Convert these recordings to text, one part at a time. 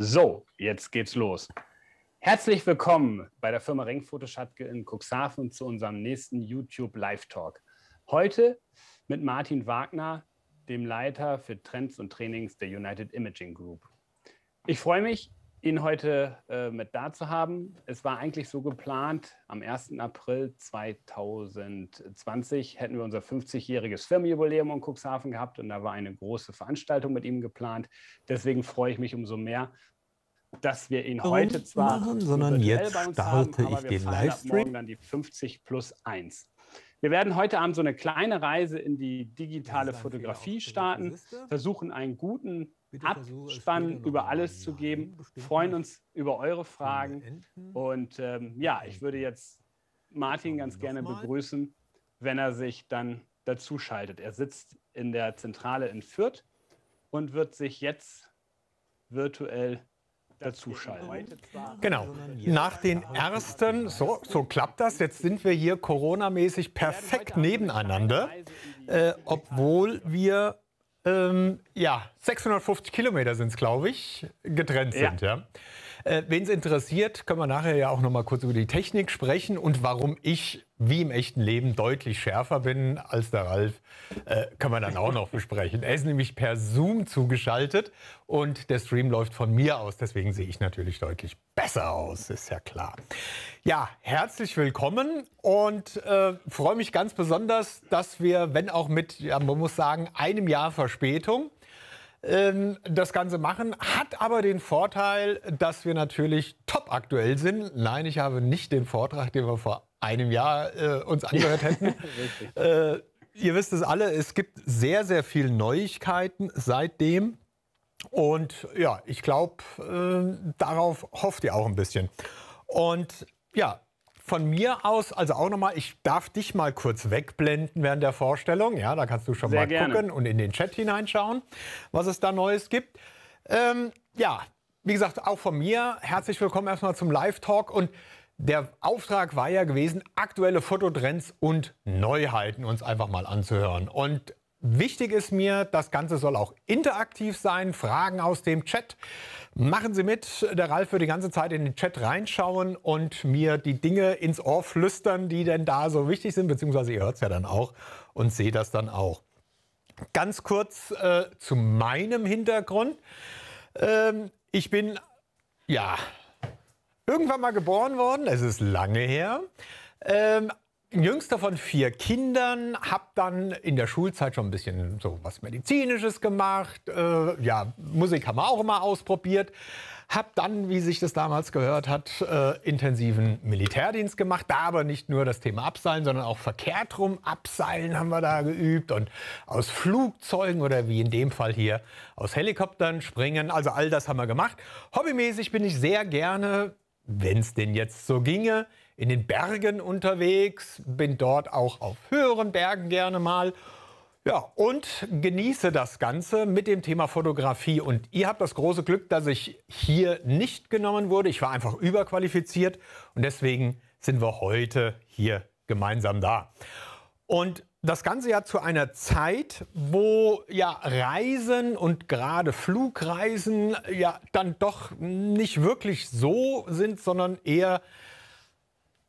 So, jetzt geht's los. Herzlich willkommen bei der Firma Ringfoto Schatke in Cuxhaven zu unserem nächsten YouTube Live Talk. Heute mit Martin Wagner, dem Leiter für Trends und Trainings der United Imaging Group. Ich freue mich, ihn heute äh, mit da zu haben. Es war eigentlich so geplant, am 1. April 2020 hätten wir unser 50-jähriges Firmenjubiläum in Cuxhaven gehabt und da war eine große Veranstaltung mit ihm geplant. Deswegen freue ich mich umso mehr, dass wir ihn heute zwar machen, sondern jetzt starte haben, ich den Livestream. Morgen dann die 50 plus 1. Wir werden heute Abend so eine kleine Reise in die digitale Fotografie starten, versuchen einen guten Abspann über alles zu geben. Freuen uns über eure Fragen. Und ähm, ja, ich würde jetzt Martin ganz gerne begrüßen, wenn er sich dann dazu schaltet. Er sitzt in der Zentrale in Fürth und wird sich jetzt virtuell dazuschalten. Genau. Nach den ersten, so, so klappt das, jetzt sind wir hier coronamäßig perfekt nebeneinander, äh, obwohl wir ähm, ja, 650 Kilometer sind es, glaube ich, getrennt ja. sind. Ja. Äh, Wen es interessiert, können wir nachher ja auch noch mal kurz über die Technik sprechen und warum ich wie im echten Leben deutlich schärfer bin als der Ralf, äh, kann man dann auch noch besprechen. Er ist nämlich per Zoom zugeschaltet und der Stream läuft von mir aus. Deswegen sehe ich natürlich deutlich besser aus, ist ja klar. Ja, herzlich willkommen und äh, freue mich ganz besonders, dass wir, wenn auch mit, ja, man muss sagen, einem Jahr Verspätung, ähm, das Ganze machen, hat aber den Vorteil, dass wir natürlich top aktuell sind. Nein, ich habe nicht den Vortrag, den wir vor einem Jahr äh, uns angehört hätten. äh, ihr wisst es alle, es gibt sehr, sehr viele Neuigkeiten seitdem. Und ja, ich glaube, äh, darauf hofft ihr auch ein bisschen. Und ja, von mir aus, also auch nochmal, ich darf dich mal kurz wegblenden während der Vorstellung. Ja, da kannst du schon sehr mal gerne. gucken und in den Chat hineinschauen, was es da Neues gibt. Ähm, ja, wie gesagt, auch von mir herzlich willkommen erstmal zum Live-Talk. Und der Auftrag war ja gewesen, aktuelle Fototrends und Neuheiten uns einfach mal anzuhören. Und wichtig ist mir, das Ganze soll auch interaktiv sein. Fragen aus dem Chat machen Sie mit. Der Ralf wird die ganze Zeit in den Chat reinschauen und mir die Dinge ins Ohr flüstern, die denn da so wichtig sind, beziehungsweise ihr hört es ja dann auch und seht das dann auch. Ganz kurz äh, zu meinem Hintergrund. Ähm, ich bin ja, irgendwann mal geboren worden. Es ist lange her. Ähm, jüngster von vier Kindern, hab dann in der Schulzeit schon ein bisschen so was Medizinisches gemacht. Äh, ja, Musik haben wir auch immer ausprobiert. Hab dann, wie sich das damals gehört hat, äh, intensiven Militärdienst gemacht. Da aber nicht nur das Thema Abseilen, sondern auch verkehrt rum Abseilen haben wir da geübt und aus Flugzeugen oder wie in dem Fall hier aus Helikoptern springen. Also all das haben wir gemacht. Hobbymäßig bin ich sehr gerne wenn es denn jetzt so ginge, in den Bergen unterwegs, bin dort auch auf höheren Bergen gerne mal. Ja, und genieße das Ganze mit dem Thema Fotografie. Und ihr habt das große Glück, dass ich hier nicht genommen wurde. Ich war einfach überqualifiziert und deswegen sind wir heute hier gemeinsam da. Und das Ganze ja zu einer Zeit, wo ja Reisen und gerade Flugreisen ja dann doch nicht wirklich so sind, sondern eher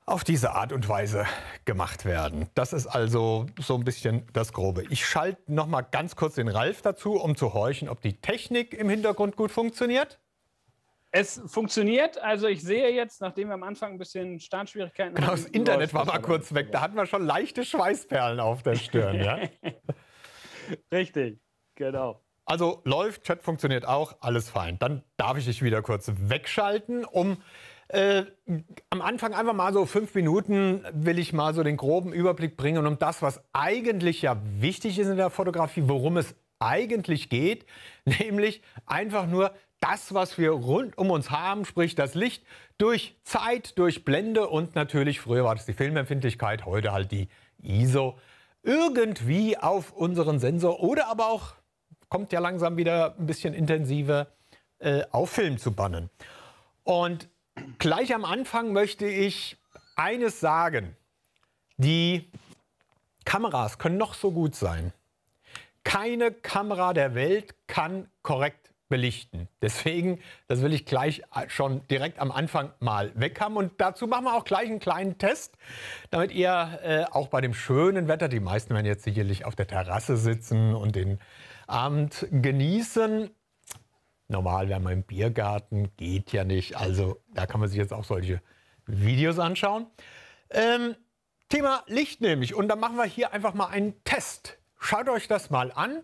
auf diese Art und Weise gemacht werden. Das ist also so ein bisschen das Grobe. Ich schalte noch mal ganz kurz den Ralf dazu, um zu horchen, ob die Technik im Hintergrund gut funktioniert. Es funktioniert, also ich sehe jetzt, nachdem wir am Anfang ein bisschen Startschwierigkeiten genau, hatten. Genau, das Internet war mal kurz weg, da hatten wir schon leichte Schweißperlen auf der Stirn, ja? Richtig, genau. Also läuft, Chat funktioniert auch, alles fein. Dann darf ich dich wieder kurz wegschalten, um äh, am Anfang einfach mal so fünf Minuten will ich mal so den groben Überblick bringen um das, was eigentlich ja wichtig ist in der Fotografie, worum es eigentlich geht, nämlich einfach nur das, was wir rund um uns haben, sprich das Licht, durch Zeit, durch Blende und natürlich, früher war das die Filmempfindlichkeit, heute halt die ISO, irgendwie auf unseren Sensor oder aber auch, kommt ja langsam wieder ein bisschen intensiver, äh, auf Film zu bannen. Und gleich am Anfang möchte ich eines sagen. Die Kameras können noch so gut sein. Keine Kamera der Welt kann korrekt belichten. Deswegen, das will ich gleich äh, schon direkt am Anfang mal weg haben. Und dazu machen wir auch gleich einen kleinen Test, damit ihr äh, auch bei dem schönen Wetter, die meisten werden jetzt sicherlich auf der Terrasse sitzen und den Abend genießen. Normal wären wir im Biergarten, geht ja nicht. Also da kann man sich jetzt auch solche Videos anschauen. Ähm, Thema Licht nämlich. Und dann machen wir hier einfach mal einen Test. Schaut euch das mal an.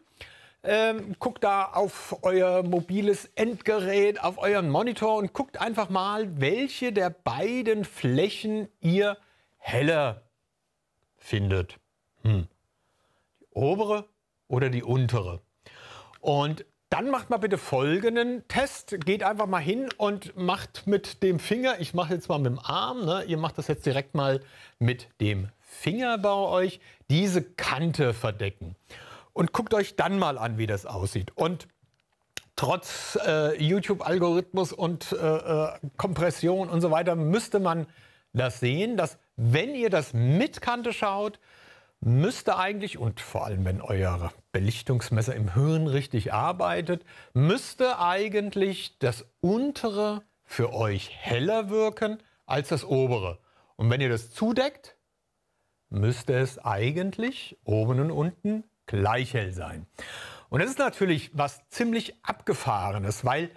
Ähm, guckt da auf euer mobiles Endgerät, auf euren Monitor und guckt einfach mal, welche der beiden Flächen ihr heller findet. Hm. Die obere oder die untere. Und dann macht mal bitte folgenden Test. Geht einfach mal hin und macht mit dem Finger, ich mache jetzt mal mit dem Arm, ne? ihr macht das jetzt direkt mal mit dem Finger bei euch, diese Kante verdecken und guckt euch dann mal an, wie das aussieht. Und trotz äh, YouTube-Algorithmus und äh, äh, Kompression und so weiter müsste man das sehen, dass wenn ihr das mit Kante schaut, müsste eigentlich, und vor allem wenn euer Belichtungsmesser im Hirn richtig arbeitet, müsste eigentlich das untere für euch heller wirken als das obere. Und wenn ihr das zudeckt, müsste es eigentlich oben und unten gleich hell sein. Und das ist natürlich was ziemlich abgefahrenes, weil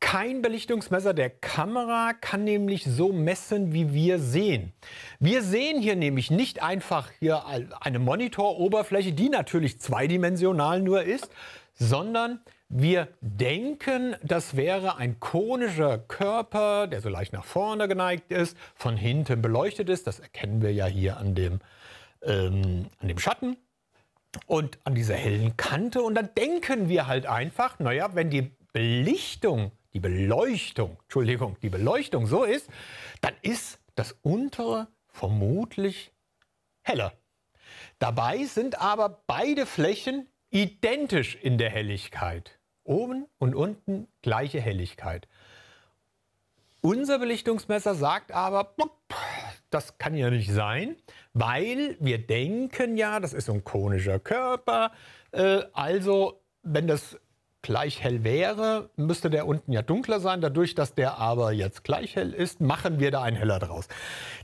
kein Belichtungsmesser der Kamera kann nämlich so messen, wie wir sehen. Wir sehen hier nämlich nicht einfach hier eine Monitoroberfläche, die natürlich zweidimensional nur ist, sondern wir denken, das wäre ein konischer Körper, der so leicht nach vorne geneigt ist, von hinten beleuchtet ist. Das erkennen wir ja hier an dem, ähm, an dem Schatten und an dieser hellen Kante. Und dann denken wir halt einfach, naja, wenn die Belichtung, die Beleuchtung, Entschuldigung, die Beleuchtung so ist, dann ist das untere vermutlich heller. Dabei sind aber beide Flächen identisch in der Helligkeit. Oben und unten gleiche Helligkeit. Unser Belichtungsmesser sagt aber, das kann ja nicht sein, weil wir denken ja, das ist so ein konischer Körper. Äh, also, wenn das gleich hell wäre, müsste der unten ja dunkler sein. Dadurch, dass der aber jetzt gleich hell ist, machen wir da einen heller draus.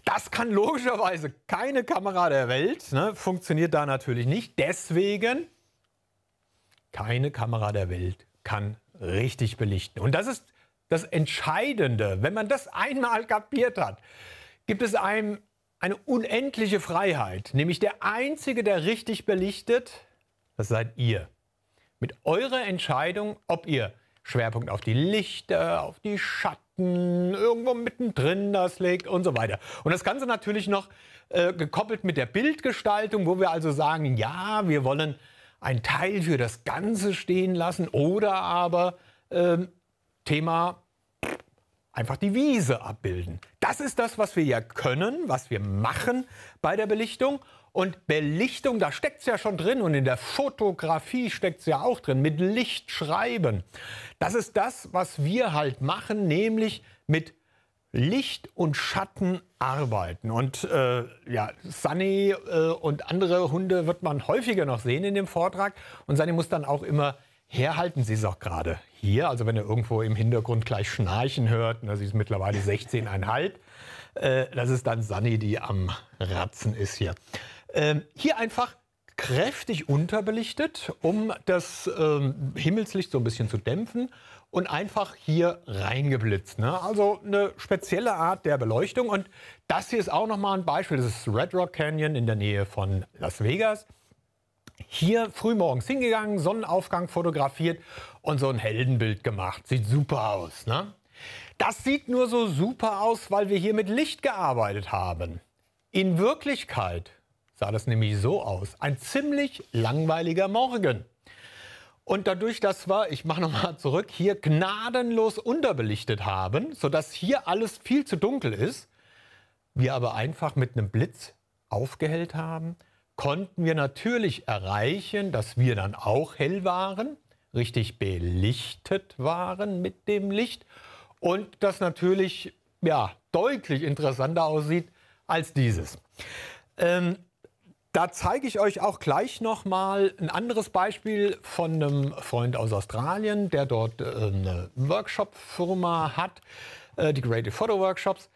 Das kann logischerweise keine Kamera der Welt, ne? funktioniert da natürlich nicht. Deswegen, keine Kamera der Welt kann richtig belichten. Und das ist das Entscheidende. Wenn man das einmal kapiert hat, gibt es einem eine unendliche Freiheit. Nämlich der Einzige, der richtig belichtet, das seid ihr. Mit eurer Entscheidung, ob ihr Schwerpunkt auf die Lichter, auf die Schatten, irgendwo mittendrin das legt und so weiter. Und das Ganze natürlich noch äh, gekoppelt mit der Bildgestaltung, wo wir also sagen, ja, wir wollen einen Teil für das Ganze stehen lassen oder aber ähm, Thema einfach die Wiese abbilden. Das ist das, was wir ja können, was wir machen bei der Belichtung. Und Belichtung, da steckt es ja schon drin und in der Fotografie steckt es ja auch drin, mit Licht schreiben. Das ist das, was wir halt machen, nämlich mit Licht und Schatten arbeiten. Und äh, ja, Sunny äh, und andere Hunde wird man häufiger noch sehen in dem Vortrag. Und Sunny muss dann auch immer herhalten sie es auch gerade hier. Also wenn ihr irgendwo im Hintergrund gleich Schnarchen hört, ne, sie ist mittlerweile 16,5. Äh, das ist dann Sunny, die am Ratzen ist hier. Ähm, hier einfach kräftig unterbelichtet, um das ähm, Himmelslicht so ein bisschen zu dämpfen und einfach hier reingeblitzt. Ne? Also eine spezielle Art der Beleuchtung. Und das hier ist auch nochmal ein Beispiel. Das ist Red Rock Canyon in der Nähe von Las Vegas hier frühmorgens hingegangen, Sonnenaufgang fotografiert und so ein Heldenbild gemacht. Sieht super aus, ne? Das sieht nur so super aus, weil wir hier mit Licht gearbeitet haben. In Wirklichkeit sah das nämlich so aus. Ein ziemlich langweiliger Morgen. Und dadurch, dass wir, ich mache nochmal zurück, hier gnadenlos unterbelichtet haben, sodass hier alles viel zu dunkel ist, wir aber einfach mit einem Blitz aufgehellt haben, konnten wir natürlich erreichen, dass wir dann auch hell waren, richtig belichtet waren mit dem Licht und das natürlich ja, deutlich interessanter aussieht als dieses. Ähm, da zeige ich euch auch gleich nochmal ein anderes Beispiel von einem Freund aus Australien, der dort äh, eine Workshop-Firma hat, äh, die Creative Photo Workshops.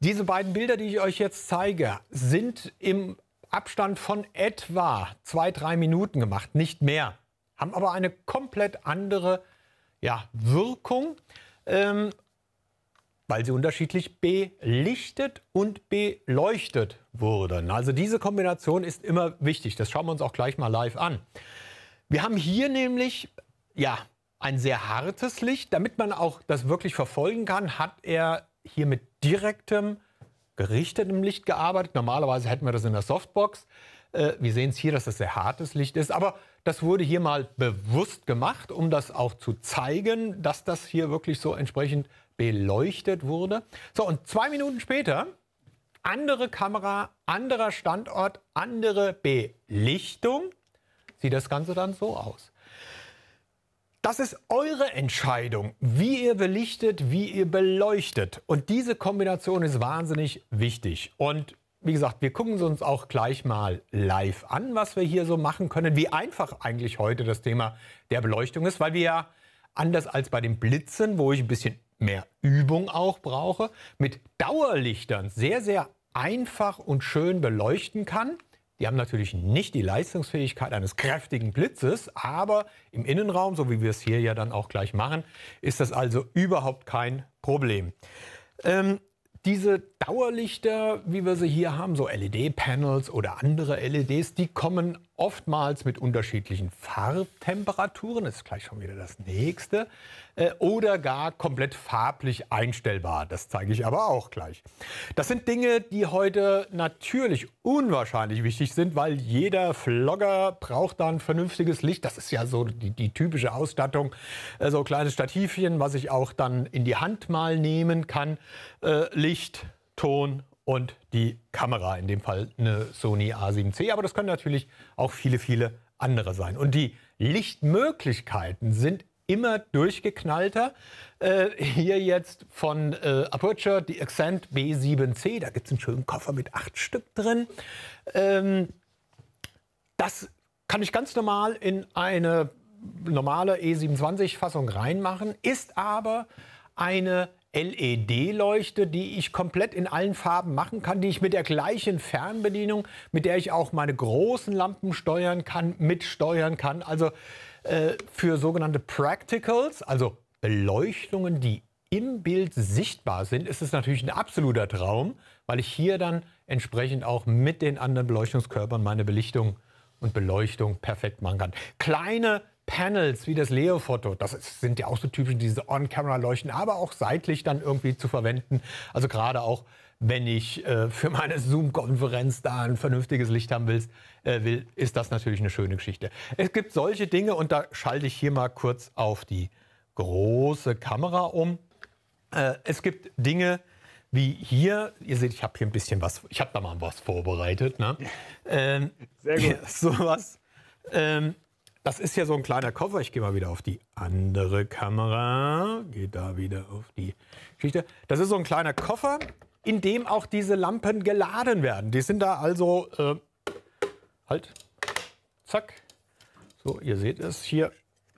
Diese beiden Bilder, die ich euch jetzt zeige, sind im Abstand von etwa zwei, drei Minuten gemacht, nicht mehr. Haben aber eine komplett andere ja, Wirkung, ähm, weil sie unterschiedlich belichtet und beleuchtet wurden. Also diese Kombination ist immer wichtig. Das schauen wir uns auch gleich mal live an. Wir haben hier nämlich ja, ein sehr hartes Licht. Damit man auch das wirklich verfolgen kann, hat er hier mit direktem gerichtetem Licht gearbeitet. Normalerweise hätten wir das in der Softbox. Äh, wir sehen es hier, dass das sehr hartes Licht ist, aber das wurde hier mal bewusst gemacht, um das auch zu zeigen, dass das hier wirklich so entsprechend beleuchtet wurde. So, und zwei Minuten später, andere Kamera, anderer Standort, andere Belichtung, sieht das Ganze dann so aus. Das ist eure Entscheidung, wie ihr belichtet, wie ihr beleuchtet. Und diese Kombination ist wahnsinnig wichtig. Und wie gesagt, wir gucken uns auch gleich mal live an, was wir hier so machen können, wie einfach eigentlich heute das Thema der Beleuchtung ist, weil wir ja anders als bei den Blitzen, wo ich ein bisschen mehr Übung auch brauche, mit Dauerlichtern sehr, sehr einfach und schön beleuchten kann. Die haben natürlich nicht die Leistungsfähigkeit eines kräftigen Blitzes, aber im Innenraum, so wie wir es hier ja dann auch gleich machen, ist das also überhaupt kein Problem. Ähm, diese Dauerlichter, wie wir sie hier haben, so LED-Panels oder andere LEDs, die kommen oftmals mit unterschiedlichen Farbtemperaturen, das ist gleich schon wieder das nächste, äh, oder gar komplett farblich einstellbar. Das zeige ich aber auch gleich. Das sind Dinge, die heute natürlich unwahrscheinlich wichtig sind, weil jeder Vlogger braucht dann vernünftiges Licht. Das ist ja so die, die typische Ausstattung. Äh, so kleine Stativchen, was ich auch dann in die Hand mal nehmen kann. Äh, Licht, Ton und die Kamera, in dem Fall eine Sony A7C, aber das können natürlich auch viele, viele andere sein. Und die Lichtmöglichkeiten sind immer durchgeknallter. Äh, hier jetzt von äh, Aperture die Accent B7C, da gibt es einen schönen Koffer mit acht Stück drin. Ähm, das kann ich ganz normal in eine normale E27-Fassung reinmachen, ist aber eine LED-Leuchte, die ich komplett in allen Farben machen kann, die ich mit der gleichen Fernbedienung, mit der ich auch meine großen Lampen steuern kann, mitsteuern kann. Also äh, für sogenannte Practicals, also Beleuchtungen, die im Bild sichtbar sind, ist es natürlich ein absoluter Traum, weil ich hier dann entsprechend auch mit den anderen Beleuchtungskörpern meine Belichtung und Beleuchtung perfekt machen kann. Kleine Panels wie das Leo-Foto, das sind ja auch so typisch diese On-Camera-Leuchten, aber auch seitlich dann irgendwie zu verwenden. Also gerade auch, wenn ich äh, für meine Zoom-Konferenz da ein vernünftiges Licht haben willst, äh, will, ist das natürlich eine schöne Geschichte. Es gibt solche Dinge und da schalte ich hier mal kurz auf die große Kamera um. Äh, es gibt Dinge, wie hier, ihr seht, ich habe hier ein bisschen was, ich habe da mal was vorbereitet. Ne? Ähm, Sehr gut. Sowas. Ähm, das ist ja so ein kleiner Koffer. Ich gehe mal wieder auf die andere Kamera. Gehe da wieder auf die Geschichte. Das ist so ein kleiner Koffer, in dem auch diese Lampen geladen werden. Die sind da also, äh, halt, zack. So, ihr seht es hier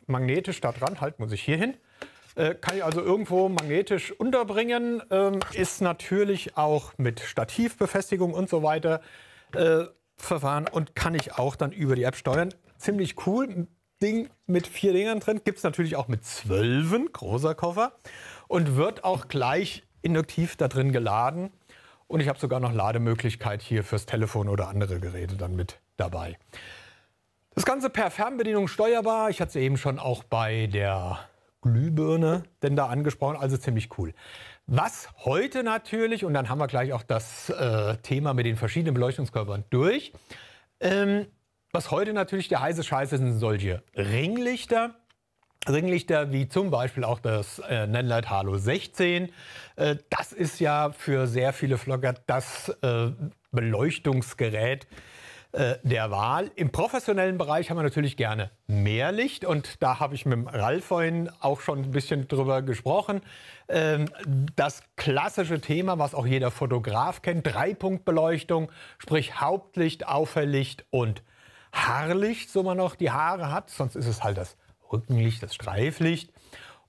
magnetisch da dran. Halt, muss ich hier hin. Äh, kann ich also irgendwo magnetisch unterbringen. Ähm, ist natürlich auch mit Stativbefestigung und so weiter äh, verfahren und kann ich auch dann über die App steuern ziemlich cool. Ding mit vier Dingern drin. Gibt es natürlich auch mit zwölfen, großer Koffer. Und wird auch gleich induktiv da drin geladen. Und ich habe sogar noch Lademöglichkeit hier fürs Telefon oder andere Geräte dann mit dabei. Das Ganze per Fernbedienung steuerbar. Ich hatte es eben schon auch bei der Glühbirne denn da angesprochen. Also ziemlich cool. Was heute natürlich, und dann haben wir gleich auch das äh, Thema mit den verschiedenen Beleuchtungskörpern durch. Ähm, was heute natürlich der heiße Scheiß ist, sind solche Ringlichter. Ringlichter wie zum Beispiel auch das äh, Nenlight Halo 16. Äh, das ist ja für sehr viele Vlogger das äh, Beleuchtungsgerät äh, der Wahl. Im professionellen Bereich haben wir natürlich gerne mehr Licht und da habe ich mit Ralf vorhin auch schon ein bisschen drüber gesprochen. Ähm, das klassische Thema, was auch jeder Fotograf kennt, Dreipunktbeleuchtung, sprich Hauptlicht, Auferlicht und Haarlicht, so man noch die Haare hat. Sonst ist es halt das Rückenlicht, das Streiflicht.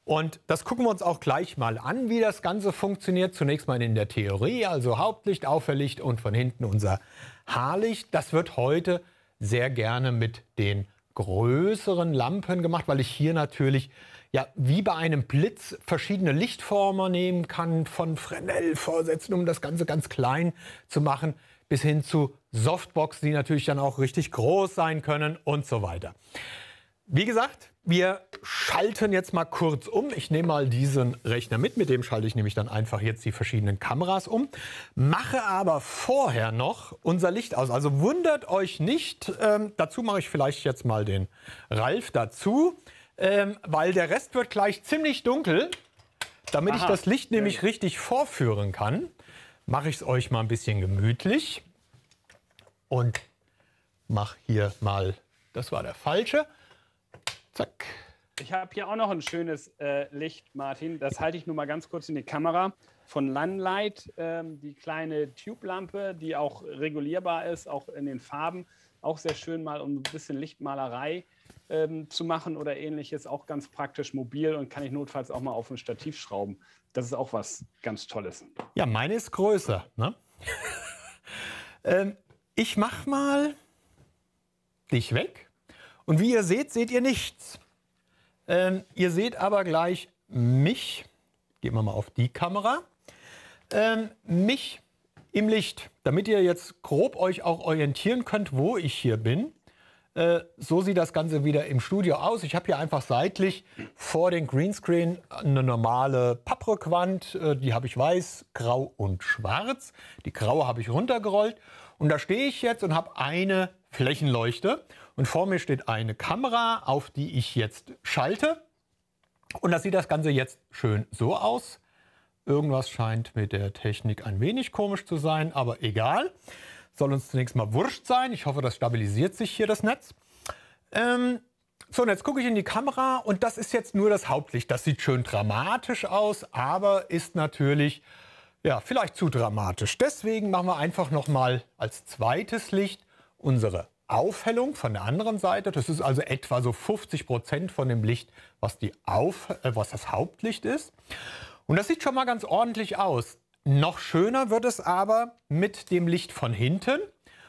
Und das gucken wir uns auch gleich mal an, wie das Ganze funktioniert. Zunächst mal in der Theorie, also Hauptlicht, Auferlicht und von hinten unser Haarlicht. Das wird heute sehr gerne mit den größeren Lampen gemacht, weil ich hier natürlich ja wie bei einem Blitz verschiedene Lichtformen nehmen kann, von fresnel vorsetzen, um das Ganze ganz klein zu machen, bis hin zu Softboxen, die natürlich dann auch richtig groß sein können und so weiter. Wie gesagt, wir schalten jetzt mal kurz um. Ich nehme mal diesen Rechner mit, mit dem schalte ich nämlich dann einfach jetzt die verschiedenen Kameras um. Mache aber vorher noch unser Licht aus. Also wundert euch nicht. Ähm, dazu mache ich vielleicht jetzt mal den Ralf dazu, ähm, weil der Rest wird gleich ziemlich dunkel, damit Aha. ich das Licht nämlich ja. richtig vorführen kann mache ich es euch mal ein bisschen gemütlich und mache hier mal, das war der falsche, zack. Ich habe hier auch noch ein schönes äh, Licht, Martin. Das halte ich nur mal ganz kurz in die Kamera. Von Lanlight, ähm, die kleine Tube-Lampe, die auch regulierbar ist, auch in den Farben. Auch sehr schön mal, um ein bisschen Lichtmalerei ähm, zu machen oder ähnliches. Auch ganz praktisch mobil und kann ich notfalls auch mal auf ein Stativ schrauben das ist auch was ganz Tolles. Ja, meine ist größer. Ne? ähm, ich mach mal dich weg. Und wie ihr seht, seht ihr nichts. Ähm, ihr seht aber gleich mich. Gehen wir mal auf die Kamera. Ähm, mich im Licht, damit ihr jetzt grob euch auch orientieren könnt, wo ich hier bin. Äh, so sieht das Ganze wieder im Studio aus. Ich habe hier einfach seitlich vor dem Greenscreen eine normale Papprückwand. Äh, die habe ich weiß, grau und schwarz. Die graue habe ich runtergerollt. Und da stehe ich jetzt und habe eine Flächenleuchte. Und vor mir steht eine Kamera, auf die ich jetzt schalte. Und da sieht das Ganze jetzt schön so aus. Irgendwas scheint mit der Technik ein wenig komisch zu sein, aber egal soll uns zunächst mal wurscht sein. Ich hoffe, das stabilisiert sich hier das Netz. Ähm, so, und jetzt gucke ich in die Kamera und das ist jetzt nur das Hauptlicht. Das sieht schön dramatisch aus, aber ist natürlich ja, vielleicht zu dramatisch. Deswegen machen wir einfach nochmal als zweites Licht unsere Aufhellung von der anderen Seite. Das ist also etwa so 50 Prozent von dem Licht, was, die Auf, äh, was das Hauptlicht ist. Und das sieht schon mal ganz ordentlich aus. Noch schöner wird es aber mit dem Licht von hinten.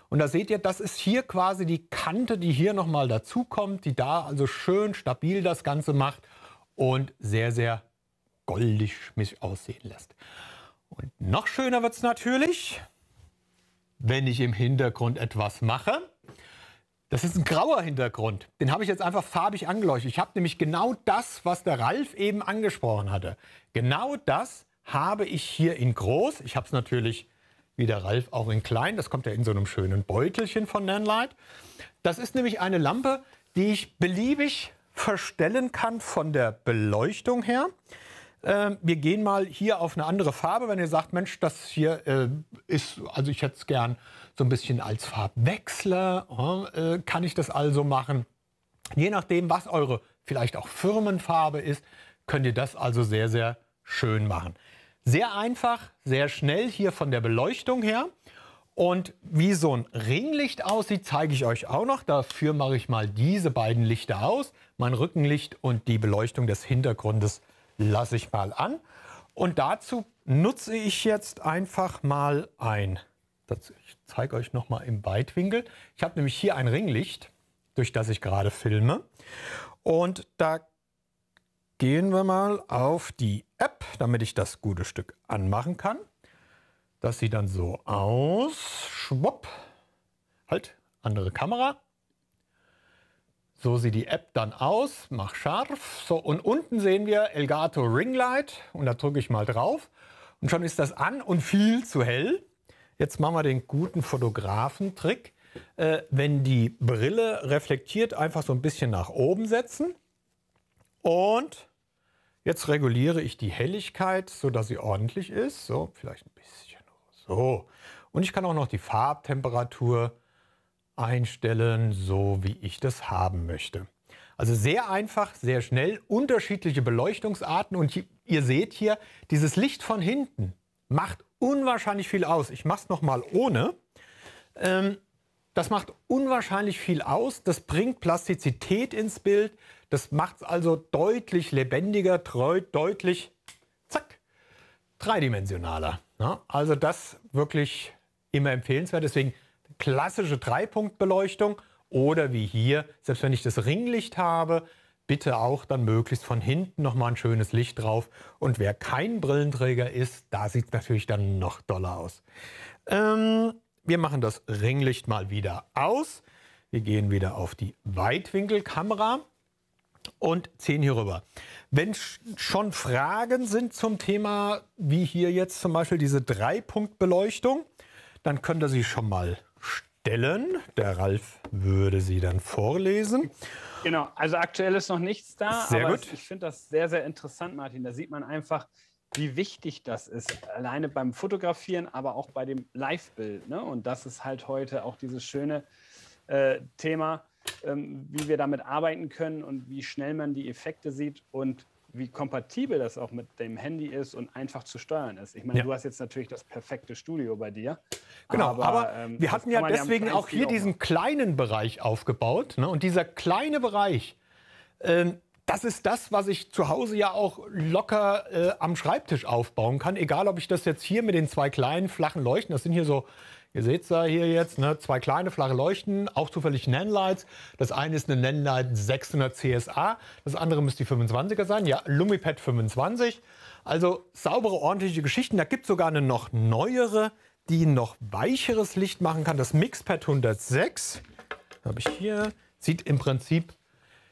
Und da seht ihr, das ist hier quasi die Kante, die hier nochmal dazukommt, die da also schön stabil das Ganze macht und sehr, sehr goldig mich aussehen lässt. Und noch schöner wird es natürlich, wenn ich im Hintergrund etwas mache. Das ist ein grauer Hintergrund. Den habe ich jetzt einfach farbig angeleuchtet. Ich habe nämlich genau das, was der Ralf eben angesprochen hatte. Genau das habe ich hier in groß, ich habe es natürlich wie der Ralf auch in klein, das kommt ja in so einem schönen Beutelchen von Nanlite. Das ist nämlich eine Lampe, die ich beliebig verstellen kann von der Beleuchtung her. Äh, wir gehen mal hier auf eine andere Farbe, wenn ihr sagt, Mensch, das hier äh, ist, also ich hätte es gern so ein bisschen als Farbwechsler, äh, kann ich das also machen. Je nachdem, was eure vielleicht auch Firmenfarbe ist, könnt ihr das also sehr, sehr schön machen. Sehr einfach, sehr schnell hier von der Beleuchtung her. Und wie so ein Ringlicht aussieht, zeige ich euch auch noch. Dafür mache ich mal diese beiden Lichter aus. Mein Rückenlicht und die Beleuchtung des Hintergrundes lasse ich mal an. Und dazu nutze ich jetzt einfach mal ein, das, ich zeige euch nochmal im Weitwinkel. Ich habe nämlich hier ein Ringlicht, durch das ich gerade filme. Und da gehen wir mal auf die App, damit ich das gute Stück anmachen kann. Das sieht dann so aus. Schwupp. Halt, andere Kamera. So sieht die App dann aus. Mach scharf. So, und unten sehen wir Elgato Ringlight. Und da drücke ich mal drauf. Und schon ist das an und viel zu hell. Jetzt machen wir den guten Fotografen-Trick. Äh, wenn die Brille reflektiert, einfach so ein bisschen nach oben setzen. Und Jetzt reguliere ich die Helligkeit, sodass sie ordentlich ist. So, vielleicht ein bisschen. So. Und ich kann auch noch die Farbtemperatur einstellen, so wie ich das haben möchte. Also sehr einfach, sehr schnell, unterschiedliche Beleuchtungsarten. Und ihr seht hier, dieses Licht von hinten macht unwahrscheinlich viel aus. Ich mache es nochmal ohne. Ähm, das macht unwahrscheinlich viel aus. Das bringt Plastizität ins Bild. Das macht es also deutlich lebendiger, deutlich, zack, dreidimensionaler. Ja, also das wirklich immer empfehlenswert. Deswegen klassische Dreipunktbeleuchtung oder wie hier, selbst wenn ich das Ringlicht habe, bitte auch dann möglichst von hinten nochmal ein schönes Licht drauf. Und wer kein Brillenträger ist, da sieht es natürlich dann noch doller aus. Ähm, wir machen das Ringlicht mal wieder aus. Wir gehen wieder auf die Weitwinkelkamera und 10 hierüber. Wenn schon Fragen sind zum Thema, wie hier jetzt zum Beispiel diese Dreipunktbeleuchtung, dann könnt ihr sie schon mal stellen. Der Ralf würde sie dann vorlesen. Genau, also aktuell ist noch nichts da, sehr aber gut. ich finde das sehr, sehr interessant, Martin. Da sieht man einfach, wie wichtig das ist, alleine beim Fotografieren, aber auch bei dem Live-Bild. Ne? Und das ist halt heute auch dieses schöne äh, Thema, ähm, wie wir damit arbeiten können und wie schnell man die Effekte sieht und wie kompatibel das auch mit dem Handy ist und einfach zu steuern ist. Ich meine, ja. du hast jetzt natürlich das perfekte Studio bei dir. Genau, aber, aber ähm, wir hatten ja deswegen auch hier diesen kleinen Bereich aufgebaut. Ne? Und dieser kleine Bereich ähm, das ist das, was ich zu Hause ja auch locker äh, am Schreibtisch aufbauen kann. Egal, ob ich das jetzt hier mit den zwei kleinen flachen Leuchten, das sind hier so, ihr seht es ja hier jetzt, ne, zwei kleine flache Leuchten, auch zufällig Nanlights. Das eine ist eine Nanlight 600 CSA, das andere müsste die 25er sein, ja, Lumipad 25. Also saubere, ordentliche Geschichten. Da gibt es sogar eine noch neuere, die noch weicheres Licht machen kann. Das Mixpad 106, habe ich hier, sieht im Prinzip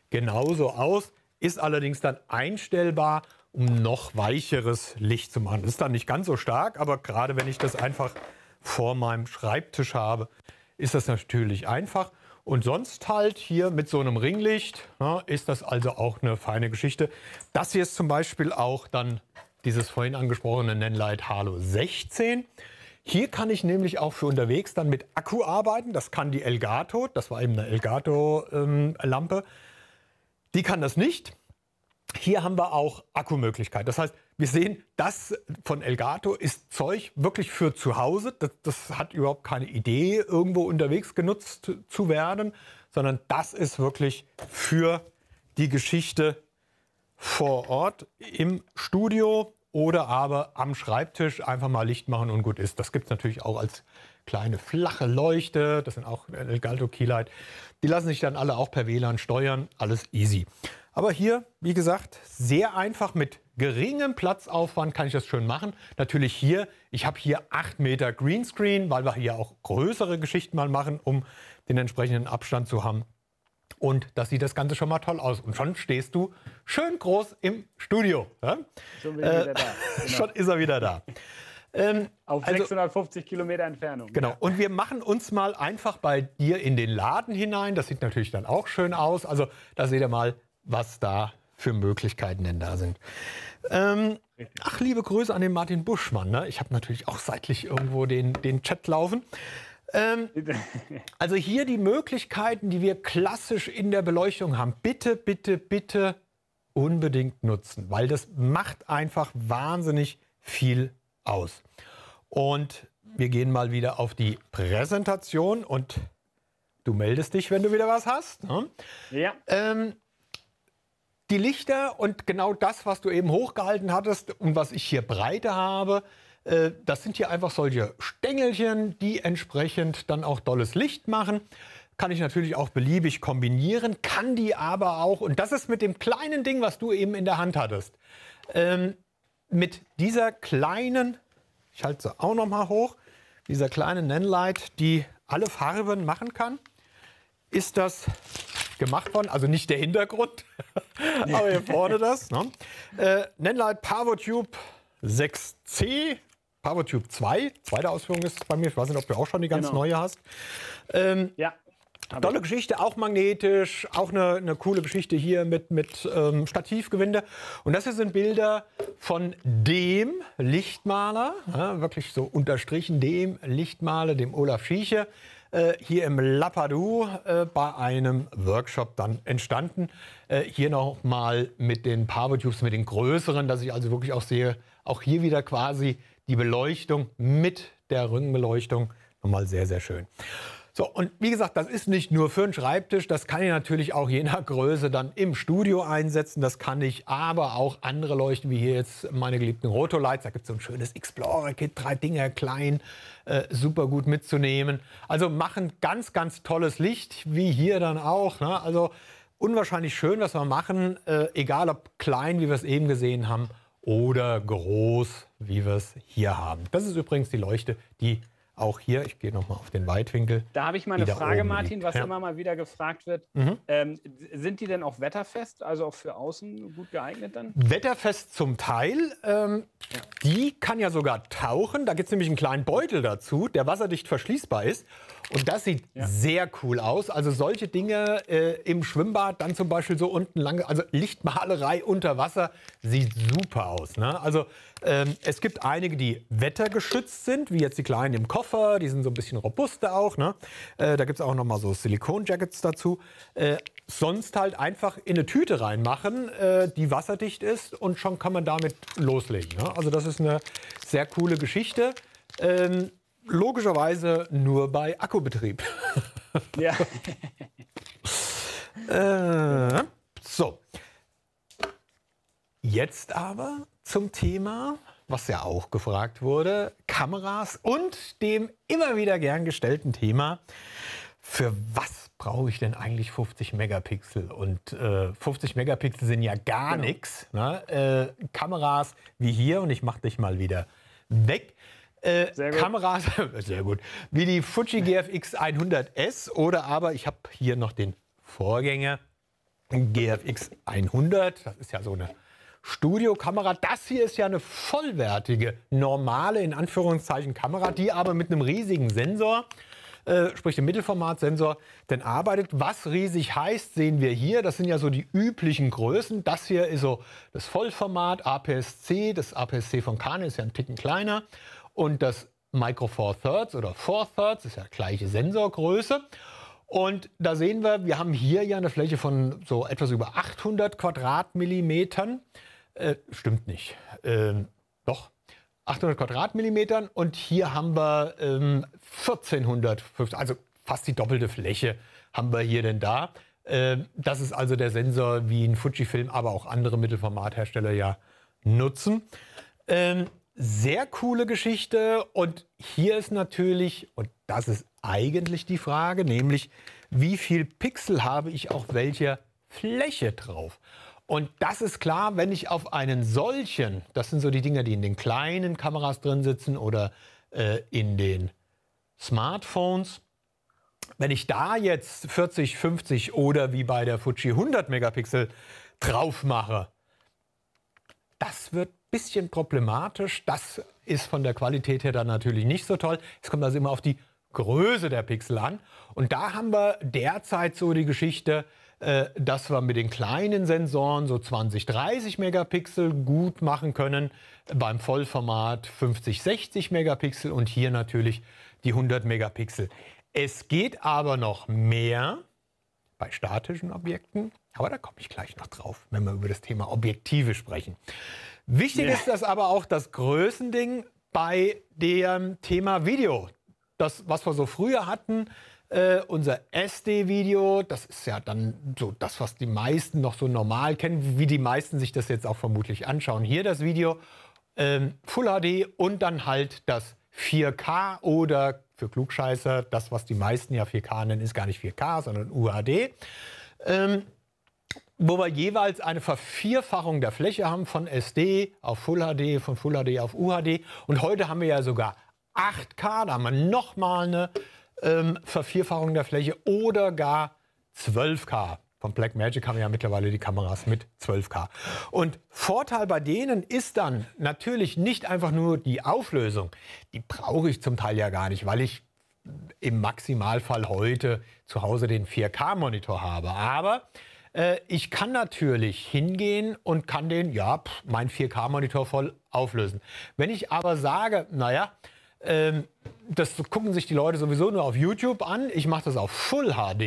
genauso aus ist allerdings dann einstellbar, um noch weicheres Licht zu machen. Ist dann nicht ganz so stark, aber gerade wenn ich das einfach vor meinem Schreibtisch habe, ist das natürlich einfach. Und sonst halt hier mit so einem Ringlicht ja, ne, ist das also auch eine feine Geschichte. Das hier ist zum Beispiel auch dann dieses vorhin angesprochene Nenlight Halo 16. Hier kann ich nämlich auch für unterwegs dann mit Akku arbeiten. Das kann die Elgato, das war eben eine Elgato-Lampe. Ähm, die kann das nicht. Hier haben wir auch Akkumöglichkeit. Das heißt, wir sehen, das von Elgato ist Zeug wirklich für zu Hause. Das, das, hat überhaupt keine Idee, irgendwo unterwegs genutzt zu werden, sondern das ist wirklich für die Geschichte vor Ort im Studio oder aber am Schreibtisch einfach mal Licht machen und gut ist. Das gibt es natürlich auch als kleine flache Leuchte, das sind auch Elgato Keylight. Die lassen sich dann alle auch per WLAN steuern, alles easy. Aber hier, wie gesagt, sehr einfach mit geringem Platzaufwand kann ich das schön machen. Natürlich hier, ich habe hier 8 Meter Greenscreen, weil wir hier auch größere Geschichten mal machen, um den entsprechenden Abstand zu haben. Und das sieht das Ganze schon mal toll aus. Und schon stehst du schön groß im Studio. Ja? Schon, äh, genau. schon ist er wieder da. Ähm, Auf also, 650 Kilometer Entfernung. Genau. Und wir machen uns mal einfach bei dir in den Laden hinein. Das sieht natürlich dann auch schön aus. Also da seht ihr mal, was da für Möglichkeiten denn da sind. Ähm, ach, liebe Grüße an den Martin Buschmann. Ne? Ich habe natürlich auch seitlich irgendwo den, den Chat laufen. Ähm, also hier die Möglichkeiten, die wir klassisch in der Beleuchtung haben. Bitte, bitte, bitte unbedingt nutzen, weil das macht einfach wahnsinnig viel aus. Und wir gehen mal wieder auf die Präsentation und du meldest dich, wenn du wieder was hast. Ne? Ja. Ähm, die Lichter und genau das, was du eben hochgehalten hattest und was ich hier breite habe, äh, das sind hier einfach solche Stängelchen, die entsprechend dann auch dolles Licht machen. Kann ich natürlich auch beliebig kombinieren, kann die aber auch, und das ist mit dem kleinen Ding, was du eben in der Hand hattest, ähm, mit dieser kleinen, ich halte sie auch noch mal hoch, dieser kleinen Nanlight, die alle Farben machen kann, ist das gemacht worden. Also nicht der Hintergrund, aber hier vorne das. Ne? Äh, Nanlight ParvoTube 6C, ParvoTube 2, zweite Ausführung ist es bei mir. Ich weiß nicht, ob du auch schon die ganz genau. neue hast. Ähm, ja. Tolle Geschichte, auch magnetisch, auch eine, eine coole Geschichte hier mit, mit ähm, Stativgewinde. Und das hier sind Bilder von dem Lichtmaler, ja, wirklich so unterstrichen, dem Lichtmaler, dem Olaf Schieche, äh, hier im Lapadou äh, bei einem Workshop dann entstanden. Äh, hier nochmal mit den Pavotubes, mit den größeren, dass ich also wirklich auch sehe, auch hier wieder quasi die Beleuchtung mit der Rückenbeleuchtung. Nochmal sehr, sehr schön. So, und wie gesagt, das ist nicht nur für einen Schreibtisch, das kann ich natürlich auch je nach Größe dann im Studio einsetzen. Das kann ich aber auch andere leuchten, wie hier jetzt meine geliebten Rotolights. Da gibt es so ein schönes Explorer-Kit, drei Dinger klein, äh, super gut mitzunehmen. Also machen ganz, ganz tolles Licht, wie hier dann auch. Ne? Also unwahrscheinlich schön, was wir machen, äh, egal ob klein, wie wir es eben gesehen haben, oder groß, wie wir es hier haben. Das ist übrigens die Leuchte, die auch hier, ich gehe nochmal auf den Weitwinkel. Da habe ich mal eine Frage, Martin, liegt. was ja. immer mal wieder gefragt wird. Mhm. Ähm, sind die denn auch wetterfest, also auch für außen gut geeignet dann? Wetterfest zum Teil. Ähm, ja. Die kann ja sogar tauchen. Da gibt es nämlich einen kleinen Beutel dazu, der wasserdicht verschließbar ist. Und das sieht ja. sehr cool aus. Also solche Dinge äh, im Schwimmbad, dann zum Beispiel so unten lange, also Lichtmalerei unter Wasser, sieht super aus. Ne? Also ähm, es gibt einige, die wettergeschützt sind, wie jetzt die kleinen im Koffer, die sind so ein bisschen robuster auch. Ne? Äh, da gibt es auch nochmal so Silikon-Jackets dazu. Äh, sonst halt einfach in eine Tüte reinmachen, äh, die wasserdicht ist und schon kann man damit loslegen. Ne? Also das ist eine sehr coole Geschichte. Ähm, Logischerweise nur bei Akkubetrieb. ja. äh, so. Jetzt aber zum Thema, was ja auch gefragt wurde, Kameras und dem immer wieder gern gestellten Thema, für was brauche ich denn eigentlich 50 Megapixel? Und äh, 50 Megapixel sind ja gar genau. nichts. Ne? Äh, Kameras wie hier, und ich mache dich mal wieder weg, äh, sehr gut. Kameras, sehr gut, wie die Fuji GFX 100S oder aber ich habe hier noch den Vorgänger GFX 100. Das ist ja so eine Studiokamera. Das hier ist ja eine vollwertige, normale, in Anführungszeichen, Kamera, die aber mit einem riesigen Sensor, äh, sprich dem Mittelformatsensor, denn arbeitet. Was riesig heißt, sehen wir hier. Das sind ja so die üblichen Größen. Das hier ist so das Vollformat APS-C. Das APS-C von Canon ist ja ein Ticken kleiner und das Micro Four Thirds oder Four Thirds ist ja gleiche Sensorgröße. Und da sehen wir, wir haben hier ja eine Fläche von so etwas über 800 Quadratmillimetern. Äh, stimmt nicht. Ähm, doch. 800 Quadratmillimetern und hier haben wir ähm, 1450, also fast die doppelte Fläche haben wir hier denn da. Ähm, das ist also der Sensor, wie ein Fujifilm, aber auch andere Mittelformathersteller ja nutzen. Ähm, sehr coole Geschichte. Und hier ist natürlich, und das ist eigentlich die Frage, nämlich wie viel Pixel habe ich auf welcher Fläche drauf? Und das ist klar, wenn ich auf einen solchen, das sind so die Dinger, die in den kleinen Kameras drin sitzen oder äh, in den Smartphones, wenn ich da jetzt 40, 50 oder wie bei der Fuji 100 Megapixel drauf mache, das wird bisschen problematisch. Das ist von der Qualität her dann natürlich nicht so toll. Es kommt also immer auf die Größe der Pixel an. Und da haben wir derzeit so die Geschichte, äh, dass wir mit den kleinen Sensoren so 20, 30 Megapixel gut machen können. Beim Vollformat 50, 60 Megapixel und hier natürlich die 100 Megapixel. Es geht aber noch mehr bei statischen Objekten, aber da komme ich gleich noch drauf, wenn wir über das Thema Objektive sprechen. Wichtig ja. ist das aber auch das Größending bei dem Thema Video. Das, was wir so früher hatten, äh, unser SD-Video, das ist ja dann so das, was die meisten noch so normal kennen, wie die meisten sich das jetzt auch vermutlich anschauen. Hier das Video, ähm, Full HD und dann halt das 4K oder für Klugscheißer, das, was die meisten ja 4K nennen, ist gar nicht 4K, sondern UHD. Ähm, wo wir jeweils eine Vervierfachung der Fläche haben von SD auf Full HD, von Full HD auf UHD. Und heute haben wir ja sogar 8K, da haben wir nochmal eine ähm, Vervierfachung der Fläche oder gar 12K. Von Blackmagic haben wir ja mittlerweile die Kameras mit 12K. Und Vorteil bei denen ist dann natürlich nicht einfach nur die Auflösung. Die brauche ich zum Teil ja gar nicht, weil ich im Maximalfall heute zu Hause den 4K-Monitor habe. Aber äh, ich kann natürlich hingehen und kann den, ja, pff, mein 4K-Monitor voll auflösen. Wenn ich aber sage, naja, ähm, das gucken sich die Leute sowieso nur auf YouTube an, ich mache das auf Full HD,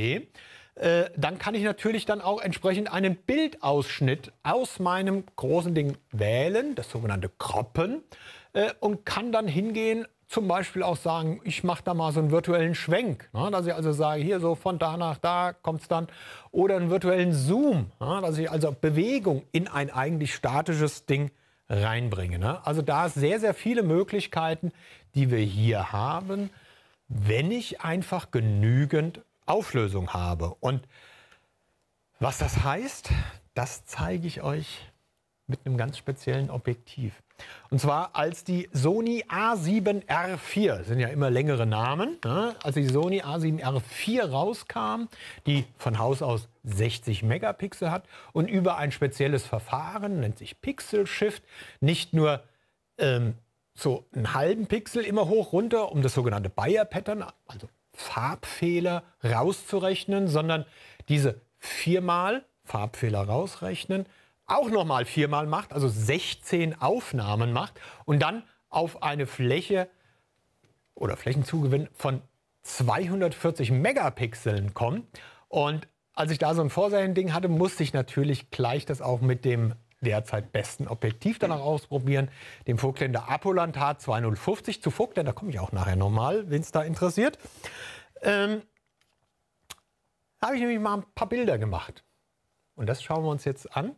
äh, dann kann ich natürlich dann auch entsprechend einen Bildausschnitt aus meinem großen Ding wählen, das sogenannte Kroppen, äh, und kann dann hingehen zum Beispiel auch sagen, ich mache da mal so einen virtuellen Schwenk, ne? dass ich also sage, hier so von da nach da kommt es dann, oder einen virtuellen Zoom, ne? dass ich also Bewegung in ein eigentlich statisches Ding reinbringe. Ne? Also da sehr, sehr viele Möglichkeiten, die wir hier haben, wenn ich einfach genügend Auflösung habe. Und was das heißt, das zeige ich euch mit einem ganz speziellen Objektiv. Und zwar als die Sony A7R4, das sind ja immer längere Namen, ne? als die Sony A7R4 rauskam, die von Haus aus 60 Megapixel hat und über ein spezielles Verfahren, nennt sich Pixel Shift, nicht nur ähm, so einen halben Pixel immer hoch runter, um das sogenannte Bayer Pattern, also Farbfehler rauszurechnen, sondern diese viermal Farbfehler rausrechnen, auch nochmal viermal macht, also 16 Aufnahmen macht und dann auf eine Fläche oder Flächenzugewinn von 240 Megapixeln kommt. Und als ich da so ein Vorsehen-Ding hatte, musste ich natürlich gleich das auch mit dem derzeit besten Objektiv danach ausprobieren, dem Vogtländer Apolant H2050. Zu Vogtländer komme ich auch nachher nochmal, wenn es da interessiert. Ähm, da habe ich nämlich mal ein paar Bilder gemacht. Und das schauen wir uns jetzt an.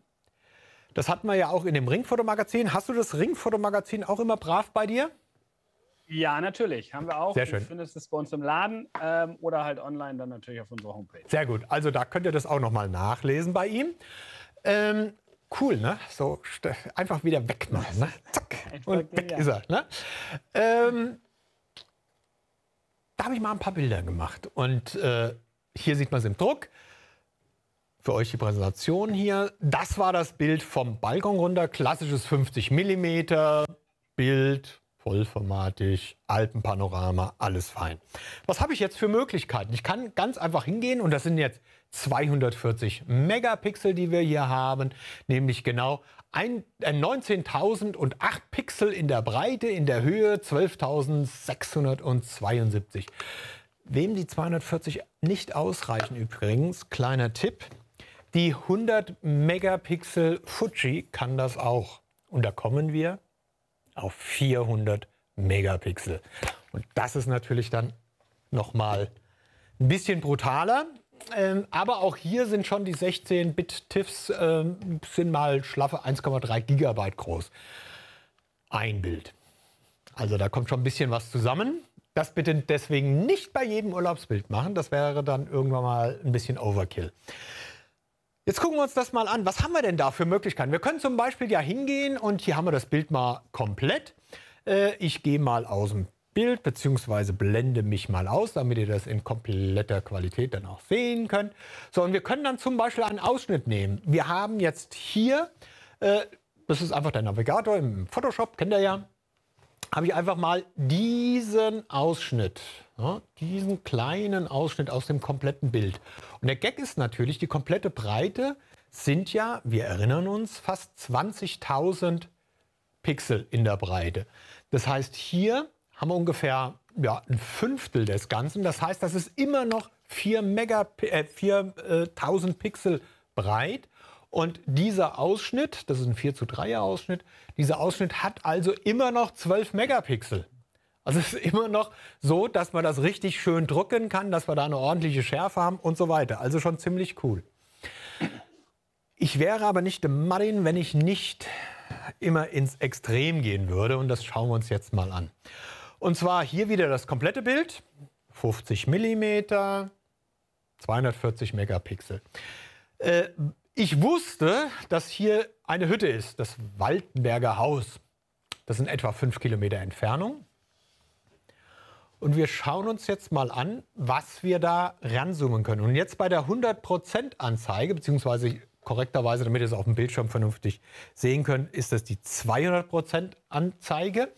Das hatten wir ja auch in dem Ringfotomagazin. Hast du das Ringfotomagazin auch immer brav bei dir? Ja, natürlich. Haben wir auch. Sehr schön. Du findest es bei uns im Laden ähm, oder halt online dann natürlich auf unserer Homepage. Sehr gut. Also da könnt ihr das auch nochmal nachlesen bei ihm. Ähm, cool, ne? So einfach wieder wegmachen. Ne? Zack. Einfach und weg ja. ist er. Ne? Ähm, da habe ich mal ein paar Bilder gemacht. Und äh, hier sieht man es im Druck für euch die Präsentation hier. Das war das Bild vom Balkon runter. Klassisches 50 mm Bild, vollformatig, Alpenpanorama, alles fein. Was habe ich jetzt für Möglichkeiten? Ich kann ganz einfach hingehen und das sind jetzt 240 Megapixel, die wir hier haben, nämlich genau 19.008 äh, Pixel in der Breite, in der Höhe 12.672. Wem die 240 nicht ausreichen übrigens, kleiner Tipp, die 100 Megapixel Fuji kann das auch. Und da kommen wir auf 400 Megapixel. Und das ist natürlich dann nochmal ein bisschen brutaler. Ähm, aber auch hier sind schon die 16-Bit-TIFFs, ähm, sind mal schlaffe 1,3 Gigabyte groß. Ein Bild. Also da kommt schon ein bisschen was zusammen. Das bitte deswegen nicht bei jedem Urlaubsbild machen. Das wäre dann irgendwann mal ein bisschen Overkill. Jetzt gucken wir uns das mal an. Was haben wir denn da für Möglichkeiten? Wir können zum Beispiel ja hingehen und hier haben wir das Bild mal komplett. Äh, ich gehe mal aus dem Bild bzw. blende mich mal aus, damit ihr das in kompletter Qualität dann auch sehen könnt. So, und wir können dann zum Beispiel einen Ausschnitt nehmen. Wir haben jetzt hier, äh, das ist einfach der Navigator im Photoshop, kennt ihr ja, habe ich einfach mal diesen Ausschnitt, diesen kleinen Ausschnitt aus dem kompletten Bild. Und der Gag ist natürlich, die komplette Breite sind ja, wir erinnern uns, fast 20.000 Pixel in der Breite. Das heißt, hier haben wir ungefähr ja, ein Fünftel des Ganzen. Das heißt, das ist immer noch 4.000 äh, äh Pixel breit. Und dieser Ausschnitt, das ist ein 4 zu 3er Ausschnitt, dieser Ausschnitt hat also immer noch 12 Megapixel. Also es ist immer noch so, dass man das richtig schön drücken kann, dass wir da eine ordentliche Schärfe haben und so weiter. Also schon ziemlich cool. Ich wäre aber nicht Marin, wenn ich nicht immer ins Extrem gehen würde. Und das schauen wir uns jetzt mal an. Und zwar hier wieder das komplette Bild. 50 mm, 240 Megapixel. Äh, ich wusste, dass hier eine Hütte ist, das Waltenberger Haus. Das sind etwa 5 Kilometer Entfernung. Und wir schauen uns jetzt mal an, was wir da ranzoomen können. Und jetzt bei der 100%-Anzeige, beziehungsweise korrekterweise, damit ihr es auf dem Bildschirm vernünftig sehen könnt, ist das die 200%-Anzeige.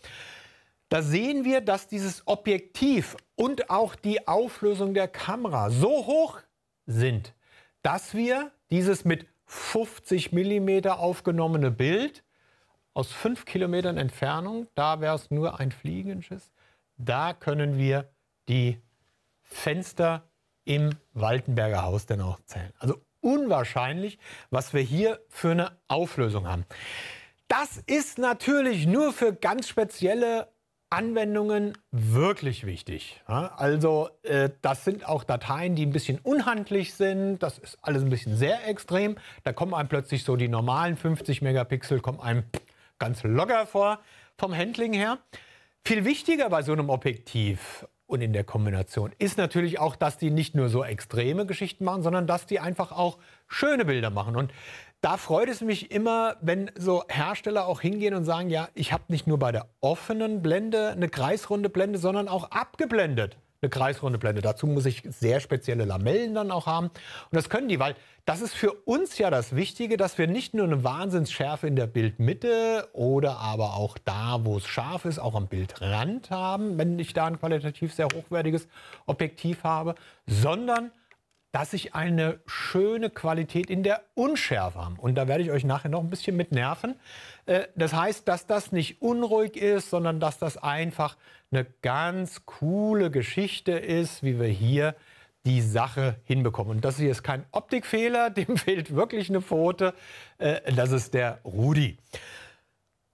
Da sehen wir, dass dieses Objektiv und auch die Auflösung der Kamera so hoch sind, dass wir dieses mit 50 mm aufgenommene Bild aus 5 Kilometern Entfernung, da wäre es nur ein Fliegenschiss, da können wir die Fenster im Waltenberger Haus denn auch zählen. Also unwahrscheinlich, was wir hier für eine Auflösung haben. Das ist natürlich nur für ganz spezielle Anwendungen wirklich wichtig. Also äh, das sind auch Dateien, die ein bisschen unhandlich sind. Das ist alles ein bisschen sehr extrem. Da kommen einem plötzlich so die normalen 50 Megapixel, kommen einem ganz locker vor vom Handling her. Viel wichtiger bei so einem Objektiv und in der Kombination ist natürlich auch, dass die nicht nur so extreme Geschichten machen, sondern dass die einfach auch schöne Bilder machen. Und da freut es mich immer, wenn so Hersteller auch hingehen und sagen, ja, ich habe nicht nur bei der offenen Blende eine kreisrunde Blende, sondern auch abgeblendet eine kreisrunde Blende. Dazu muss ich sehr spezielle Lamellen dann auch haben. Und das können die, weil das ist für uns ja das Wichtige, dass wir nicht nur eine Wahnsinnsschärfe in der Bildmitte oder aber auch da, wo es scharf ist, auch am Bildrand haben, wenn ich da ein qualitativ sehr hochwertiges Objektiv habe, sondern dass ich eine schöne Qualität in der Unschärfe habe. Und da werde ich euch nachher noch ein bisschen mit nerven. Äh, das heißt, dass das nicht unruhig ist, sondern dass das einfach eine ganz coole Geschichte ist, wie wir hier die Sache hinbekommen. Und das hier ist kein Optikfehler, dem fehlt wirklich eine Pfote. Äh, das ist der Rudi.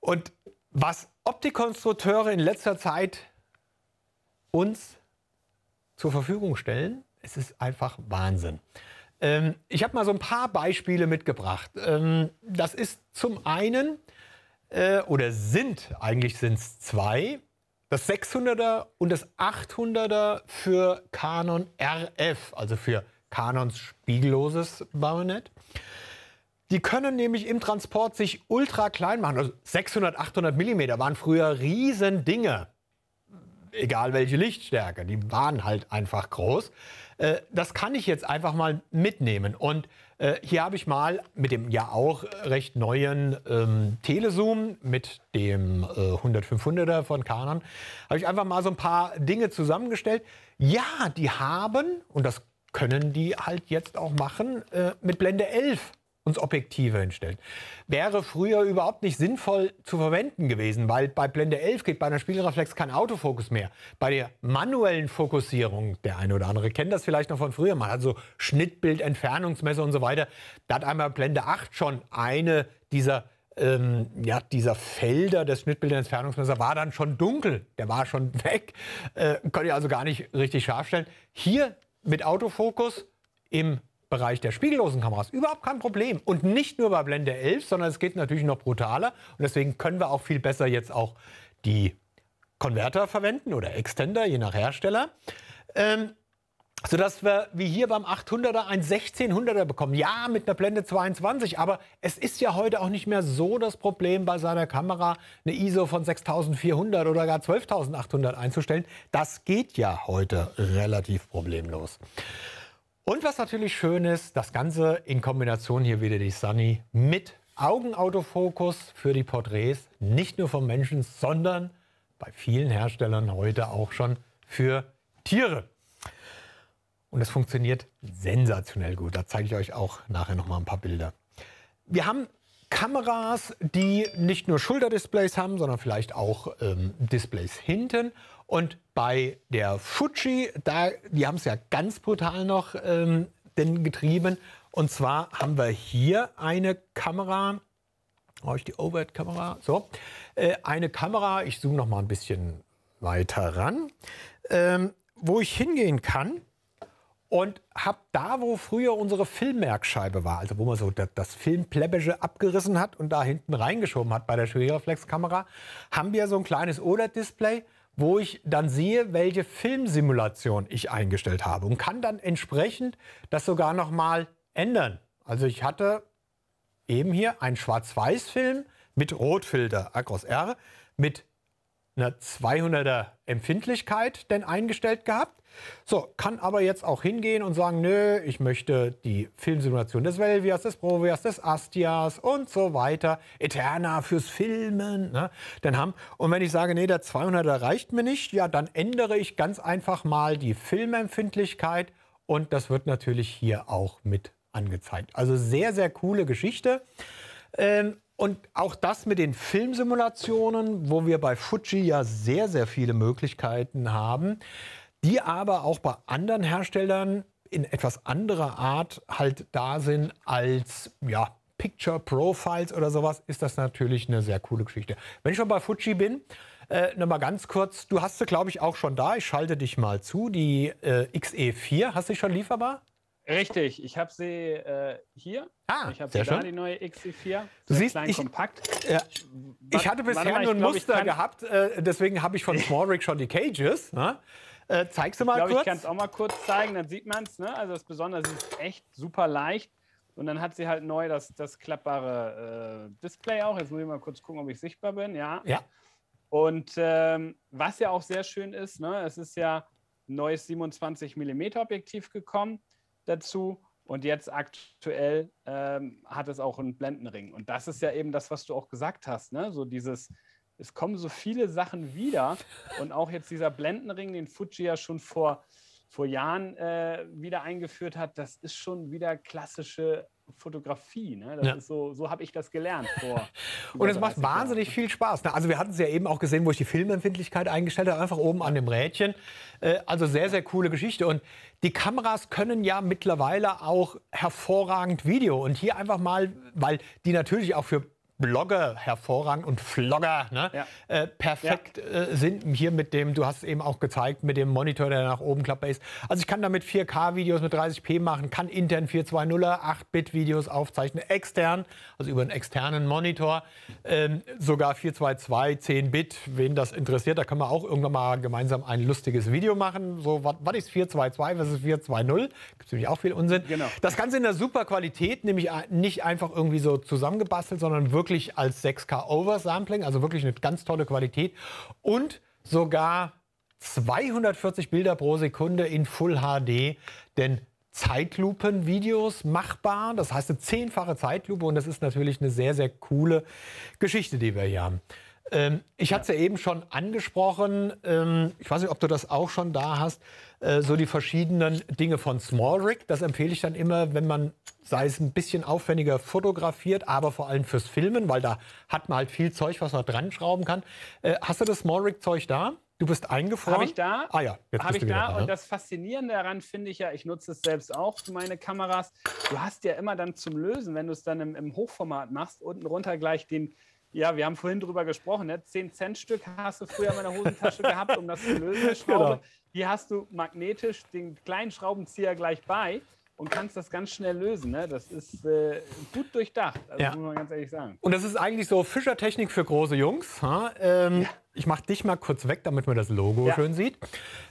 Und was Optikkonstrukteure in letzter Zeit uns zur Verfügung stellen, es ist einfach Wahnsinn. Ähm, ich habe mal so ein paar Beispiele mitgebracht. Ähm, das ist zum einen, äh, oder sind, eigentlich sind es zwei, das 600er und das 800er für Canon RF, also für Canons spiegelloses Bajonett. Die können nämlich im Transport sich ultra klein machen. Also 600, 800 Millimeter waren früher riesen Dinge. Egal welche Lichtstärke, die waren halt einfach groß. Äh, das kann ich jetzt einfach mal mitnehmen. Und äh, hier habe ich mal mit dem ja auch recht neuen ähm, Telezoom, mit dem äh, 100-500er von Canon, habe ich einfach mal so ein paar Dinge zusammengestellt. Ja, die haben, und das können die halt jetzt auch machen, äh, mit Blende 11 uns Objektive hinstellen. Wäre früher überhaupt nicht sinnvoll zu verwenden gewesen, weil bei Blende 11 geht bei einer Spiegelreflex kein Autofokus mehr. Bei der manuellen Fokussierung, der eine oder andere kennt das vielleicht noch von früher mal, also Schnittbild, Entfernungsmesser und so weiter, da hat einmal Blende 8 schon eine dieser ähm, ja, dieser Felder des Schnittbild- Entfernungsmesser war dann schon dunkel, der war schon weg, äh, konnte ich also gar nicht richtig scharf stellen. Hier mit Autofokus im Bereich der spiegellosen Kameras überhaupt kein Problem. Und nicht nur bei Blende 11, sondern es geht natürlich noch brutaler. Und deswegen können wir auch viel besser jetzt auch die Konverter verwenden oder Extender, je nach Hersteller. Ähm, sodass wir wie hier beim 800er ein 1600er bekommen. Ja, mit einer Blende 22, aber es ist ja heute auch nicht mehr so das Problem, bei seiner Kamera eine ISO von 6400 oder gar 12800 einzustellen. Das geht ja heute relativ problemlos. Und was natürlich schön ist, das Ganze in Kombination hier wieder die Sunny mit Augenautofokus für die Porträts, nicht nur von Menschen, sondern bei vielen Herstellern heute auch schon für Tiere. Und es funktioniert sensationell gut. Da zeige ich euch auch nachher noch mal ein paar Bilder. Wir haben Kameras, die nicht nur Schulterdisplays haben, sondern vielleicht auch ähm, Displays hinten. Und bei der Fuji, da, die haben es ja ganz brutal noch ähm, denn getrieben. Und zwar haben wir hier eine Kamera, habe ich die Overt-Kamera, so, äh, eine Kamera, ich zoome noch mal ein bisschen weiter ran, ähm, wo ich hingehen kann und habe da, wo früher unsere Filmmerkscheibe war, also wo man so das, das Filmpläppische abgerissen hat und da hinten reingeschoben hat bei der Spiegelreflexkamera, haben wir so ein kleines OLED-Display wo ich dann sehe, welche Filmsimulation ich eingestellt habe und kann dann entsprechend das sogar nochmal ändern. Also ich hatte eben hier einen Schwarz-Weiß-Film mit Rotfilter Across R mit einer 200er Empfindlichkeit denn eingestellt gehabt so, kann aber jetzt auch hingehen und sagen, nö, ich möchte die Filmsimulation des Velvias, des Provias, des Astias und so weiter, Eterna fürs Filmen, ne, dann haben. Und wenn ich sage, nee, der 200er reicht mir nicht, ja, dann ändere ich ganz einfach mal die Filmempfindlichkeit und das wird natürlich hier auch mit angezeigt. Also sehr, sehr coole Geschichte. Ähm, und auch das mit den Filmsimulationen, wo wir bei Fuji ja sehr, sehr viele Möglichkeiten haben die aber auch bei anderen Herstellern in etwas anderer Art halt da sind als ja, Picture Profiles oder sowas, ist das natürlich eine sehr coole Geschichte. Wenn ich schon bei Fuji bin, äh, nochmal ganz kurz, du hast sie, glaube ich, auch schon da. Ich schalte dich mal zu. Die äh, XE4, hast du schon lieferbar? Richtig, ich habe sie äh, hier. Ah, ich habe sie schön. da, die neue xe 4 Du siehst, klein, ich, kompakt. Äh, ich hatte bisher nur ein Muster glaub, gehabt, äh, deswegen habe ich von Smallrig schon die Cages. Ne? Äh, zeigst du mal ich glaub, kurz? Ich kann es auch mal kurz zeigen, dann sieht man es. Ne? Also das Besondere ist echt super leicht. Und dann hat sie halt neu das, das klappbare äh, Display auch. Jetzt muss ich mal kurz gucken, ob ich sichtbar bin. Ja. ja. Und ähm, was ja auch sehr schön ist, ne? es ist ja ein neues 27 mm Objektiv gekommen dazu. Und jetzt aktuell ähm, hat es auch einen Blendenring. Und das ist ja eben das, was du auch gesagt hast. Ne? So dieses es kommen so viele Sachen wieder. Und auch jetzt dieser Blendenring, den Fuji ja schon vor, vor Jahren äh, wieder eingeführt hat, das ist schon wieder klassische Fotografie. Ne? Ja. so, so habe ich das gelernt. und es macht wahnsinnig Jahren. viel Spaß. Ne? Also wir hatten es ja eben auch gesehen, wo ich die Filmempfindlichkeit eingestellt habe, einfach oben an dem Rädchen. Äh, also sehr, sehr coole Geschichte. Und die Kameras können ja mittlerweile auch hervorragend Video. Und hier einfach mal, weil die natürlich auch für Blogger hervorragend und Vlogger ne? ja. äh, perfekt ja. äh, sind. Hier mit dem, du hast es eben auch gezeigt, mit dem Monitor, der nach oben klappbar ist. Also ich kann damit 4K-Videos mit 30p machen, kann intern 420er, 8-Bit-Videos aufzeichnen, extern, also über einen externen Monitor, ähm, sogar 422, 10-Bit, wen das interessiert, da können wir auch irgendwann mal gemeinsam ein lustiges Video machen. So, was ist 422, was ist 420? Gibt es nämlich auch viel Unsinn. Genau. Das Ganze in der super Qualität, nämlich äh, nicht einfach irgendwie so zusammengebastelt, sondern wirklich wirklich als 6K Oversampling, also wirklich eine ganz tolle Qualität und sogar 240 Bilder pro Sekunde in Full HD, denn Zeitlupenvideos machbar, das heißt eine zehnfache Zeitlupe und das ist natürlich eine sehr, sehr coole Geschichte, die wir hier haben. Ähm, ich ja. hatte es ja eben schon angesprochen, ähm, ich weiß nicht, ob du das auch schon da hast, äh, so die verschiedenen Dinge von Small Rig. Das empfehle ich dann immer, wenn man, sei es ein bisschen aufwendiger fotografiert, aber vor allem fürs Filmen, weil da hat man halt viel Zeug, was man dran schrauben kann. Äh, hast du das Small Rig Zeug da? Du bist eingefroren? Habe ich da. Ah ja, jetzt Habe ich da. da Und ne? das Faszinierende daran finde ich ja, ich nutze es selbst auch für meine Kameras. Du hast ja immer dann zum Lösen, wenn du es dann im, im Hochformat machst, unten runter gleich den, ja, wir haben vorhin drüber gesprochen. Ne? 10-Cent-Stück hast du früher in meiner Hosentasche gehabt, um das zu lösen. Genau. Hier hast du magnetisch den kleinen Schraubenzieher gleich bei und kannst das ganz schnell lösen. Ne? Das ist äh, gut durchdacht, also ja. muss man ganz ehrlich sagen. Und das ist eigentlich so Fischertechnik für große Jungs. Ähm, ja. Ich mache dich mal kurz weg, damit man das Logo ja. schön sieht.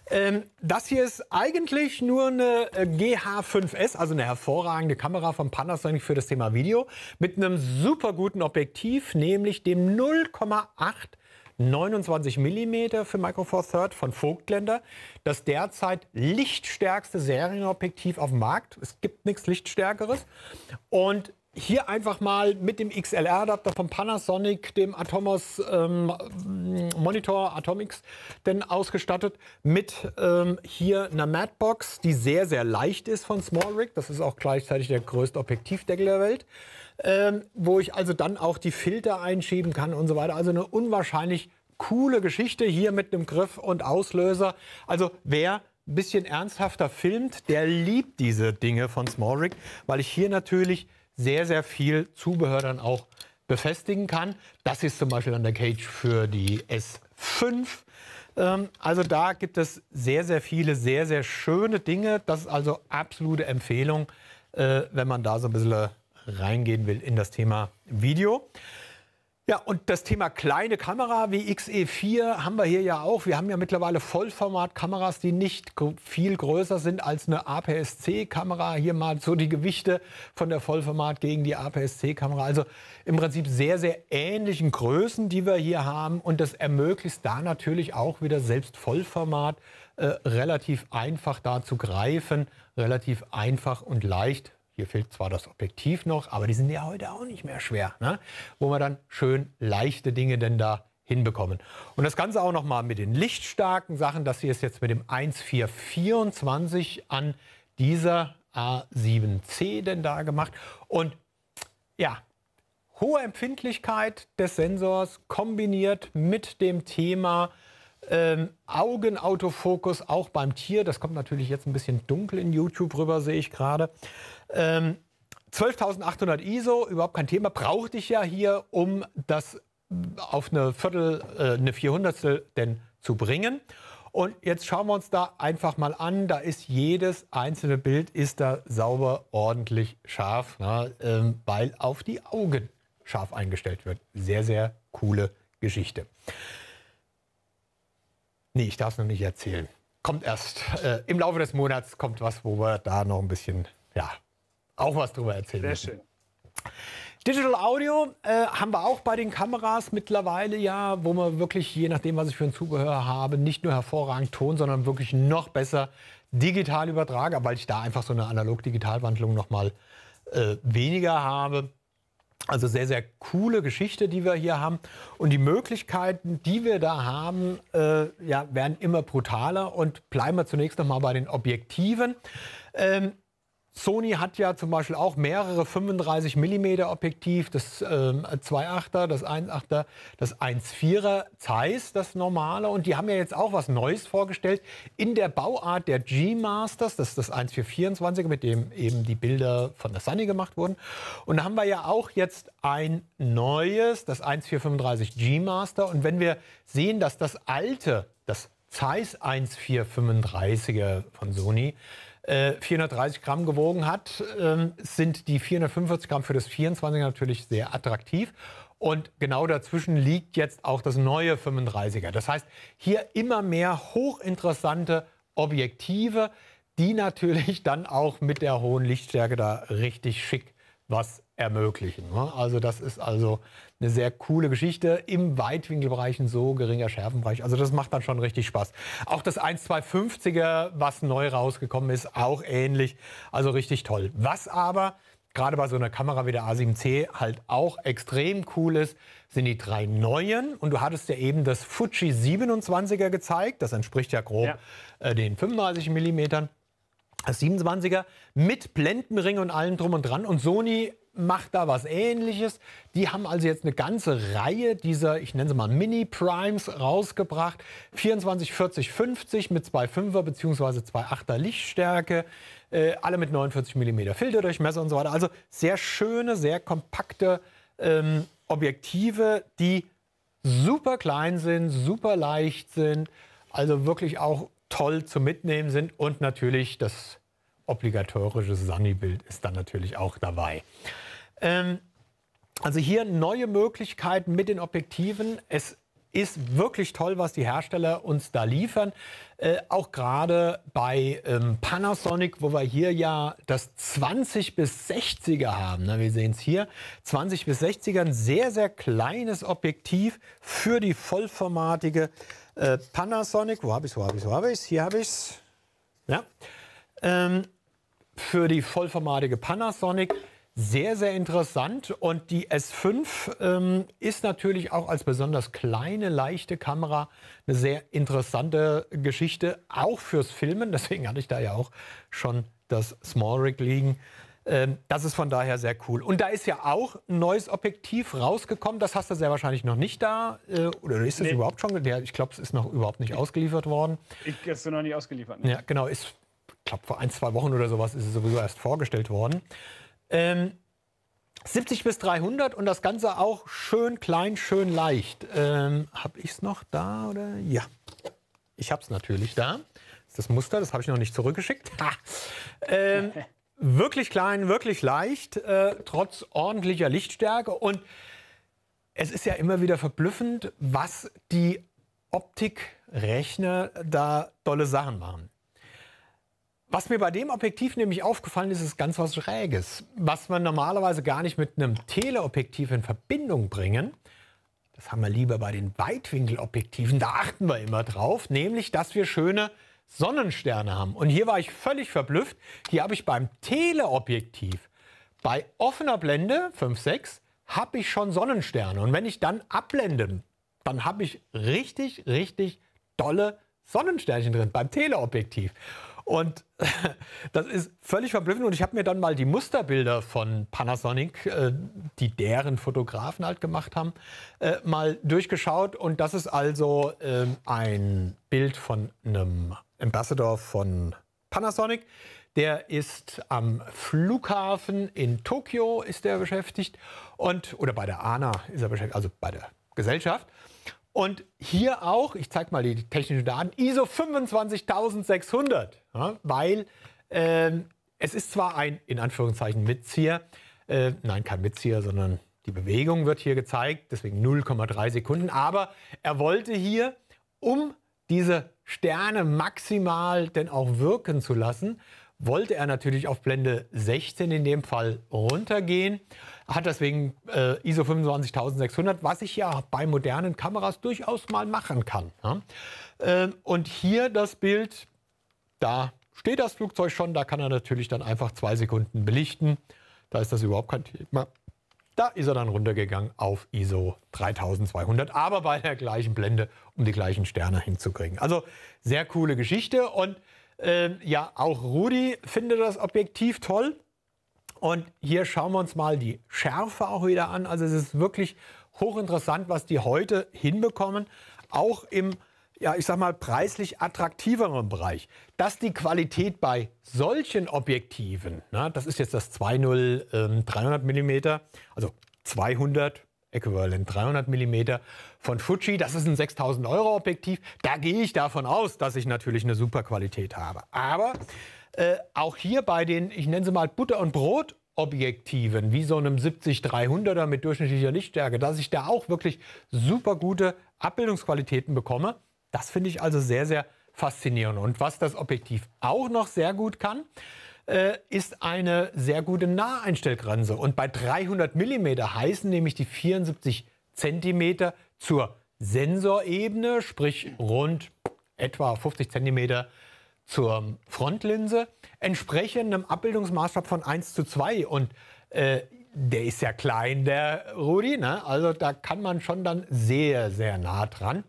Ähm, das hier ist eigentlich nur eine äh, GH5S, also eine hervorragende Kamera von Panasonic für das Thema Video, mit einem super guten Objektiv, nämlich dem 0,8 29 mm für Micro Four Third von Vogtländer. Das derzeit lichtstärkste Serienobjektiv auf dem Markt. Es gibt nichts Lichtstärkeres. Und hier einfach mal mit dem XLR-Adapter von Panasonic, dem Atomos ähm, Monitor Atomics, denn ausgestattet mit ähm, hier einer Matbox, die sehr, sehr leicht ist von Small Rig. Das ist auch gleichzeitig der größte Objektivdeckel der Welt ähm, wo ich also dann auch die Filter einschieben kann und so weiter. Also eine unwahrscheinlich coole Geschichte hier mit einem Griff und Auslöser. Also wer ein bisschen ernsthafter filmt, der liebt diese Dinge von Smallrig, weil ich hier natürlich sehr, sehr viel Zubehör dann auch befestigen kann. Das ist zum Beispiel an der Cage für die S5. Ähm, also da gibt es sehr, sehr viele, sehr, sehr schöne Dinge. Das ist also absolute Empfehlung, äh, wenn man da so ein bisschen reingehen will in das Thema Video. Ja, und das Thema kleine Kamera wie XE4 haben wir hier ja auch. Wir haben ja mittlerweile Vollformatkameras, die nicht viel größer sind als eine APS-C-Kamera. Hier mal so die Gewichte von der Vollformat gegen die APS-C-Kamera. Also im Prinzip sehr, sehr ähnlichen Größen, die wir hier haben. Und das ermöglicht da natürlich auch wieder selbst Vollformat äh, relativ einfach da zu greifen, relativ einfach und leicht hier fehlt zwar das Objektiv noch, aber die sind ja heute auch nicht mehr schwer, ne? wo wir dann schön leichte Dinge denn da hinbekommen. Und das Ganze auch nochmal mit den lichtstarken Sachen. Das hier ist jetzt mit dem 1424 an dieser A7C denn da gemacht. Und ja, hohe Empfindlichkeit des Sensors kombiniert mit dem Thema ähm, Augenautofokus auch beim Tier. Das kommt natürlich jetzt ein bisschen dunkel in YouTube rüber, sehe ich gerade. Ähm, 12.800 ISO, überhaupt kein Thema, brauchte ich ja hier, um das auf eine Viertel, äh, eine Vierhundertstel denn zu bringen. Und jetzt schauen wir uns da einfach mal an. Da ist jedes einzelne Bild ist da sauber, ordentlich, scharf, na, ähm, weil auf die Augen scharf eingestellt wird. Sehr, sehr coole Geschichte. Nee, ich darf es noch nicht erzählen. Kommt erst äh, im Laufe des Monats kommt was, wo wir da noch ein bisschen ja, auch was drüber erzählen. Sehr schön. Digital Audio äh, haben wir auch bei den Kameras mittlerweile ja, wo man wirklich, je nachdem, was ich für ein Zubehör habe, nicht nur hervorragend Ton, sondern wirklich noch besser digital übertrage, weil ich da einfach so eine Analog-Digital-Wandlung nochmal äh, weniger habe. Also sehr, sehr coole Geschichte, die wir hier haben. Und die Möglichkeiten, die wir da haben, äh, ja, werden immer brutaler. Und bleiben wir zunächst nochmal bei den Objektiven. Ähm, Sony hat ja zum Beispiel auch mehrere 35 mm Objektiv, das äh, 2.8er, das 1.8er, das 1.4er Zeiss, das normale. Und die haben ja jetzt auch was Neues vorgestellt in der Bauart der G-Masters, das ist das 1.424er, mit dem eben die Bilder von der Sunny gemacht wurden. Und da haben wir ja auch jetzt ein neues, das 1.435 G-Master. Und wenn wir sehen, dass das alte, das Zeiss 1.435er von Sony, 430 äh, Gramm gewogen hat, ähm, sind die 445 Gramm für das 24er natürlich sehr attraktiv. Und genau dazwischen liegt jetzt auch das neue 35er. Das heißt, hier immer mehr hochinteressante Objektive, die natürlich dann auch mit der hohen Lichtstärke da richtig schick was ermöglichen. Ne? Also das ist also eine sehr coole Geschichte im Weitwinkelbereich, ein so geringer Schärfenbereich. Also das macht dann schon richtig Spaß. Auch das 1250er, was neu rausgekommen ist, auch ähnlich. Also richtig toll. Was aber gerade bei so einer Kamera wie der A7C halt auch extrem cool ist, sind die drei neuen. Und du hattest ja eben das Fuji 27er gezeigt. Das entspricht ja grob ja. Äh, den 35 mm. Das 27er mit Blendenring und allem drum und dran. Und Sony macht da was Ähnliches. Die haben also jetzt eine ganze Reihe dieser, ich nenne sie mal Mini-Primes rausgebracht. 24, 40, 50 mit 25 er bzw. 28 er Lichtstärke. Äh, alle mit 49 mm Filterdurchmesser und so weiter. Also sehr schöne, sehr kompakte ähm, Objektive, die super klein sind, super leicht sind. Also wirklich auch toll zu mitnehmen sind und natürlich das obligatorisches Sunny-Bild ist dann natürlich auch dabei. Ähm, also hier neue Möglichkeiten mit den Objektiven. Es ist wirklich toll, was die Hersteller uns da liefern. Äh, auch gerade bei ähm, Panasonic, wo wir hier ja das 20 bis 60er haben. Ne? Wir sehen es hier. 20 bis 60er, ein sehr, sehr kleines Objektiv für die vollformatige äh, Panasonic. Wo habe ich es? Wo habe ich es? Wo habe ich es? Hier habe ich es. Ja. Ähm, für die vollformatige Panasonic. Sehr, sehr interessant. Und die S5 ähm, ist natürlich auch als besonders kleine, leichte Kamera eine sehr interessante Geschichte, auch fürs Filmen. Deswegen hatte ich da ja auch schon das Small Rig liegen. Ähm, das ist von daher sehr cool. Und da ist ja auch ein neues Objektiv rausgekommen. Das hast du sehr wahrscheinlich noch nicht da. Äh, oder ist es nee. überhaupt schon? Ja, ich glaube, es ist noch überhaupt nicht ausgeliefert worden. Ich, das ist noch nicht ausgeliefert. Ne? Ja, genau. Ist glaube, vor ein, zwei Wochen oder sowas ist es sowieso erst vorgestellt worden. Ähm, 70 bis 300 und das Ganze auch schön klein, schön leicht. Ähm, habe ich es noch da? oder Ja, ich habe es natürlich da. Das ist das Muster, das habe ich noch nicht zurückgeschickt. ähm, wirklich klein, wirklich leicht, äh, trotz ordentlicher Lichtstärke. Und es ist ja immer wieder verblüffend, was die Optikrechner da tolle Sachen machen. Was mir bei dem Objektiv nämlich aufgefallen ist, ist ganz was Schräges, was man normalerweise gar nicht mit einem Teleobjektiv in Verbindung bringen. Das haben wir lieber bei den Weitwinkelobjektiven, da achten wir immer drauf, nämlich dass wir schöne Sonnensterne haben. Und hier war ich völlig verblüfft. Hier habe ich beim Teleobjektiv bei offener Blende 5.6 habe ich schon Sonnensterne. Und wenn ich dann abblende, dann habe ich richtig, richtig dolle Sonnensternchen drin beim Teleobjektiv. Und das ist völlig verblüffend. Und ich habe mir dann mal die Musterbilder von Panasonic, äh, die deren Fotografen halt gemacht haben, äh, mal durchgeschaut. Und das ist also äh, ein Bild von einem Ambassador von Panasonic. Der ist am Flughafen in Tokio ist er beschäftigt und oder bei der ANA ist er beschäftigt, also bei der Gesellschaft. Und hier auch, ich zeige mal die technischen Daten, ISO 25600, ja, weil ähm, es ist zwar ein, in Anführungszeichen, Mitzieher, äh, nein, kein Mitzieher, sondern die Bewegung wird hier gezeigt, deswegen 0,3 Sekunden, aber er wollte hier, um diese Sterne maximal denn auch wirken zu lassen, wollte er natürlich auf Blende 16 in dem Fall runtergehen, hat deswegen äh, ISO 25600, was ich ja bei modernen Kameras durchaus mal machen kann. Ne? Äh, und hier das Bild, da steht das Flugzeug schon, da kann er natürlich dann einfach zwei Sekunden belichten. Da ist das überhaupt kein Thema. Da ist er dann runtergegangen auf ISO 3200, aber bei der gleichen Blende, um die gleichen Sterne hinzukriegen. Also sehr coole Geschichte und ähm, ja, auch Rudi findet das Objektiv toll. Und hier schauen wir uns mal die Schärfe auch wieder an. Also es ist wirklich hochinteressant, was die heute hinbekommen. Auch im, ja, ich sag mal, preislich attraktiveren Bereich. Dass die Qualität bei solchen Objektiven, na, das ist jetzt das 2.0 ähm, 300 mm, also 200 äquivalent 300 mm von Fuji, das ist ein 6000 Euro Objektiv, da gehe ich davon aus, dass ich natürlich eine super Qualität habe. Aber äh, auch hier bei den, ich nenne sie mal Butter- und Brot Objektiven, wie so einem 70-300er mit durchschnittlicher Lichtstärke, dass ich da auch wirklich super gute Abbildungsqualitäten bekomme. Das finde ich also sehr, sehr faszinierend. Und was das Objektiv auch noch sehr gut kann, äh, ist eine sehr gute Naheinstellgrenze. Und bei 300 mm heißen nämlich die 74 cm zur Sensorebene, sprich rund etwa 50 cm zur Frontlinse, entsprechend einem Abbildungsmaßstab von 1 zu 2. Und äh, der ist ja klein, der Rudi. Ne? Also da kann man schon dann sehr, sehr nah dran.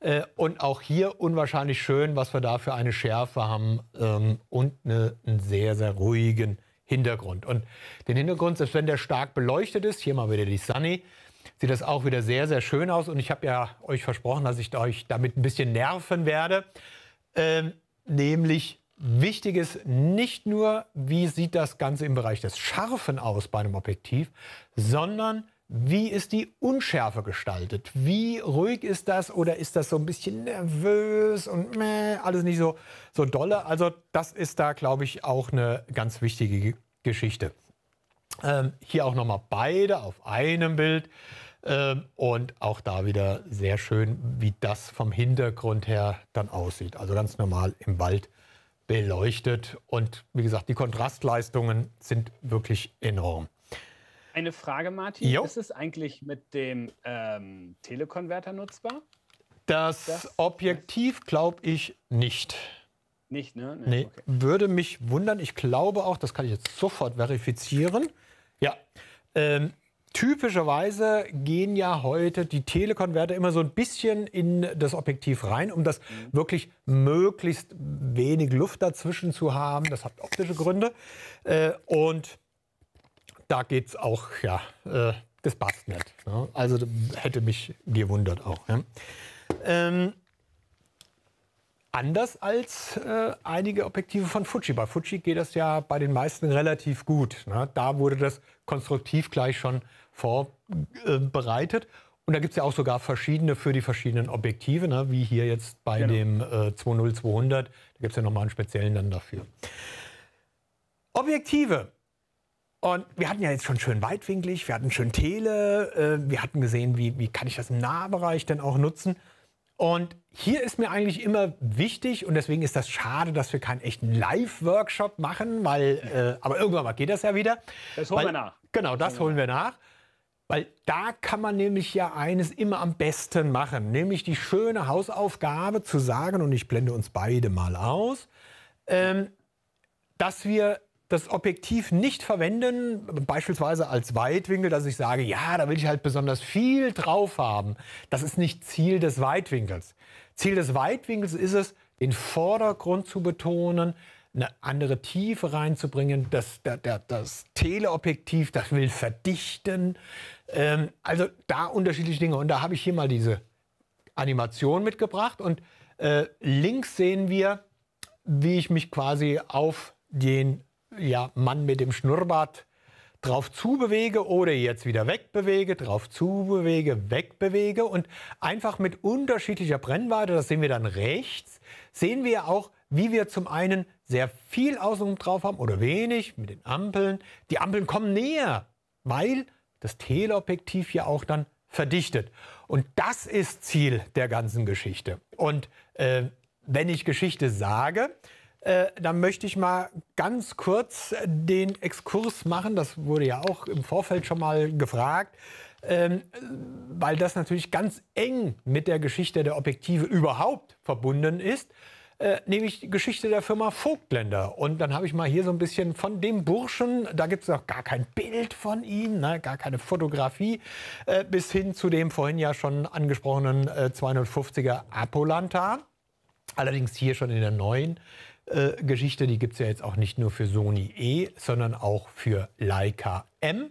Äh, und auch hier unwahrscheinlich schön, was wir da für eine Schärfe haben ähm, und eine, einen sehr, sehr ruhigen Hintergrund. Und den Hintergrund, selbst wenn der stark beleuchtet ist, hier mal wieder die Sunny, sieht das auch wieder sehr, sehr schön aus. Und ich habe ja euch versprochen, dass ich euch damit ein bisschen nerven werde. Ähm, nämlich wichtig ist nicht nur, wie sieht das Ganze im Bereich des Scharfen aus bei einem Objektiv, sondern wie ist die Unschärfe gestaltet? Wie ruhig ist das oder ist das so ein bisschen nervös und meh, alles nicht so, so dolle? Also das ist da, glaube ich, auch eine ganz wichtige Geschichte. Ähm, hier auch nochmal beide auf einem Bild. Ähm, und auch da wieder sehr schön, wie das vom Hintergrund her dann aussieht. Also ganz normal im Wald beleuchtet. Und wie gesagt, die Kontrastleistungen sind wirklich enorm. Eine Frage, Martin. Jo. Ist es eigentlich mit dem ähm, Telekonverter nutzbar? Das, das Objektiv glaube ich nicht. Nicht, ne? Nee, nee. Okay. Würde mich wundern. Ich glaube auch, das kann ich jetzt sofort verifizieren. Ja. Ähm, Typischerweise gehen ja heute die Telekonverter immer so ein bisschen in das Objektiv rein, um das mhm. wirklich möglichst wenig Luft dazwischen zu haben. Das hat optische Gründe. Äh, und da geht es auch, ja, äh, das passt nicht. Ne? Also hätte mich gewundert auch. Ähm, anders als äh, einige Objektive von Fuji. Bei Fuji geht das ja bei den meisten relativ gut. Ne? Da wurde das konstruktiv gleich schon vorbereitet. Und da gibt es ja auch sogar verschiedene für die verschiedenen Objektive, ne? wie hier jetzt bei genau. dem äh, 20200. Da gibt es ja nochmal einen speziellen dann dafür. Objektive. Und wir hatten ja jetzt schon schön weitwinklig, wir hatten schön Tele, äh, wir hatten gesehen, wie, wie kann ich das im Nahbereich denn auch nutzen. Und hier ist mir eigentlich immer wichtig und deswegen ist das schade, dass wir keinen echten Live-Workshop machen, weil, äh, aber irgendwann mal geht das ja wieder. Das holen weil, wir nach. Genau, das holen wir nach. Weil da kann man nämlich ja eines immer am besten machen, nämlich die schöne Hausaufgabe zu sagen, und ich blende uns beide mal aus, ähm, dass wir das Objektiv nicht verwenden, beispielsweise als Weitwinkel, dass ich sage, ja, da will ich halt besonders viel drauf haben. Das ist nicht Ziel des Weitwinkels. Ziel des Weitwinkels ist es, den Vordergrund zu betonen, eine andere Tiefe reinzubringen. Das, der, der, das Teleobjektiv, das will verdichten. Ähm, also da unterschiedliche Dinge. Und da habe ich hier mal diese Animation mitgebracht. Und äh, links sehen wir, wie ich mich quasi auf den ja, Mann mit dem Schnurrbart drauf zubewege oder jetzt wieder wegbewege, drauf zubewege, wegbewege und einfach mit unterschiedlicher Brennweite, das sehen wir dann rechts, sehen wir auch, wie wir zum einen sehr viel Außenrum drauf haben oder wenig mit den Ampeln. Die Ampeln kommen näher, weil das Teleobjektiv ja auch dann verdichtet. Und das ist Ziel der ganzen Geschichte. Und äh, wenn ich Geschichte sage, äh, dann möchte ich mal ganz kurz äh, den Exkurs machen. Das wurde ja auch im Vorfeld schon mal gefragt. Ähm, weil das natürlich ganz eng mit der Geschichte der Objektive überhaupt verbunden ist, äh, nämlich die Geschichte der Firma Vogtländer. Und dann habe ich mal hier so ein bisschen von dem Burschen, da gibt es noch gar kein Bild von ihm, ne, gar keine Fotografie, äh, bis hin zu dem vorhin ja schon angesprochenen äh, 250er Apolanta. Allerdings hier schon in der neuen äh, Geschichte, die gibt es ja jetzt auch nicht nur für Sony E, sondern auch für Leica M.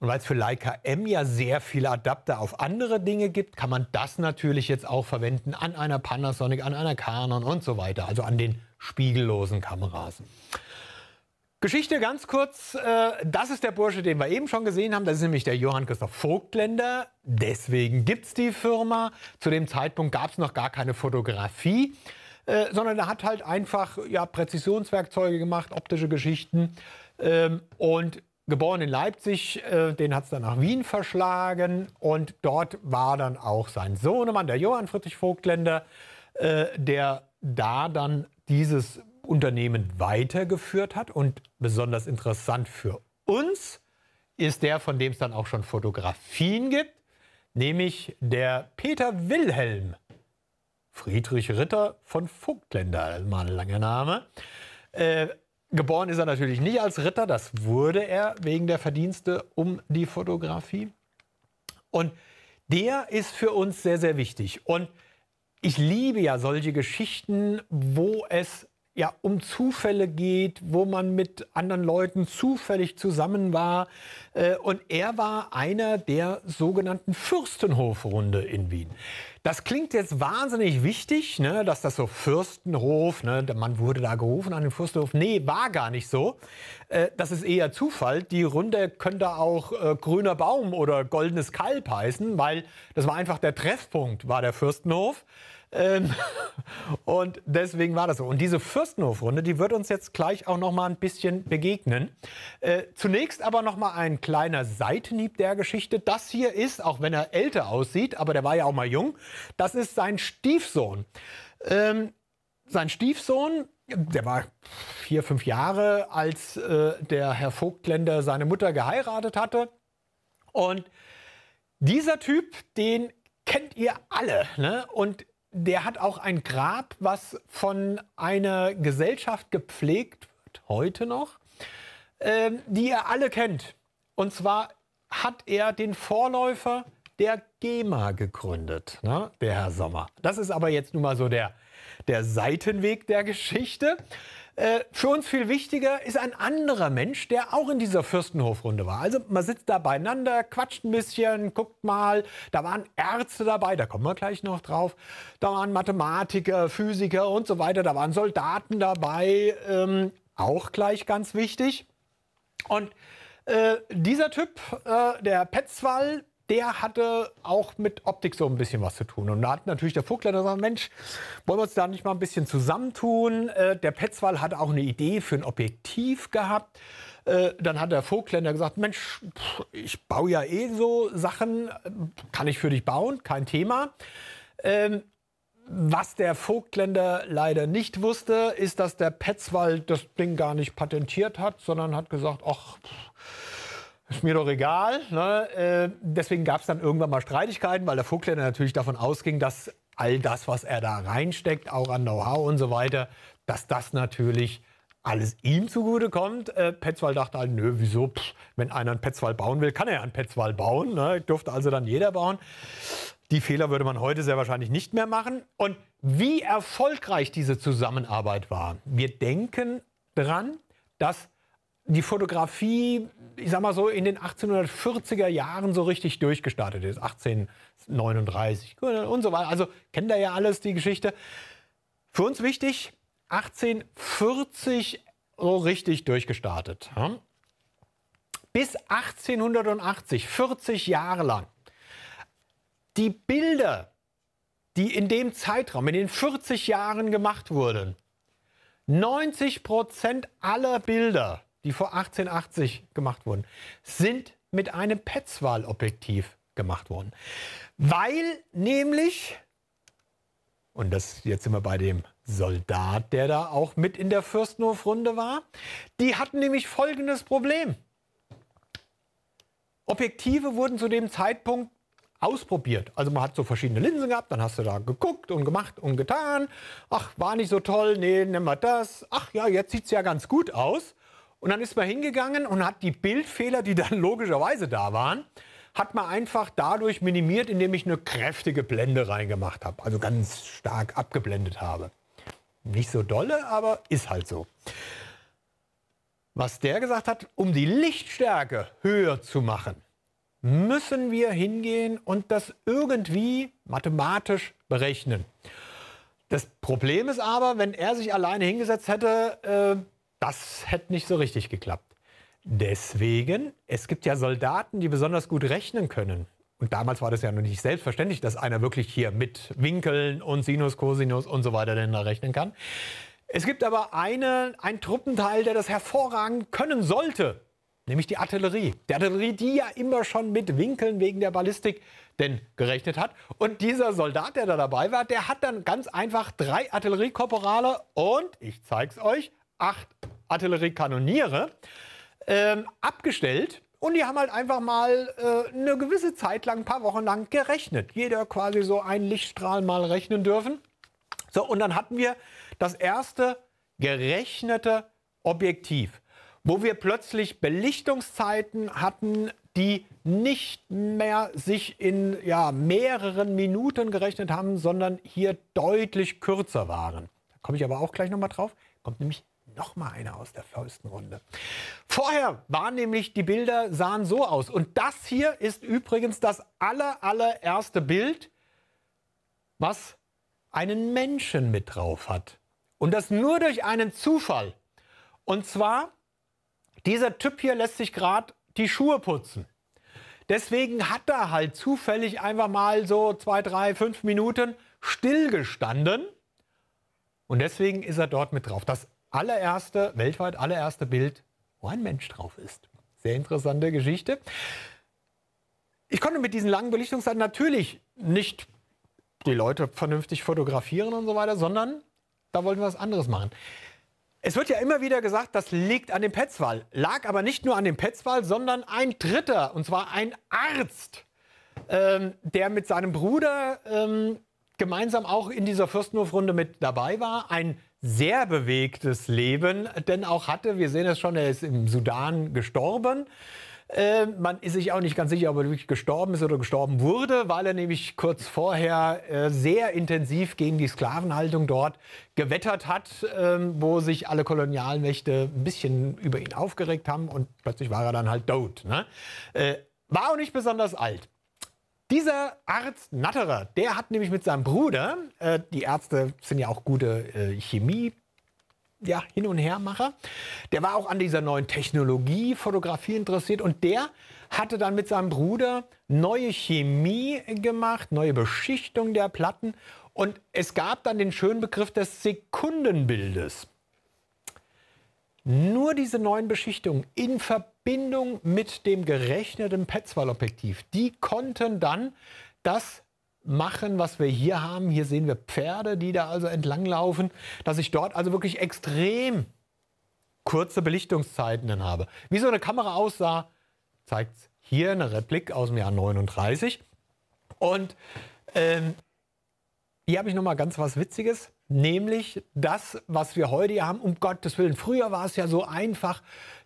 Und weil es für Leica M ja sehr viele Adapter auf andere Dinge gibt, kann man das natürlich jetzt auch verwenden an einer Panasonic, an einer Canon und so weiter, also an den spiegellosen Kameras. Geschichte ganz kurz. Äh, das ist der Bursche, den wir eben schon gesehen haben. Das ist nämlich der Johann Christoph Vogtländer. Deswegen gibt es die Firma. Zu dem Zeitpunkt gab es noch gar keine Fotografie. Äh, sondern er hat halt einfach ja, Präzisionswerkzeuge gemacht, optische Geschichten. Ähm, und geboren in Leipzig, äh, den hat es dann nach Wien verschlagen. Und dort war dann auch sein Sohnemann, der Johann Friedrich Vogtländer, äh, der da dann dieses Unternehmen weitergeführt hat. Und besonders interessant für uns ist der, von dem es dann auch schon Fotografien gibt, nämlich der Peter Wilhelm Friedrich Ritter von Vogtländer, mal ein langer Name. Äh, geboren ist er natürlich nicht als Ritter, das wurde er wegen der Verdienste um die Fotografie. Und der ist für uns sehr, sehr wichtig. Und ich liebe ja solche Geschichten, wo es ja um Zufälle geht, wo man mit anderen Leuten zufällig zusammen war. Äh, und er war einer der sogenannten Fürstenhofrunde in Wien. Das klingt jetzt wahnsinnig wichtig, ne, dass das so Fürstenhof, ne, der Mann wurde da gerufen an den Fürstenhof. Nee, war gar nicht so. Äh, das ist eher Zufall. Die Runde könnte auch äh, grüner Baum oder goldenes Kalb heißen, weil das war einfach der Treffpunkt, war der Fürstenhof. Ähm, und deswegen war das so. Und diese Fürstenhofrunde, die wird uns jetzt gleich auch noch mal ein bisschen begegnen. Äh, zunächst aber noch mal ein kleiner Seitenhieb der Geschichte. Das hier ist, auch wenn er älter aussieht, aber der war ja auch mal jung, das ist sein Stiefsohn. Ähm, sein Stiefsohn, der war vier, fünf Jahre, als äh, der Herr Vogtländer seine Mutter geheiratet hatte. Und dieser Typ, den kennt ihr alle. Ne? Und der hat auch ein Grab, was von einer Gesellschaft gepflegt wird, heute noch, ähm, die ihr alle kennt. Und zwar hat er den Vorläufer der GEMA gegründet, ne? der Herr Sommer. Das ist aber jetzt nun mal so der, der Seitenweg der Geschichte. Äh, für uns viel wichtiger ist ein anderer Mensch, der auch in dieser Fürstenhofrunde war. Also man sitzt da beieinander, quatscht ein bisschen, guckt mal. Da waren Ärzte dabei, da kommen wir gleich noch drauf. Da waren Mathematiker, Physiker und so weiter. Da waren Soldaten dabei, ähm, auch gleich ganz wichtig. Und äh, dieser Typ, äh, der Petzwall, der hatte auch mit Optik so ein bisschen was zu tun. Und da hat natürlich der Vogtländer gesagt, Mensch, wollen wir uns da nicht mal ein bisschen zusammentun? Äh, der Petzwall hat auch eine Idee für ein Objektiv gehabt. Äh, dann hat der Vogtländer gesagt, Mensch, ich baue ja eh so Sachen, kann ich für dich bauen, kein Thema. Ähm, was der Vogtländer leider nicht wusste, ist, dass der Petzval das Ding gar nicht patentiert hat, sondern hat gesagt, ach, pff, ist mir doch egal. Ne? Äh, deswegen gab es dann irgendwann mal Streitigkeiten, weil der Vogtländer natürlich davon ausging, dass all das, was er da reinsteckt, auch an Know-how und so weiter, dass das natürlich alles ihm zugutekommt. Äh, Petzval dachte halt, nö, wieso, Pff, wenn einer einen Petzwald bauen will, kann er ja einen Petzwald bauen. Ne? Dürfte also dann jeder bauen. Die Fehler würde man heute sehr wahrscheinlich nicht mehr machen. Und wie erfolgreich diese Zusammenarbeit war. Wir denken dran, dass die Fotografie, ich sag mal so, in den 1840er Jahren so richtig durchgestartet ist. 1839 und so weiter. Also kennt ihr ja alles, die Geschichte. Für uns wichtig, 1840 so richtig durchgestartet. Bis 1880, 40 Jahre lang. Die Bilder, die in dem Zeitraum, in den 40 Jahren gemacht wurden, 90 Prozent aller Bilder die vor 1880 gemacht wurden, sind mit einem Petzval-Objektiv gemacht worden. Weil nämlich, und das jetzt sind wir bei dem Soldat, der da auch mit in der Fürstenhofrunde war, die hatten nämlich folgendes Problem. Objektive wurden zu dem Zeitpunkt ausprobiert. Also man hat so verschiedene Linsen gehabt, dann hast du da geguckt und gemacht und getan. Ach, war nicht so toll, nee, nimm mal das. Ach ja, jetzt sieht es ja ganz gut aus. Und dann ist man hingegangen und hat die Bildfehler, die dann logischerweise da waren, hat man einfach dadurch minimiert, indem ich eine kräftige Blende reingemacht habe. Also ganz stark abgeblendet habe. Nicht so dolle, aber ist halt so. Was der gesagt hat, um die Lichtstärke höher zu machen, müssen wir hingehen und das irgendwie mathematisch berechnen. Das Problem ist aber, wenn er sich alleine hingesetzt hätte, äh, das hätte nicht so richtig geklappt. Deswegen, es gibt ja Soldaten, die besonders gut rechnen können. Und damals war das ja noch nicht selbstverständlich, dass einer wirklich hier mit Winkeln und Sinus, Cosinus und so weiter denn da rechnen kann. Es gibt aber eine, einen Truppenteil, der das hervorragend können sollte, nämlich die Artillerie. Die Artillerie, die ja immer schon mit Winkeln wegen der Ballistik denn gerechnet hat. Und dieser Soldat, der da dabei war, der hat dann ganz einfach drei Artilleriekorporale und, ich zeig's euch, acht Artilleriekanoniere ähm, abgestellt. Und die haben halt einfach mal äh, eine gewisse Zeit lang, ein paar Wochen lang gerechnet. Jeder quasi so einen Lichtstrahl mal rechnen dürfen. So, und dann hatten wir das erste gerechnete Objektiv, wo wir plötzlich Belichtungszeiten hatten, die nicht mehr sich in ja, mehreren Minuten gerechnet haben, sondern hier deutlich kürzer waren. Da komme ich aber auch gleich nochmal drauf. Kommt nämlich Nochmal eine aus der Faustenrunde. Vorher waren nämlich die Bilder sahen so aus. Und das hier ist übrigens das aller, allererste Bild, was einen Menschen mit drauf hat. Und das nur durch einen Zufall. Und zwar, dieser Typ hier lässt sich gerade die Schuhe putzen. Deswegen hat er halt zufällig einfach mal so zwei, drei, fünf Minuten stillgestanden. Und deswegen ist er dort mit drauf. Das allererste, weltweit allererste Bild, wo ein Mensch drauf ist. Sehr interessante Geschichte. Ich konnte mit diesen langen Belichtungszeiten natürlich nicht die Leute vernünftig fotografieren und so weiter, sondern da wollten wir was anderes machen. Es wird ja immer wieder gesagt, das liegt an dem Petzwall. Lag aber nicht nur an dem Petzwall, sondern ein Dritter, und zwar ein Arzt, ähm, der mit seinem Bruder ähm, gemeinsam auch in dieser Fürstenhofrunde mit dabei war. Ein sehr bewegtes Leben, denn auch hatte, wir sehen es schon, er ist im Sudan gestorben. Äh, man ist sich auch nicht ganz sicher, ob er wirklich gestorben ist oder gestorben wurde, weil er nämlich kurz vorher äh, sehr intensiv gegen die Sklavenhaltung dort gewettert hat, äh, wo sich alle Kolonialmächte ein bisschen über ihn aufgeregt haben und plötzlich war er dann halt tot. Ne? Äh, war auch nicht besonders alt. Dieser Arzt Natterer, der hat nämlich mit seinem Bruder, äh, die Ärzte sind ja auch gute äh, Chemie, ja, hin und hermacher, der war auch an dieser neuen Technologie Fotografie interessiert und der hatte dann mit seinem Bruder neue Chemie gemacht, neue Beschichtung der Platten und es gab dann den schönen Begriff des Sekundenbildes. Nur diese neuen Beschichtungen in Verbindung Verbindung mit dem gerechneten Petzval-Objektiv, die konnten dann das machen, was wir hier haben. Hier sehen wir Pferde, die da also entlanglaufen, dass ich dort also wirklich extrem kurze Belichtungszeiten dann habe. Wie so eine Kamera aussah, zeigt es hier eine Replik aus dem Jahr 39. Und ähm, hier habe ich nochmal ganz was Witziges, nämlich das, was wir heute hier haben. Um Gottes Willen, früher war es ja so einfach,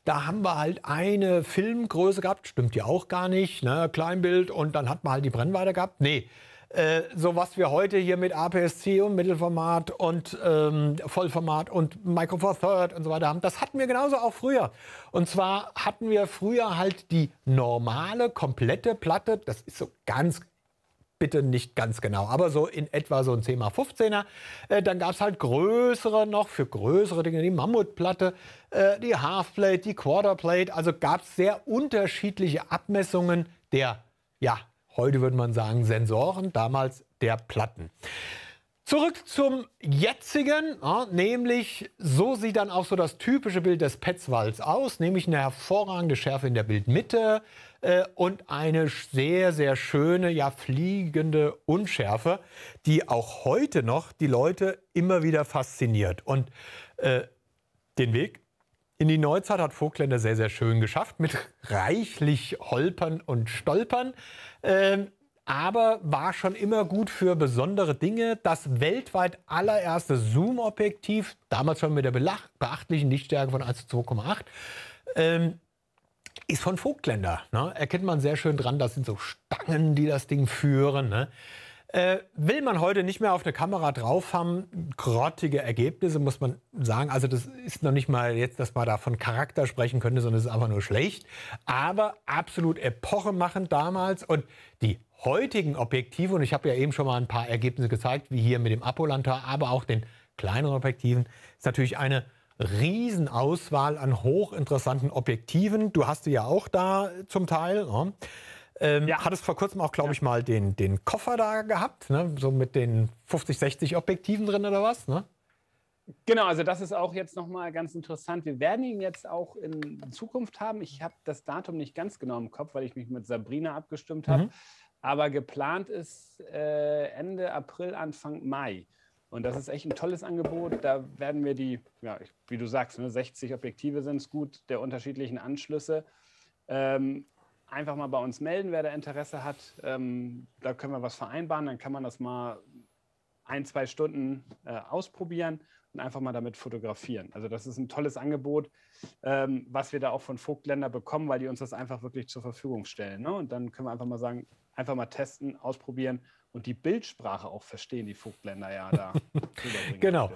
da haben wir halt eine Filmgröße gehabt, stimmt ja auch gar nicht, ne? Kleinbild und dann hat man halt die Brennweite gehabt. Nee, äh, so was wir heute hier mit APS-C und Mittelformat und ähm, Vollformat und Micro Four Third und so weiter haben, das hatten wir genauso auch früher. Und zwar hatten wir früher halt die normale, komplette Platte, das ist so ganz bitte nicht ganz genau, aber so in etwa so ein 10x15er. Äh, dann gab es halt größere noch, für größere Dinge, die Mammutplatte, äh, die Halfplate, die Quarterplate. Also gab es sehr unterschiedliche Abmessungen der, ja, heute würde man sagen Sensoren, damals der Platten. Zurück zum jetzigen, ja, nämlich so sieht dann auch so das typische Bild des Petzwalds aus, nämlich eine hervorragende Schärfe in der Bildmitte, äh, und eine sehr, sehr schöne, ja fliegende Unschärfe, die auch heute noch die Leute immer wieder fasziniert. Und äh, den Weg in die Neuzeit hat Vogtländer sehr, sehr schön geschafft, mit reichlich Holpern und Stolpern. Ähm, aber war schon immer gut für besondere Dinge. Das weltweit allererste Zoom-Objektiv, damals schon mit der beachtlichen Lichtstärke von 1 zu 2,8, ähm, ist von Vogtländer. Ne? Erkennt man sehr schön dran, das sind so Stangen, die das Ding führen. Ne? Äh, will man heute nicht mehr auf eine Kamera drauf haben, grottige Ergebnisse, muss man sagen. Also das ist noch nicht mal jetzt, dass man da von Charakter sprechen könnte, sondern es ist einfach nur schlecht. Aber absolut epochemachend damals. Und die heutigen Objektive, und ich habe ja eben schon mal ein paar Ergebnisse gezeigt, wie hier mit dem Apolantar, aber auch den kleineren Objektiven, ist natürlich eine Riesenauswahl an hochinteressanten Objektiven. Du hast sie ja auch da zum Teil. Ne? Ähm, ja. Hattest vor kurzem auch, glaube ja. ich, mal den, den Koffer da gehabt, ne? so mit den 50, 60 Objektiven drin oder was? Ne? Genau, also das ist auch jetzt nochmal ganz interessant. Wir werden ihn jetzt auch in Zukunft haben. Ich habe das Datum nicht ganz genau im Kopf, weil ich mich mit Sabrina abgestimmt habe. Mhm. Aber geplant ist äh, Ende April, Anfang Mai. Und das ist echt ein tolles Angebot. Da werden wir die, ja, wie du sagst, ne, 60 Objektive sind es gut, der unterschiedlichen Anschlüsse. Ähm, einfach mal bei uns melden, wer da Interesse hat. Ähm, da können wir was vereinbaren. Dann kann man das mal ein, zwei Stunden äh, ausprobieren und einfach mal damit fotografieren. Also das ist ein tolles Angebot, ähm, was wir da auch von Vogtländer bekommen, weil die uns das einfach wirklich zur Verfügung stellen. Ne? Und dann können wir einfach mal sagen, einfach mal testen, ausprobieren und die Bildsprache auch verstehen die Vogtländer ja da. genau.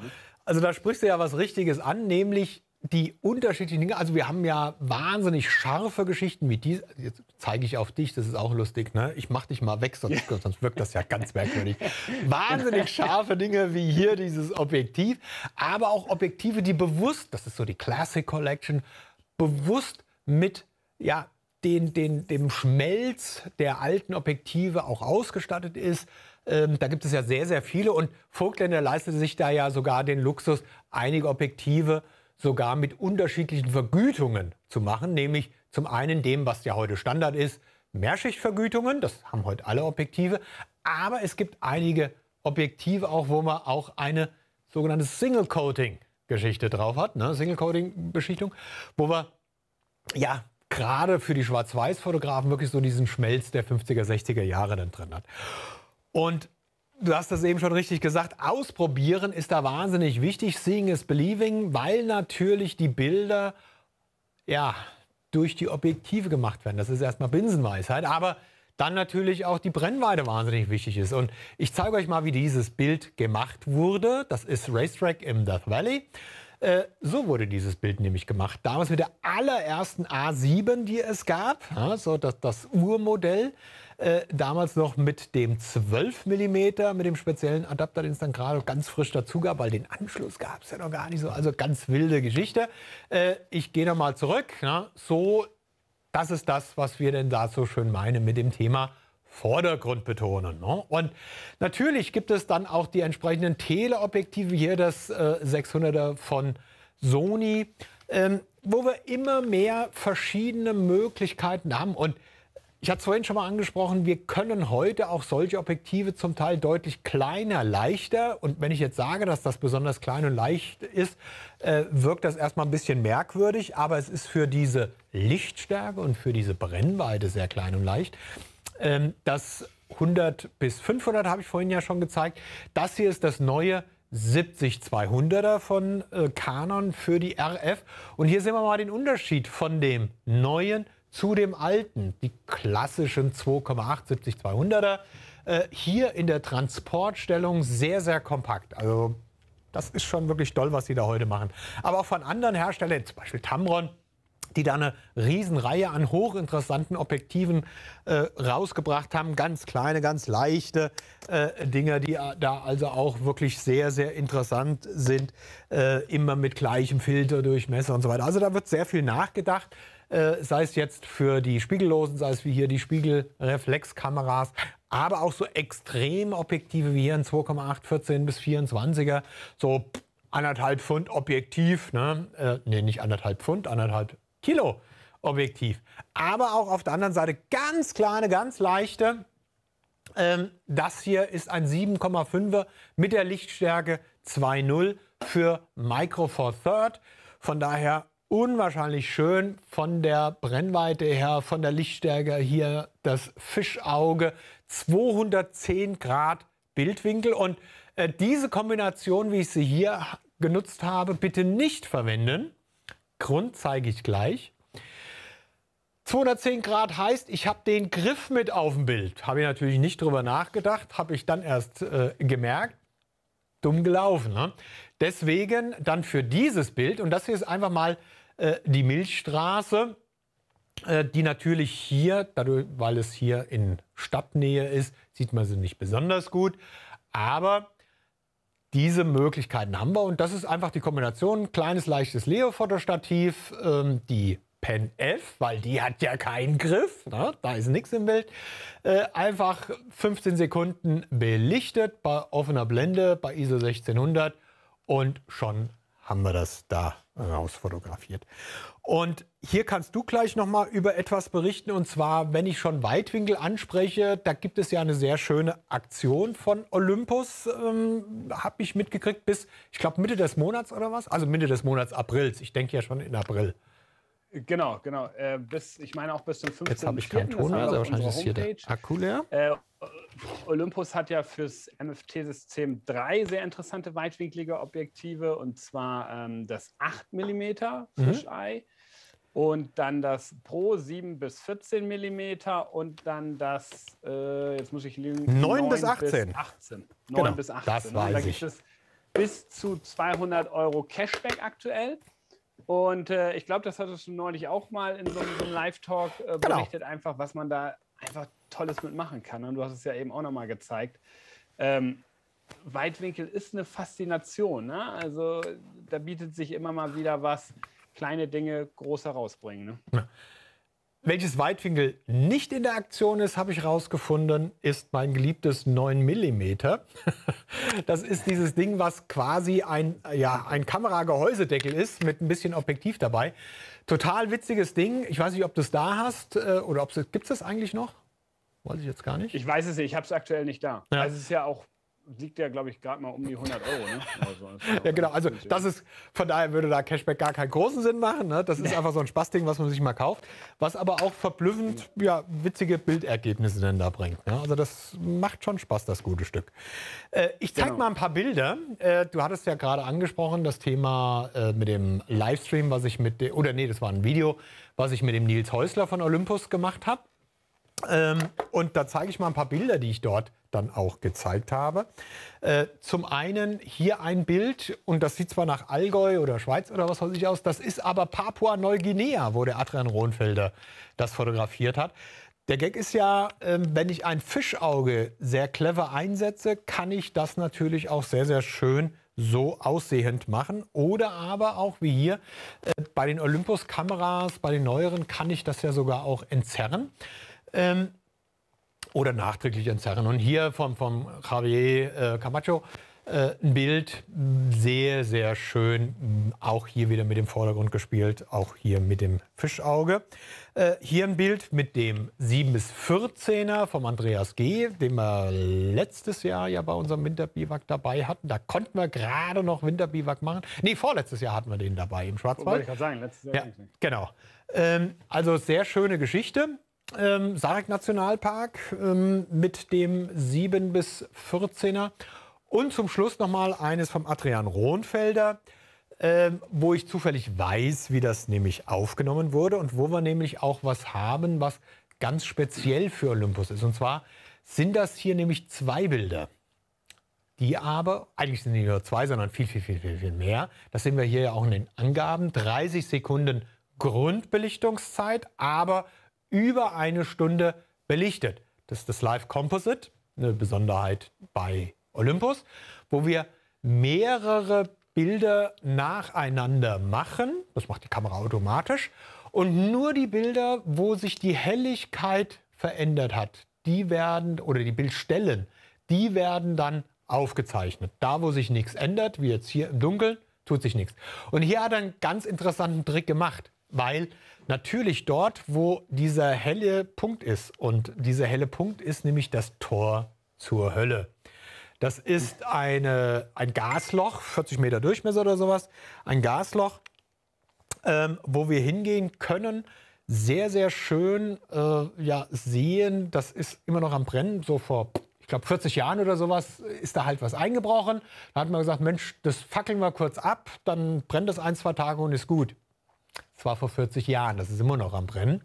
Also da sprichst du ja was Richtiges an, nämlich die unterschiedlichen Dinge. Also wir haben ja wahnsinnig scharfe Geschichten wie diese. Also jetzt zeige ich auf dich, das ist auch lustig. Ne? Ich mache dich mal weg, sonst, sonst wirkt das ja ganz merkwürdig. wahnsinnig scharfe Dinge wie hier dieses Objektiv, aber auch Objektive, die bewusst, das ist so die Classic Collection, bewusst mit ja, den, den, dem Schmelz der alten Objektive auch ausgestattet ist. Ähm, da gibt es ja sehr, sehr viele und Vogtländer leistete sich da ja sogar den Luxus, einige Objektive sogar mit unterschiedlichen Vergütungen zu machen, nämlich zum einen dem, was ja heute Standard ist, Mehrschichtvergütungen, das haben heute alle Objektive, aber es gibt einige Objektive auch, wo man auch eine sogenannte Single Coating Geschichte drauf hat, ne? Single Coating Beschichtung, wo wir ja gerade für die Schwarz-Weiß-Fotografen wirklich so diesen Schmelz der 50er, 60er Jahre dann drin hat. Und Du hast das eben schon richtig gesagt. Ausprobieren ist da wahnsinnig wichtig. Seeing is believing, weil natürlich die Bilder ja durch die Objektive gemacht werden. Das ist erstmal Binsenweisheit, aber dann natürlich auch die Brennweite wahnsinnig wichtig ist. Und ich zeige euch mal, wie dieses Bild gemacht wurde. Das ist Racetrack im Death Valley. Äh, so wurde dieses Bild nämlich gemacht. Damals mit der allerersten A7, die es gab, ja, so das, das Urmodell. Äh, damals noch mit dem 12 mm, mit dem speziellen Adapter, den es dann gerade ganz frisch dazu gab, weil den Anschluss gab es ja noch gar nicht so. Also ganz wilde Geschichte. Äh, ich gehe nochmal zurück. Ja, so, das ist das, was wir denn da so schön meinen mit dem Thema Vordergrund betonen. Ne? Und natürlich gibt es dann auch die entsprechenden Teleobjektive, hier das äh, 600er von Sony, ähm, wo wir immer mehr verschiedene Möglichkeiten haben. Und ich hatte es vorhin schon mal angesprochen, wir können heute auch solche Objektive zum Teil deutlich kleiner, leichter. Und wenn ich jetzt sage, dass das besonders klein und leicht ist, äh, wirkt das erstmal ein bisschen merkwürdig. Aber es ist für diese Lichtstärke und für diese Brennweite sehr klein und leicht. Ähm, das 100 bis 500 habe ich vorhin ja schon gezeigt. Das hier ist das neue 70-200er von äh, Canon für die RF. Und hier sehen wir mal den Unterschied von dem neuen zu dem alten. Die klassischen 2,8 70-200er. Äh, hier in der Transportstellung sehr, sehr kompakt. Also das ist schon wirklich toll, was sie da heute machen. Aber auch von anderen Herstellern, zum Beispiel Tamron, die da eine Riesenreihe an hochinteressanten Objektiven äh, rausgebracht haben. Ganz kleine, ganz leichte äh, Dinge, die äh, da also auch wirklich sehr, sehr interessant sind. Äh, immer mit gleichem Filterdurchmesser und so weiter. Also da wird sehr viel nachgedacht. Äh, sei es jetzt für die Spiegellosen, sei es wie hier die Spiegelreflexkameras, aber auch so extreme Objektive wie hier ein 2,8, 14 bis 24er, so anderthalb Pfund Objektiv, ne? äh, nee, nicht anderthalb Pfund, anderthalb Kilo Objektiv. Aber auch auf der anderen Seite ganz kleine, ganz leichte. Ähm, das hier ist ein 7,5er mit der Lichtstärke 2.0 für Micro Four Third. Von daher unwahrscheinlich schön von der Brennweite her, von der Lichtstärke hier das Fischauge. 210 Grad Bildwinkel und äh, diese Kombination, wie ich sie hier genutzt habe, bitte nicht verwenden. Grund zeige ich gleich. 210 Grad heißt, ich habe den Griff mit auf dem Bild. Habe ich natürlich nicht drüber nachgedacht, habe ich dann erst äh, gemerkt. Dumm gelaufen. Ne? Deswegen dann für dieses Bild, und das hier ist einfach mal äh, die Milchstraße, äh, die natürlich hier, dadurch, weil es hier in Stadtnähe ist, sieht man sie nicht besonders gut. Aber diese Möglichkeiten haben wir und das ist einfach die Kombination kleines leichtes Leo-Fotostativ, ähm, die Pen F, weil die hat ja keinen Griff, ne? da ist nichts im Bild. Äh, einfach 15 Sekunden belichtet bei offener Blende bei ISO 1600 und schon haben wir das da rausfotografiert. Und hier kannst du gleich noch mal über etwas berichten und zwar, wenn ich schon Weitwinkel anspreche, da gibt es ja eine sehr schöne Aktion von Olympus, ähm, habe ich mitgekriegt bis, ich glaube Mitte des Monats oder was? Also Mitte des Monats Aprils. Ich denke ja schon in April. Genau, genau. Äh, bis, ich meine auch bis zum 15. Jetzt habe ich keinen Ton mehr, also wahrscheinlich ist hier der Akku leer. Äh, Olympus hat ja fürs MFT-System drei sehr interessante weitwinklige Objektive und zwar ähm, das 8 mm Fisheye. Mhm und dann das Pro 7 bis 14 mm und dann das, äh, jetzt muss ich lügen, 9, 9 bis 18. Bis 18. 9 genau, bis 18. Das weiß da gibt ich. es bis zu 200 Euro Cashback aktuell. Und äh, ich glaube, das hattest du neulich auch mal in so, so einem Live-Talk äh, genau. berichtet, genau. einfach, was man da einfach Tolles mitmachen kann. Und du hast es ja eben auch nochmal gezeigt. Ähm, Weitwinkel ist eine Faszination. Ne? Also da bietet sich immer mal wieder was kleine Dinge groß herausbringen. Ne? Welches Weitwinkel nicht in der Aktion ist, habe ich rausgefunden, ist mein geliebtes 9 mm. Das ist dieses Ding, was quasi ein, ja, ein Kameragehäusedeckel ist, mit ein bisschen Objektiv dabei. Total witziges Ding. Ich weiß nicht, ob du es da hast äh, oder ob es. Gibt es das eigentlich noch? Weiß ich jetzt gar nicht. Ich weiß es nicht, ich habe es aktuell nicht da. Ja. Also es ist ja auch liegt ja, glaube ich, gerade mal um die 100 Euro. Ne? Also, ja, genau. Also das ist, von daher würde da Cashback gar keinen großen Sinn machen. Ne? Das ist einfach so ein Spaßding, was man sich mal kauft. Was aber auch verblüffend mhm. ja, witzige Bildergebnisse dann da bringt. Ne? Also das macht schon Spaß, das gute Stück. Äh, ich zeige genau. mal ein paar Bilder. Äh, du hattest ja gerade angesprochen, das Thema äh, mit dem Livestream, was ich mit, oder nee, das war ein Video, was ich mit dem Nils Häusler von Olympus gemacht habe. Ähm, und da zeige ich mal ein paar Bilder, die ich dort dann auch gezeigt habe. Äh, zum einen hier ein Bild, und das sieht zwar nach Allgäu oder Schweiz oder was weiß ich aus, das ist aber Papua-Neuguinea, wo der Adrian Rohnfelder das fotografiert hat. Der Gag ist ja, ähm, wenn ich ein Fischauge sehr clever einsetze, kann ich das natürlich auch sehr, sehr schön so aussehend machen. Oder aber auch wie hier äh, bei den Olympus-Kameras, bei den neueren, kann ich das ja sogar auch entzerren. Ähm, oder nachträglich entzerren. Und hier vom, vom Javier äh, Camacho äh, ein Bild, sehr, sehr schön, auch hier wieder mit dem Vordergrund gespielt, auch hier mit dem Fischauge. Äh, hier ein Bild mit dem 7 bis 14er vom Andreas G., den wir letztes Jahr ja bei unserem Winterbiwak dabei hatten. Da konnten wir gerade noch Winterbiwak machen. Nee, vorletztes Jahr hatten wir den dabei im Schwarzwald. Wollte ich gerade sagen, letztes Jahr ja, Genau. Ähm, also sehr schöne Geschichte ähm, Sarek Nationalpark ähm, mit dem 7 bis 14er. Und zum Schluss nochmal eines vom Adrian Rohnfelder, äh, wo ich zufällig weiß, wie das nämlich aufgenommen wurde und wo wir nämlich auch was haben, was ganz speziell für Olympus ist. Und zwar sind das hier nämlich zwei Bilder, die aber, eigentlich sind nicht nur zwei, sondern viel, viel, viel, viel, viel mehr. Das sehen wir hier ja auch in den Angaben. 30 Sekunden Grundbelichtungszeit, aber über eine Stunde belichtet. Das ist das Live Composite, eine Besonderheit bei Olympus, wo wir mehrere Bilder nacheinander machen. Das macht die Kamera automatisch. Und nur die Bilder, wo sich die Helligkeit verändert hat, die werden, oder die Bildstellen, die werden dann aufgezeichnet. Da, wo sich nichts ändert, wie jetzt hier im Dunkeln, tut sich nichts. Und hier hat er einen ganz interessanten Trick gemacht weil natürlich dort, wo dieser helle Punkt ist, und dieser helle Punkt ist nämlich das Tor zur Hölle. Das ist eine, ein Gasloch, 40 Meter Durchmesser oder sowas, ein Gasloch, ähm, wo wir hingehen können, sehr, sehr schön äh, ja, sehen. Das ist immer noch am Brennen, so vor, ich glaube, 40 Jahren oder sowas ist da halt was eingebrochen. Da hat man gesagt, Mensch, das fackeln wir kurz ab, dann brennt das ein, zwei Tage und ist gut zwar vor 40 Jahren, das ist immer noch am Brennen.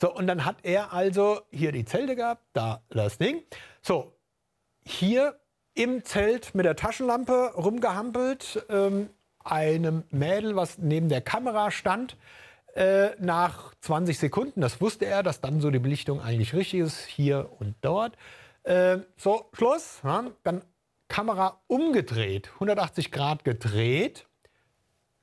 So, und dann hat er also hier die Zelte gehabt, da das Ding. So, hier im Zelt mit der Taschenlampe rumgehampelt, ähm, einem Mädel, was neben der Kamera stand, äh, nach 20 Sekunden, das wusste er, dass dann so die Belichtung eigentlich richtig ist, hier und dort. Äh, so, Schluss. Ja, dann Kamera umgedreht, 180 Grad gedreht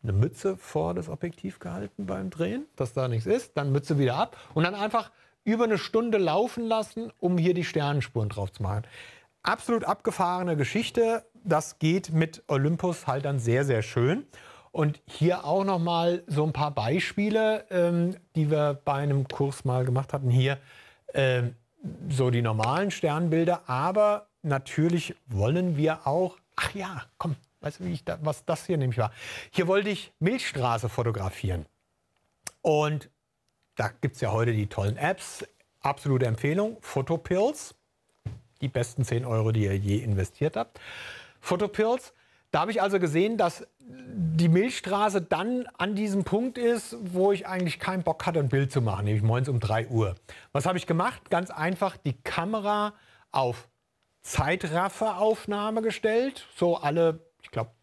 eine Mütze vor das Objektiv gehalten beim Drehen, dass da nichts ist, dann Mütze wieder ab und dann einfach über eine Stunde laufen lassen, um hier die Sternenspuren drauf zu machen. Absolut abgefahrene Geschichte. Das geht mit Olympus halt dann sehr, sehr schön. Und hier auch nochmal so ein paar Beispiele, ähm, die wir bei einem Kurs mal gemacht hatten. Hier ähm, so die normalen Sternbilder, aber natürlich wollen wir auch, ach ja, komm, Weißt du, da, was das hier nämlich war? Hier wollte ich Milchstraße fotografieren. Und da gibt es ja heute die tollen Apps. Absolute Empfehlung, Photopills. Die besten 10 Euro, die ihr je investiert habt. Photopills. Da habe ich also gesehen, dass die Milchstraße dann an diesem Punkt ist, wo ich eigentlich keinen Bock hatte, ein Bild zu machen, nämlich morgens um 3 Uhr. Was habe ich gemacht? Ganz einfach die Kamera auf Zeitrafferaufnahme gestellt, so alle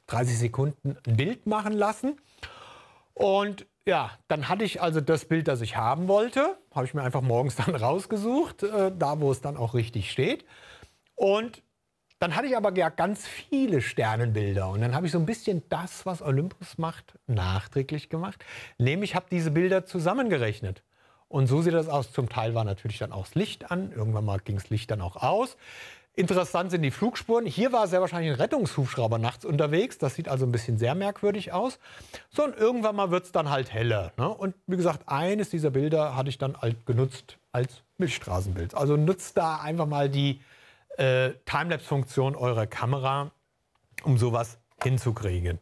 30 Sekunden ein Bild machen lassen. Und ja, dann hatte ich also das Bild, das ich haben wollte. Habe ich mir einfach morgens dann rausgesucht, äh, da wo es dann auch richtig steht. Und dann hatte ich aber ja ganz viele Sternenbilder. Und dann habe ich so ein bisschen das, was Olympus macht, nachträglich gemacht. Nämlich habe diese Bilder zusammengerechnet. Und so sieht das aus. Zum Teil war natürlich dann auch das Licht an. Irgendwann mal ging das Licht dann auch aus. Interessant sind die Flugspuren. Hier war sehr wahrscheinlich ein Rettungshubschrauber nachts unterwegs. Das sieht also ein bisschen sehr merkwürdig aus. So, und irgendwann mal wird es dann halt heller. Ne? Und wie gesagt, eines dieser Bilder hatte ich dann halt genutzt als Milchstraßenbild. Also nutzt da einfach mal die äh, Timelapse-Funktion eurer Kamera, um sowas hinzukriegen.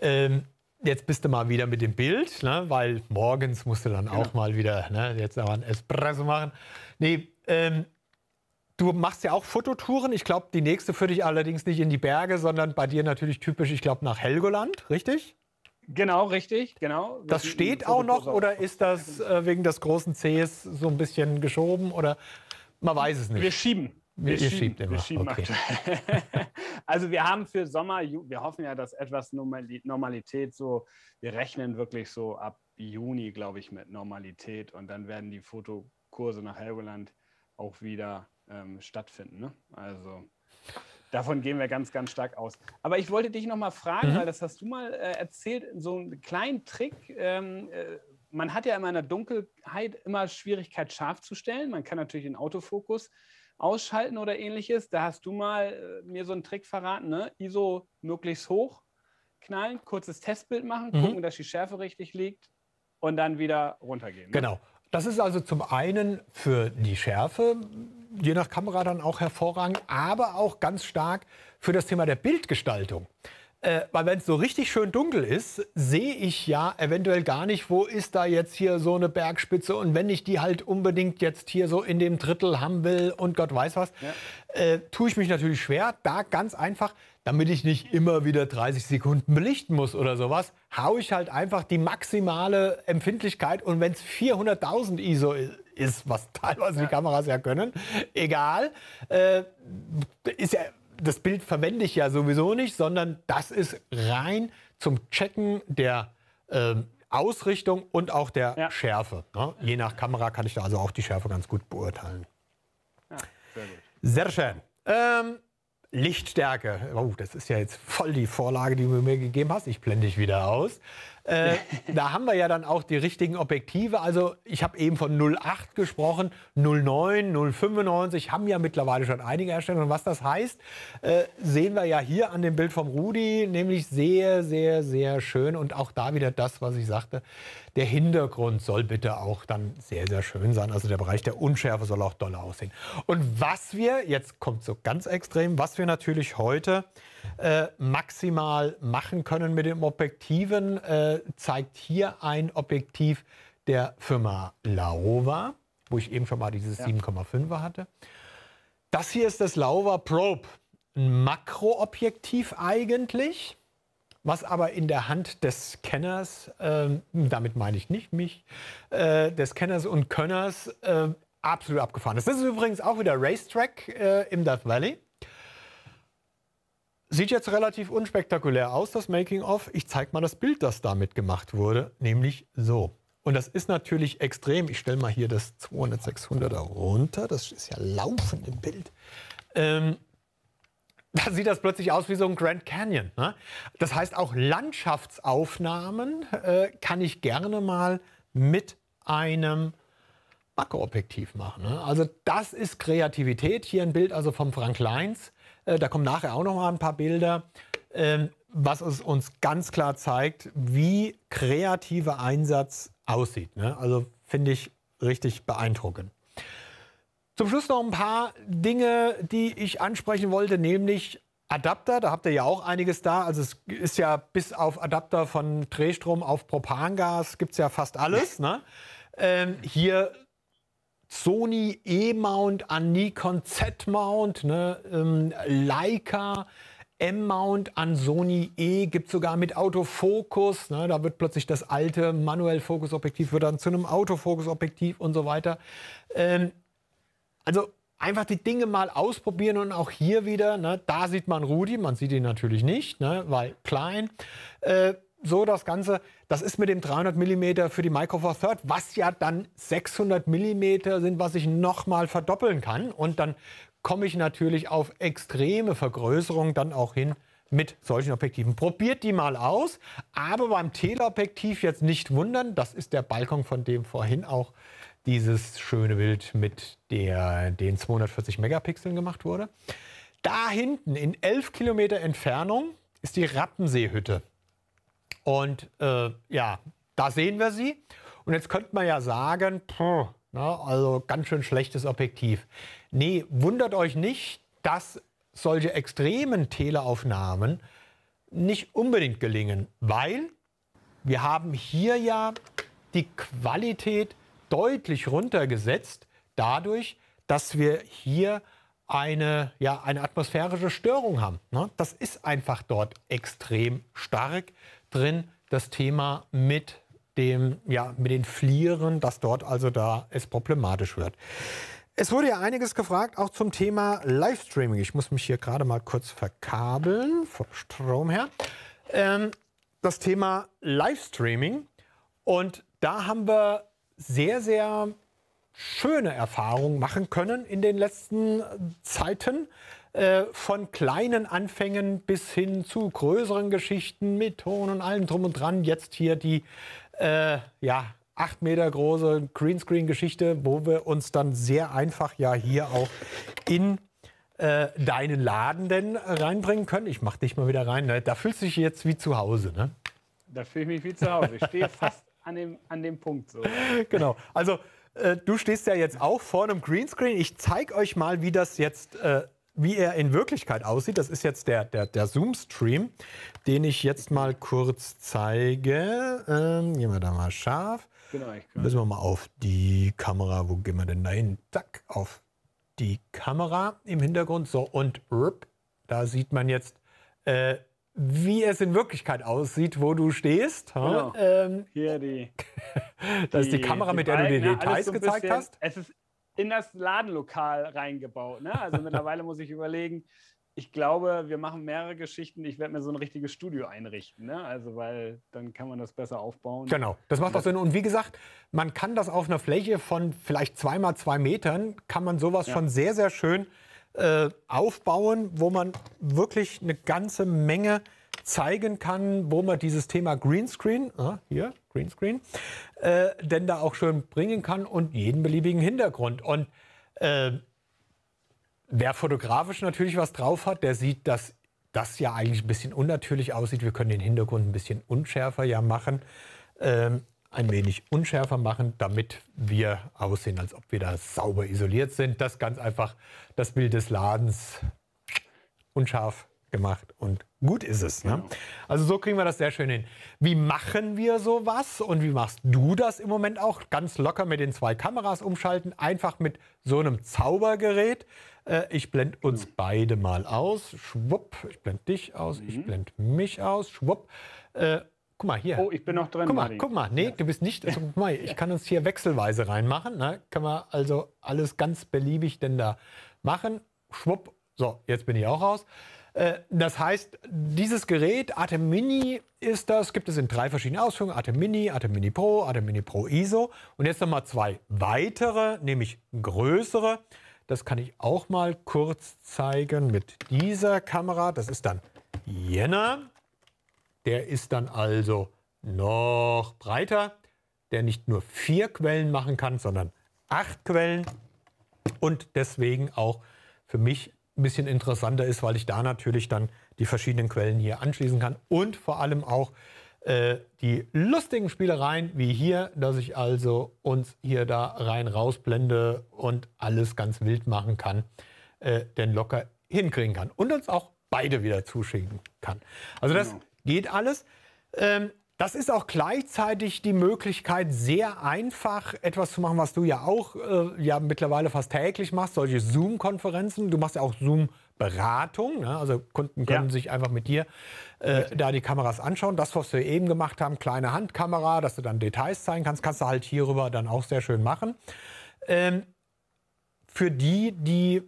Ähm, jetzt bist du mal wieder mit dem Bild, ne? weil morgens musst du dann genau. auch mal wieder ne, jetzt aber einen Espresso machen. Nee, ähm, Du machst ja auch Fototouren. Ich glaube, die nächste führt dich allerdings nicht in die Berge, sondern bei dir natürlich typisch, ich glaube, nach Helgoland, richtig? Genau, richtig, genau. das steht auch noch oder ist das äh, wegen des großen Cs so ein bisschen geschoben oder man weiß es nicht? Wir schieben. Wir, wir schieben, immer. Wir schieben okay. also wir haben für Sommer, wir hoffen ja, dass etwas Normalität so, wir rechnen wirklich so ab Juni, glaube ich, mit Normalität und dann werden die Fotokurse nach Helgoland auch wieder ähm, stattfinden. Ne? Also davon gehen wir ganz, ganz stark aus. Aber ich wollte dich nochmal fragen, mhm. weil das hast du mal äh, erzählt, so einen kleinen Trick. Ähm, äh, man hat ja in einer Dunkelheit immer Schwierigkeit, scharf zu stellen. Man kann natürlich den Autofokus ausschalten oder ähnliches. Da hast du mal äh, mir so einen Trick verraten, ne? ISO möglichst hoch knallen, kurzes Testbild machen, mhm. gucken, dass die Schärfe richtig liegt und dann wieder runtergehen. Ne? Genau. Das ist also zum einen für die Schärfe je nach Kamera dann auch hervorragend, aber auch ganz stark für das Thema der Bildgestaltung. Äh, weil wenn es so richtig schön dunkel ist, sehe ich ja eventuell gar nicht, wo ist da jetzt hier so eine Bergspitze und wenn ich die halt unbedingt jetzt hier so in dem Drittel haben will und Gott weiß was, ja. äh, tue ich mich natürlich schwer. Da ganz einfach, damit ich nicht immer wieder 30 Sekunden belichten muss oder sowas, haue ich halt einfach die maximale Empfindlichkeit und wenn es 400.000 ISO ist, ist, was teilweise ja. die Kameras ja können. Egal. Äh, ist ja, das Bild verwende ich ja sowieso nicht, sondern das ist rein zum Checken der äh, Ausrichtung und auch der ja. Schärfe. Ne? Je nach Kamera kann ich da also auch die Schärfe ganz gut beurteilen. Ja, sehr, gut. sehr schön. Ähm, Lichtstärke. Oh, das ist ja jetzt voll die Vorlage, die du mir gegeben hast. Ich blende dich wieder aus. Äh, da haben wir ja dann auch die richtigen Objektive. Also ich habe eben von 08 gesprochen, 09, 095 haben ja mittlerweile schon einige Hersteller. Und was das heißt, äh, sehen wir ja hier an dem Bild vom Rudi, nämlich sehr, sehr, sehr schön. Und auch da wieder das, was ich sagte, der Hintergrund soll bitte auch dann sehr, sehr schön sein. Also der Bereich der Unschärfe soll auch doll aussehen. Und was wir, jetzt kommt so ganz extrem, was wir natürlich heute äh, maximal machen können mit den Objektiven, äh, zeigt hier ein Objektiv der Firma Laowa, wo ich eben schon mal dieses ja. 7,5er hatte. Das hier ist das Laowa Probe, ein Makroobjektiv eigentlich was aber in der Hand des Scanners, äh, damit meine ich nicht mich, äh, des Scanners und Könners äh, absolut abgefahren ist. Das ist übrigens auch wieder Racetrack äh, im Death Valley. Sieht jetzt relativ unspektakulär aus, das Making-of. Ich zeige mal das Bild, das damit gemacht wurde, nämlich so. Und das ist natürlich extrem. Ich stelle mal hier das 200-600er runter. Das ist ja laufend im Bild. Ähm, da sieht das plötzlich aus wie so ein Grand Canyon. Ne? Das heißt, auch Landschaftsaufnahmen äh, kann ich gerne mal mit einem Makroobjektiv machen. Ne? Also das ist Kreativität. Hier ein Bild also vom Frank Leins. Äh, da kommen nachher auch noch mal ein paar Bilder. Ähm, was es uns ganz klar zeigt, wie kreativer Einsatz aussieht. Ne? Also finde ich richtig beeindruckend. Zum Schluss noch ein paar Dinge, die ich ansprechen wollte, nämlich Adapter. Da habt ihr ja auch einiges da. Also es ist ja bis auf Adapter von Drehstrom auf Propangas gibt es ja fast alles. Ne? Ähm, hier Sony E-Mount an Nikon Z-Mount, ne? ähm, Leica M-Mount an Sony E, gibt sogar mit Autofokus. Ne? Da wird plötzlich das alte manuell Fokusobjektiv wird dann zu einem Autofokusobjektiv und so weiter. Ähm, also einfach die Dinge mal ausprobieren und auch hier wieder, ne? da sieht man Rudi, man sieht ihn natürlich nicht, ne? weil klein. Äh, so das Ganze. Das ist mit dem 300 mm für die Micro Four Third, was ja dann 600 mm sind, was ich nochmal verdoppeln kann. Und dann komme ich natürlich auf extreme Vergrößerung dann auch hin mit solchen Objektiven. Probiert die mal aus, aber beim Teleobjektiv jetzt nicht wundern. Das ist der Balkon von dem vorhin auch dieses schöne Bild mit der, den 240 Megapixeln gemacht wurde. Da hinten in 11 Kilometer Entfernung ist die Rappenseehütte. Und äh, ja, da sehen wir sie. Und jetzt könnte man ja sagen, pff, na, ne, also ganz schön schlechtes Objektiv. Nee, wundert euch nicht, dass solche extremen Teleaufnahmen nicht unbedingt gelingen, weil wir haben hier ja die Qualität deutlich runtergesetzt, dadurch, dass wir hier eine, ja, eine atmosphärische Störung haben. Ne? Das ist einfach dort extrem stark drin das Thema mit dem, ja, mit den Flieren, dass dort also da es problematisch wird. Es wurde ja einiges gefragt, auch zum Thema Livestreaming. Ich muss mich hier gerade mal kurz verkabeln, vom Strom her. Ähm, das Thema Livestreaming. Und da haben wir sehr, sehr schöne Erfahrungen machen können in den letzten Zeiten. Äh, von kleinen Anfängen bis hin zu größeren Geschichten mit Ton und allem drum und dran. Jetzt hier die, äh, ja, acht Meter große Greenscreen-Geschichte, wo wir uns dann sehr einfach ja hier auch in äh, deinen Laden denn reinbringen können. Ich mach dich mal wieder rein. Ne? Da fühlst du dich jetzt wie zu Hause, ne? Da fühle ich mich wie zu Hause. Ich stehe fast an dem, an dem Punkt so. Genau. Also äh, du stehst ja jetzt auch vor einem Greenscreen. Ich zeige euch mal, wie das jetzt äh, wie er in Wirklichkeit aussieht, das ist jetzt der, der, der Zoom-Stream, den ich jetzt mal kurz zeige. Ähm, gehen wir da mal scharf. Genau, Müssen wir mal auf die Kamera, wo gehen wir denn da hin? Zack, auf die Kamera im Hintergrund. So, und rip, da sieht man jetzt, äh, wie es in Wirklichkeit aussieht, wo du stehst. Genau. Ähm, Hier die. das die, ist die Kamera, mit die der du die Details so gezeigt bisschen, hast. Es ist in das Ladenlokal reingebaut. Ne? Also mittlerweile muss ich überlegen, ich glaube, wir machen mehrere Geschichten. Ich werde mir so ein richtiges Studio einrichten, ne? Also, weil dann kann man das besser aufbauen. Genau, das macht auch Sinn. Und wie gesagt, man kann das auf einer Fläche von vielleicht zweimal zwei Metern, kann man sowas ja. schon sehr, sehr schön äh, aufbauen, wo man wirklich eine ganze Menge zeigen kann, wo man dieses Thema Greenscreen, ah, hier, Greenscreen, äh, denn da auch schön bringen kann und jeden beliebigen Hintergrund. Und äh, wer fotografisch natürlich was drauf hat, der sieht, dass das ja eigentlich ein bisschen unnatürlich aussieht. Wir können den Hintergrund ein bisschen unschärfer ja machen, äh, ein wenig unschärfer machen, damit wir aussehen, als ob wir da sauber isoliert sind. Das ganz einfach das Bild des Ladens unscharf gemacht und gut ist es. Ne? Genau. Also so kriegen wir das sehr schön hin. Wie machen wir sowas und wie machst du das im Moment auch? Ganz locker mit den zwei Kameras umschalten, einfach mit so einem Zaubergerät. Äh, ich blende uns mhm. beide mal aus. Schwupp, ich blende dich aus, mhm. ich blende mich aus. Schwupp. Äh, guck mal hier. Oh, ich bin noch drin. Guck mal, Marie. guck mal. Nee, ja. du bist nicht. Also, guck mal, ich kann uns hier wechselweise reinmachen. Ne? Kann man also alles ganz beliebig denn da machen. Schwupp. So, jetzt bin ich auch raus. Äh, das heißt, dieses Gerät, Atem Mini ist das, gibt es in drei verschiedenen Ausführungen, Atem Mini, Atem Mini Pro, Atem Mini Pro ISO und jetzt nochmal zwei weitere, nämlich größere. Das kann ich auch mal kurz zeigen mit dieser Kamera, das ist dann Jenner. Der ist dann also noch breiter, der nicht nur vier Quellen machen kann, sondern acht Quellen und deswegen auch für mich ein bisschen interessanter ist, weil ich da natürlich dann die verschiedenen Quellen hier anschließen kann und vor allem auch äh, die lustigen Spielereien wie hier, dass ich also uns hier da rein rausblende und alles ganz wild machen kann, äh, denn locker hinkriegen kann und uns auch beide wieder zuschicken kann. Also das genau. geht alles. Ähm, das ist auch gleichzeitig die Möglichkeit, sehr einfach etwas zu machen, was du ja auch äh, ja, mittlerweile fast täglich machst, solche Zoom-Konferenzen. Du machst ja auch Zoom-Beratung. Ne? Also Kunden können ja. sich einfach mit dir äh, da die Kameras anschauen. Das, was wir eben gemacht haben, kleine Handkamera, dass du dann Details zeigen kannst, kannst du halt hierüber dann auch sehr schön machen. Ähm, für die, die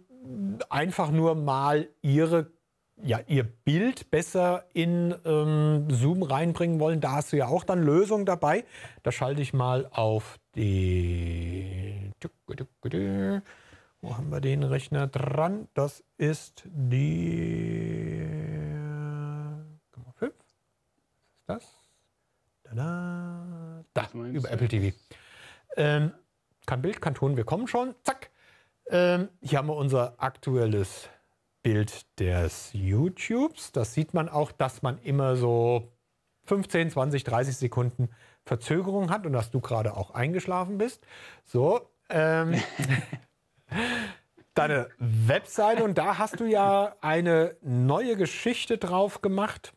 einfach nur mal ihre ja, ihr Bild besser in ähm, Zoom reinbringen wollen, da hast du ja auch dann Lösungen dabei. Da schalte ich mal auf die... Wo haben wir den Rechner dran? Das ist die... 5. ist das? Da, da über Apple TV. Ähm, kann Bild, kann Ton, wir kommen schon. Zack. Ähm, hier haben wir unser aktuelles Bild des YouTubes. Das sieht man auch, dass man immer so 15, 20, 30 Sekunden Verzögerung hat und dass du gerade auch eingeschlafen bist. So, ähm, deine Webseite und da hast du ja eine neue Geschichte drauf gemacht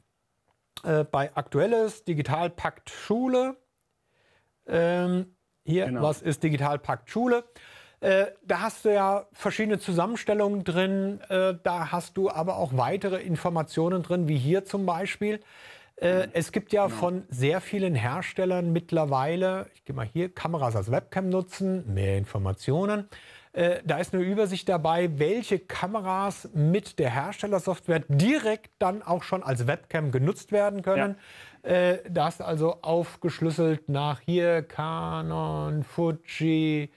äh, bei Aktuelles Digitalpakt Schule. Ähm, hier, genau. was ist Digitalpakt Schule? Äh, da hast du ja verschiedene Zusammenstellungen drin, äh, da hast du aber auch weitere Informationen drin, wie hier zum Beispiel. Äh, mhm. es gibt ja genau. von sehr vielen Herstellern mittlerweile, ich gehe mal hier, Kameras als Webcam nutzen, mehr Informationen. Äh, da ist eine Übersicht dabei, welche Kameras mit der Herstellersoftware direkt dann auch schon als Webcam genutzt werden können. Ja. Äh, das also aufgeschlüsselt nach hier Canon, Fuji,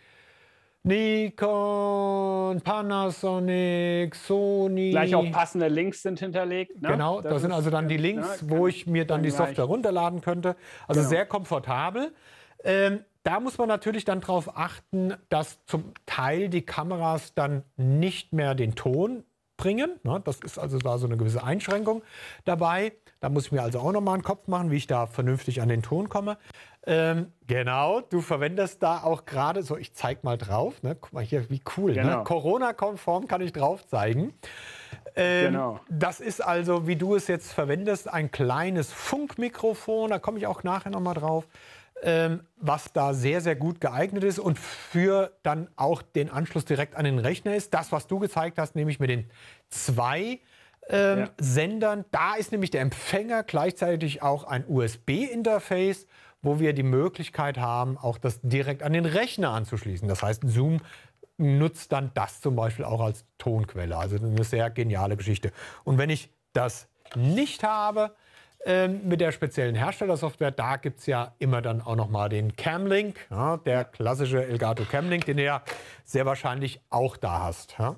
Nikon, Panasonic, Sony. Gleich auch passende Links sind hinterlegt. Ne? Genau, das da sind also dann die ne, Links, ne, wo ich mir dann die Software runterladen könnte. Also genau. sehr komfortabel. Ähm, da muss man natürlich dann darauf achten, dass zum Teil die Kameras dann nicht mehr den Ton bringen. Ne? Das ist also da so eine gewisse Einschränkung dabei. Da muss ich mir also auch nochmal einen Kopf machen, wie ich da vernünftig an den Ton komme. Ähm, genau, du verwendest da auch gerade, so ich zeig mal drauf, ne? guck mal hier, wie cool, ne? genau. ne? Corona-konform kann ich drauf zeigen. Ähm, genau. Das ist also, wie du es jetzt verwendest, ein kleines Funkmikrofon, da komme ich auch nachher nochmal drauf, ähm, was da sehr, sehr gut geeignet ist und für dann auch den Anschluss direkt an den Rechner ist. Das, was du gezeigt hast, nämlich mit den zwei ähm, ja. Sendern, da ist nämlich der Empfänger gleichzeitig auch ein USB-Interface wo wir die Möglichkeit haben, auch das direkt an den Rechner anzuschließen. Das heißt, Zoom nutzt dann das zum Beispiel auch als Tonquelle. Also eine sehr geniale Geschichte. Und wenn ich das nicht habe ähm, mit der speziellen Herstellersoftware, da gibt es ja immer dann auch nochmal den Camlink, ja, der klassische Elgato Camlink, den du ja sehr wahrscheinlich auch da hast. Ja?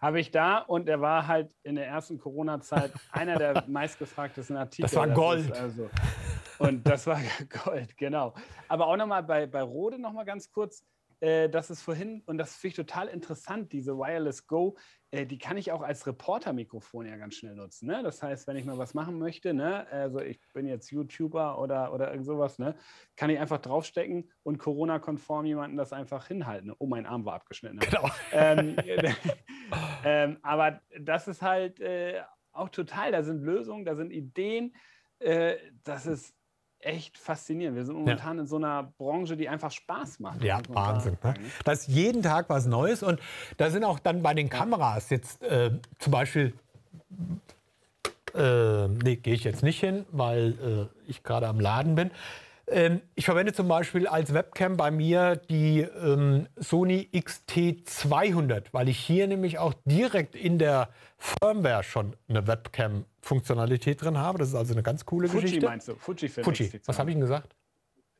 habe ich da und er war halt in der ersten Corona-Zeit einer der meistgefragtesten Artikel. Das war Gold. Das also, und das war Gold, genau. Aber auch nochmal bei, bei Rode nochmal ganz kurz. Äh, das ist vorhin, und das finde ich total interessant, diese Wireless Go, äh, die kann ich auch als Reporter-Mikrofon ja ganz schnell nutzen. Ne? Das heißt, wenn ich mal was machen möchte, ne? also ich bin jetzt YouTuber oder, oder irgend sowas, ne? kann ich einfach draufstecken und Corona-konform jemanden das einfach hinhalten. Oh, mein Arm war abgeschnitten. Genau. Ähm, ähm, aber das ist halt äh, auch total, da sind Lösungen, da sind Ideen. Äh, das ist echt faszinierend. Wir sind momentan ja. in so einer Branche, die einfach Spaß macht. Ja, Wahnsinn. Ne? Da ne? Das ist jeden Tag was Neues und da sind auch dann bei den Kameras jetzt äh, zum Beispiel, äh, nee, gehe ich jetzt nicht hin, weil äh, ich gerade am Laden bin. Ähm, ich verwende zum Beispiel als Webcam bei mir die ähm, Sony XT200, weil ich hier nämlich auch direkt in der Firmware schon eine Webcam-Funktionalität drin habe. Das ist also eine ganz coole Fuji Geschichte. Fuji meinst du? Fujifilm Fuji. Was habe ich denn gesagt?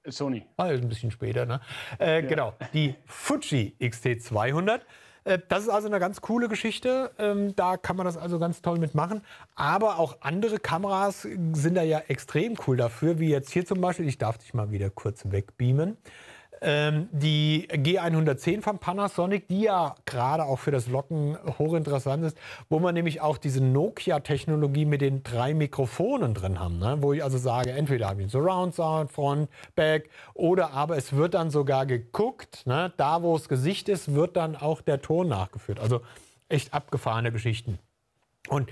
Sony. Also ein bisschen später, ne? Äh, ja. Genau, die Fuji XT200. Äh, das ist also eine ganz coole Geschichte. Ähm, da kann man das also ganz toll mitmachen. Aber auch andere Kameras sind da ja extrem cool dafür, wie jetzt hier zum Beispiel. Ich darf dich mal wieder kurz wegbeamen. Ähm, die G110 von Panasonic, die ja gerade auch für das Locken hochinteressant ist, wo man nämlich auch diese Nokia-Technologie mit den drei Mikrofonen drin haben, ne? wo ich also sage, entweder habe ich Surround Sound, Front, Back oder aber es wird dann sogar geguckt, ne? da wo das Gesicht ist, wird dann auch der Ton nachgeführt. Also echt abgefahrene Geschichten. Und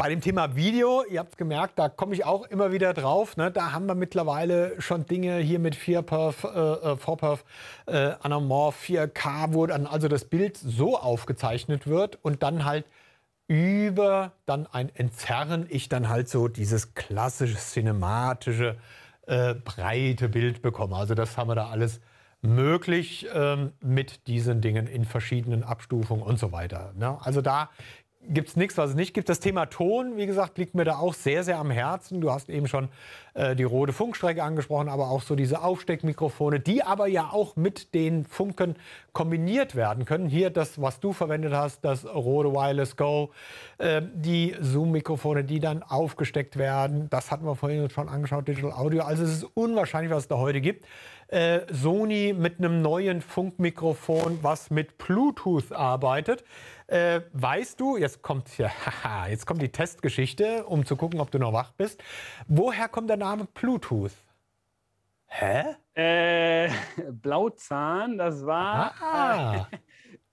bei dem Thema Video, ihr habt es gemerkt, da komme ich auch immer wieder drauf. Ne? Da haben wir mittlerweile schon Dinge hier mit 4-Perf, äh, 4-Perf, äh, äh, Anamorph, 4K, wo dann also das Bild so aufgezeichnet wird und dann halt über dann ein Entzerren ich dann halt so dieses klassische cinematische äh, breite Bild bekomme. Also das haben wir da alles möglich ähm, mit diesen Dingen in verschiedenen Abstufungen und so weiter. Ne? Also da gibt es nichts, was es nicht gibt. Das Thema Ton, wie gesagt, liegt mir da auch sehr, sehr am Herzen. Du hast eben schon äh, die rote Funkstrecke angesprochen, aber auch so diese Aufsteckmikrofone, die aber ja auch mit den Funken kombiniert werden können. Hier das, was du verwendet hast, das rote Wireless Go, äh, die Zoom-Mikrofone, die dann aufgesteckt werden. Das hatten wir vorhin schon angeschaut, Digital Audio. Also es ist unwahrscheinlich, was es da heute gibt äh, Sony mit einem neuen Funkmikrofon, was mit Bluetooth arbeitet. Äh, weißt du, jetzt kommt hier, haha, jetzt kommt die Testgeschichte, um zu gucken, ob du noch wach bist. Woher kommt der Name Bluetooth? Hä? Äh, Blauzahn, das war. Ah.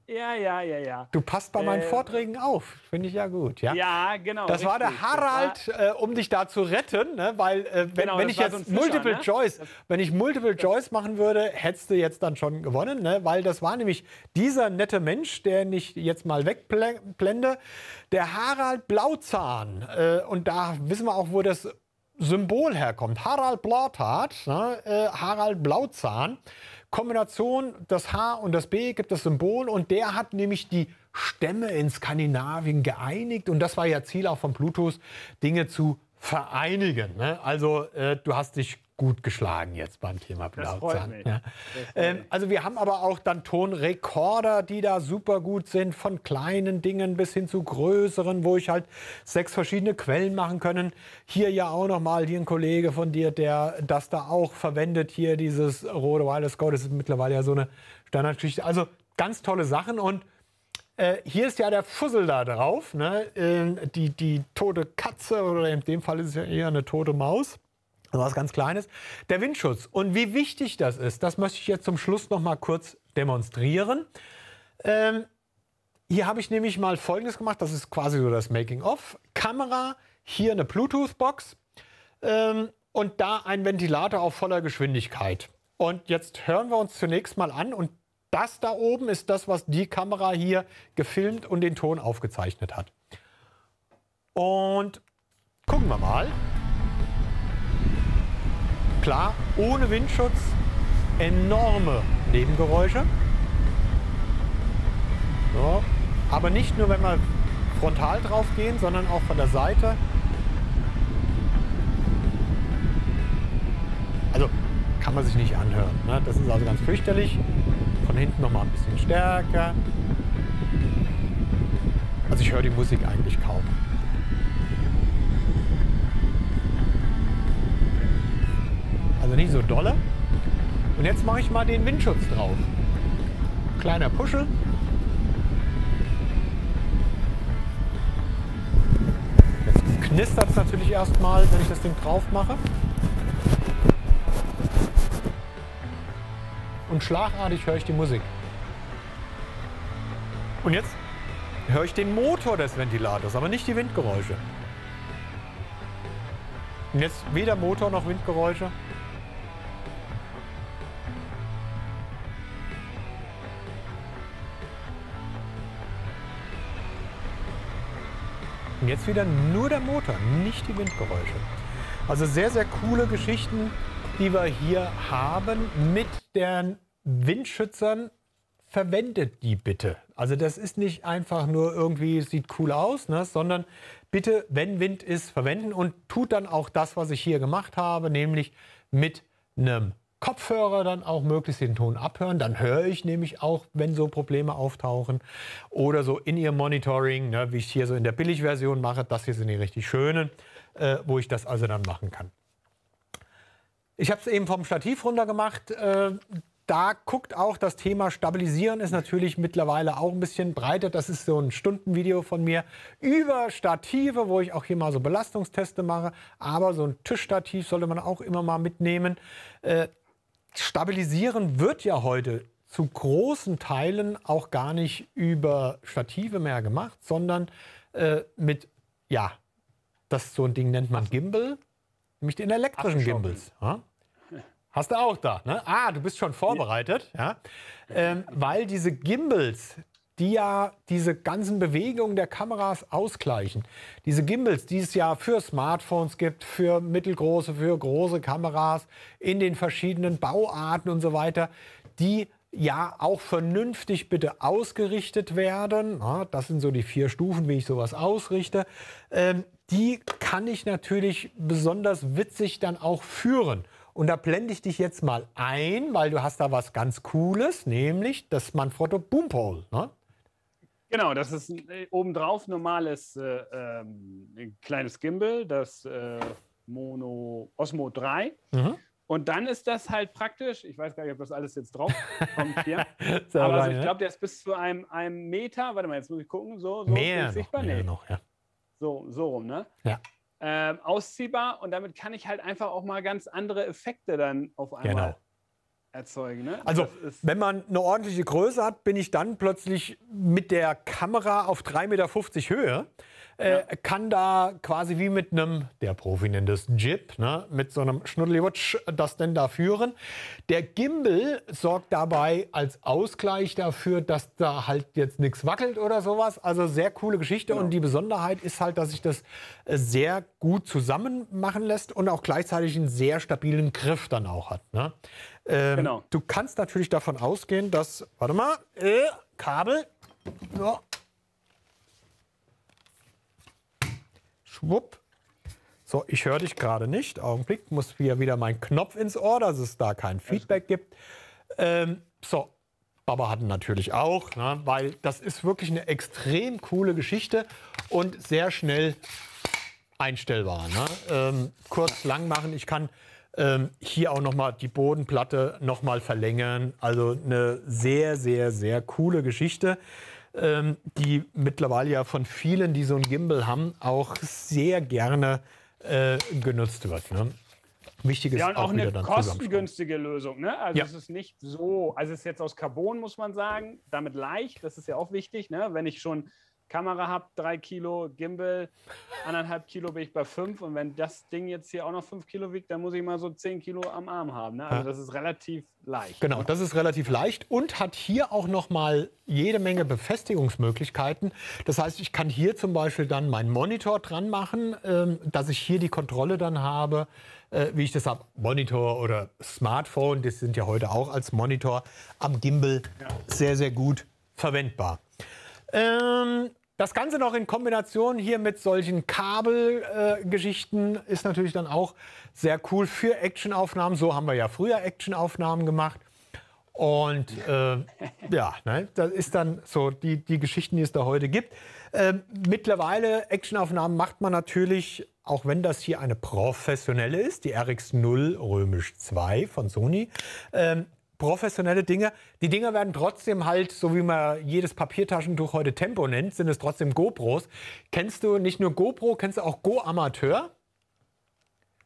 Ja, ja, ja, ja. Du passt bei meinen äh, Vorträgen auf. Finde ich ja gut. Ja, ja genau. Das richtig. war der Harald, war, äh, um dich da zu retten, ne? weil äh, wenn, genau, wenn ich jetzt so Fischer, Multiple ne? Choice, wenn ich Multiple Choice machen würde, hättest du jetzt dann schon gewonnen, ne? weil das war nämlich dieser nette Mensch, der nicht jetzt mal wegblende, der Harald Blauzahn. Äh, und da wissen wir auch, wo das Symbol herkommt. Harald Blautart, ne? Äh, Harald Blauzahn. Kombination, das H und das B gibt das Symbol und der hat nämlich die Stämme in Skandinavien geeinigt und das war ja Ziel auch von Plutos, Dinge zu vereinigen. Ne? Also äh, du hast dich gut geschlagen jetzt beim Thema Blauzahn. Ja. Ähm, also wir haben aber auch dann Tonrekorder, die da super gut sind, von kleinen Dingen bis hin zu größeren, wo ich halt sechs verschiedene Quellen machen können. Hier ja auch nochmal, hier ein Kollege von dir, der das da auch verwendet, hier dieses Rode Wireless Go, das ist mittlerweile ja so eine Standardgeschichte. Also ganz tolle Sachen und äh, hier ist ja der Fussel da drauf, ne? Äh, die, die tote Katze oder in dem Fall ist es ja eher eine tote Maus. Also was ganz Kleines. Der Windschutz. Und wie wichtig das ist, das möchte ich jetzt zum Schluss noch mal kurz demonstrieren. Ähm, hier habe ich nämlich mal Folgendes gemacht. Das ist quasi so das Making-of. Kamera, hier eine Bluetooth-Box ähm, und da ein Ventilator auf voller Geschwindigkeit. Und jetzt hören wir uns zunächst mal an. Und das da oben ist das, was die Kamera hier gefilmt und den Ton aufgezeichnet hat. Und gucken wir mal klar, ohne Windschutz, enorme Nebengeräusche. So. Aber nicht nur, wenn wir frontal drauf gehen, sondern auch von der Seite. Also kann man sich nicht anhören. Ne? Das ist also ganz fürchterlich. Von hinten nochmal ein bisschen stärker. Also ich höre die Musik eigentlich kaum. Also nicht so dolle. Und jetzt mache ich mal den Windschutz drauf. Kleiner Puschel. Jetzt knistert es natürlich erstmal, wenn ich das Ding drauf mache. Und schlagartig höre ich die Musik. Und jetzt höre ich den Motor des Ventilators, aber nicht die Windgeräusche. Und jetzt weder Motor noch Windgeräusche. Und jetzt wieder nur der Motor, nicht die Windgeräusche. Also sehr, sehr coole Geschichten, die wir hier haben mit den Windschützern. Verwendet die bitte. Also das ist nicht einfach nur irgendwie, sieht cool aus, ne, sondern bitte, wenn Wind ist, verwenden und tut dann auch das, was ich hier gemacht habe, nämlich mit einem Kopfhörer dann auch möglichst den Ton abhören. Dann höre ich nämlich auch, wenn so Probleme auftauchen. Oder so in ihr Monitoring, ne, wie ich hier so in der Billigversion mache. Das hier sind die richtig schönen, äh, wo ich das also dann machen kann. Ich habe es eben vom Stativ runter gemacht. Äh, da guckt auch das Thema Stabilisieren ist natürlich mittlerweile auch ein bisschen breiter. Das ist so ein Stundenvideo von mir über Stative, wo ich auch hier mal so Belastungsteste mache. Aber so ein Tischstativ sollte man auch immer mal mitnehmen. Äh, Stabilisieren wird ja heute zu großen Teilen auch gar nicht über Stative mehr gemacht, sondern äh, mit, ja, das so ein Ding nennt man Gimbal, nämlich den elektrischen Gimbals. Ja? Hast du auch da, ne? Ah, du bist schon vorbereitet, ja? Ähm, weil diese Gimbals, die ja diese ganzen Bewegungen der Kameras ausgleichen. Diese Gimbals, die es ja für Smartphones gibt, für mittelgroße, für große Kameras, in den verschiedenen Bauarten und so weiter, die ja auch vernünftig bitte ausgerichtet werden. das sind so die vier Stufen, wie ich sowas ausrichte. Ähm, die kann ich natürlich besonders witzig dann auch führen. Und da blende ich dich jetzt mal ein, weil du hast da was ganz Cooles, nämlich das Manfrotto Boompole. Ne? Genau, das ist ein, äh, obendrauf normales äh, ähm, kleines Gimbal, das äh, Mono Osmo 3. Mhm. Und dann ist das halt praktisch, ich weiß gar nicht, ob das alles jetzt drauf kommt hier, so aber also ich ne? glaube, der ist bis zu einem, einem Meter, warte mal, jetzt muss ich gucken, so, so mehr sichtbar, noch, nee. noch, ja. So, so rum, ne? Ja. Ähm, ausziehbar und damit kann ich halt einfach auch mal ganz andere Effekte dann auf einmal genau erzeugen. Ne? Also, wenn man eine ordentliche Größe hat, bin ich dann plötzlich mit der Kamera auf 3,50 Meter Höhe. Äh, ja. kann da quasi wie mit einem, der Profi nennt es Jib, ne, mit so einem Schnuddeliwutsch das denn da führen. Der Gimbal sorgt dabei als Ausgleich dafür, dass da halt jetzt nichts wackelt oder sowas. Also sehr coole Geschichte genau. und die Besonderheit ist halt, dass sich das äh, sehr gut zusammen machen lässt und auch gleichzeitig einen sehr stabilen Griff dann auch hat. Ne? Ähm, genau. Du kannst natürlich davon ausgehen, dass, warte mal, äh, Kabel, so, Schwupp. So, ich höre dich gerade nicht. Augenblick, muss hier wieder mein Knopf ins Ohr, dass es da kein Feedback gibt. Ähm, so, Baba hat natürlich auch, ne, weil das ist wirklich eine extrem coole Geschichte und sehr schnell einstellbar. Ne? Ähm, kurz, lang machen. Ich kann ähm, hier auch nochmal die Bodenplatte nochmal verlängern. Also eine sehr, sehr, sehr coole Geschichte ähm, die mittlerweile ja von vielen, die so ein Gimbal haben, auch sehr gerne äh, genutzt wird. Ne? Wichtig ist ja, und auch, auch eine kostengünstige Lösung. Ne? Also ja. es ist nicht so, also es ist jetzt aus Carbon, muss man sagen, damit leicht, das ist ja auch wichtig. Ne? Wenn ich schon Kamera habe, drei Kilo, Gimbal, anderthalb Kilo bin ich bei fünf. Und wenn das Ding jetzt hier auch noch fünf Kilo wiegt, dann muss ich mal so zehn Kilo am Arm haben. Ne? Also das ist relativ leicht. Genau, ne? das ist relativ leicht und hat hier auch noch mal jede Menge Befestigungsmöglichkeiten. Das heißt, ich kann hier zum Beispiel dann meinen Monitor dran machen, ähm, dass ich hier die Kontrolle dann habe, äh, wie ich das habe. Monitor oder Smartphone, das sind ja heute auch als Monitor am Gimbal ja. sehr, sehr gut verwendbar. Ähm, das Ganze noch in Kombination hier mit solchen Kabelgeschichten äh, ist natürlich dann auch sehr cool für Actionaufnahmen. So haben wir ja früher Actionaufnahmen gemacht. Und äh, ja, ne, das ist dann so die, die Geschichten, die es da heute gibt. Äh, mittlerweile Actionaufnahmen macht man natürlich, auch wenn das hier eine professionelle ist, die RX0 Römisch 2 von Sony, äh, professionelle Dinge. Die Dinger werden trotzdem halt, so wie man jedes Papiertaschentuch heute Tempo nennt, sind es trotzdem GoPros. Kennst du nicht nur GoPro, kennst du auch Go Amateur?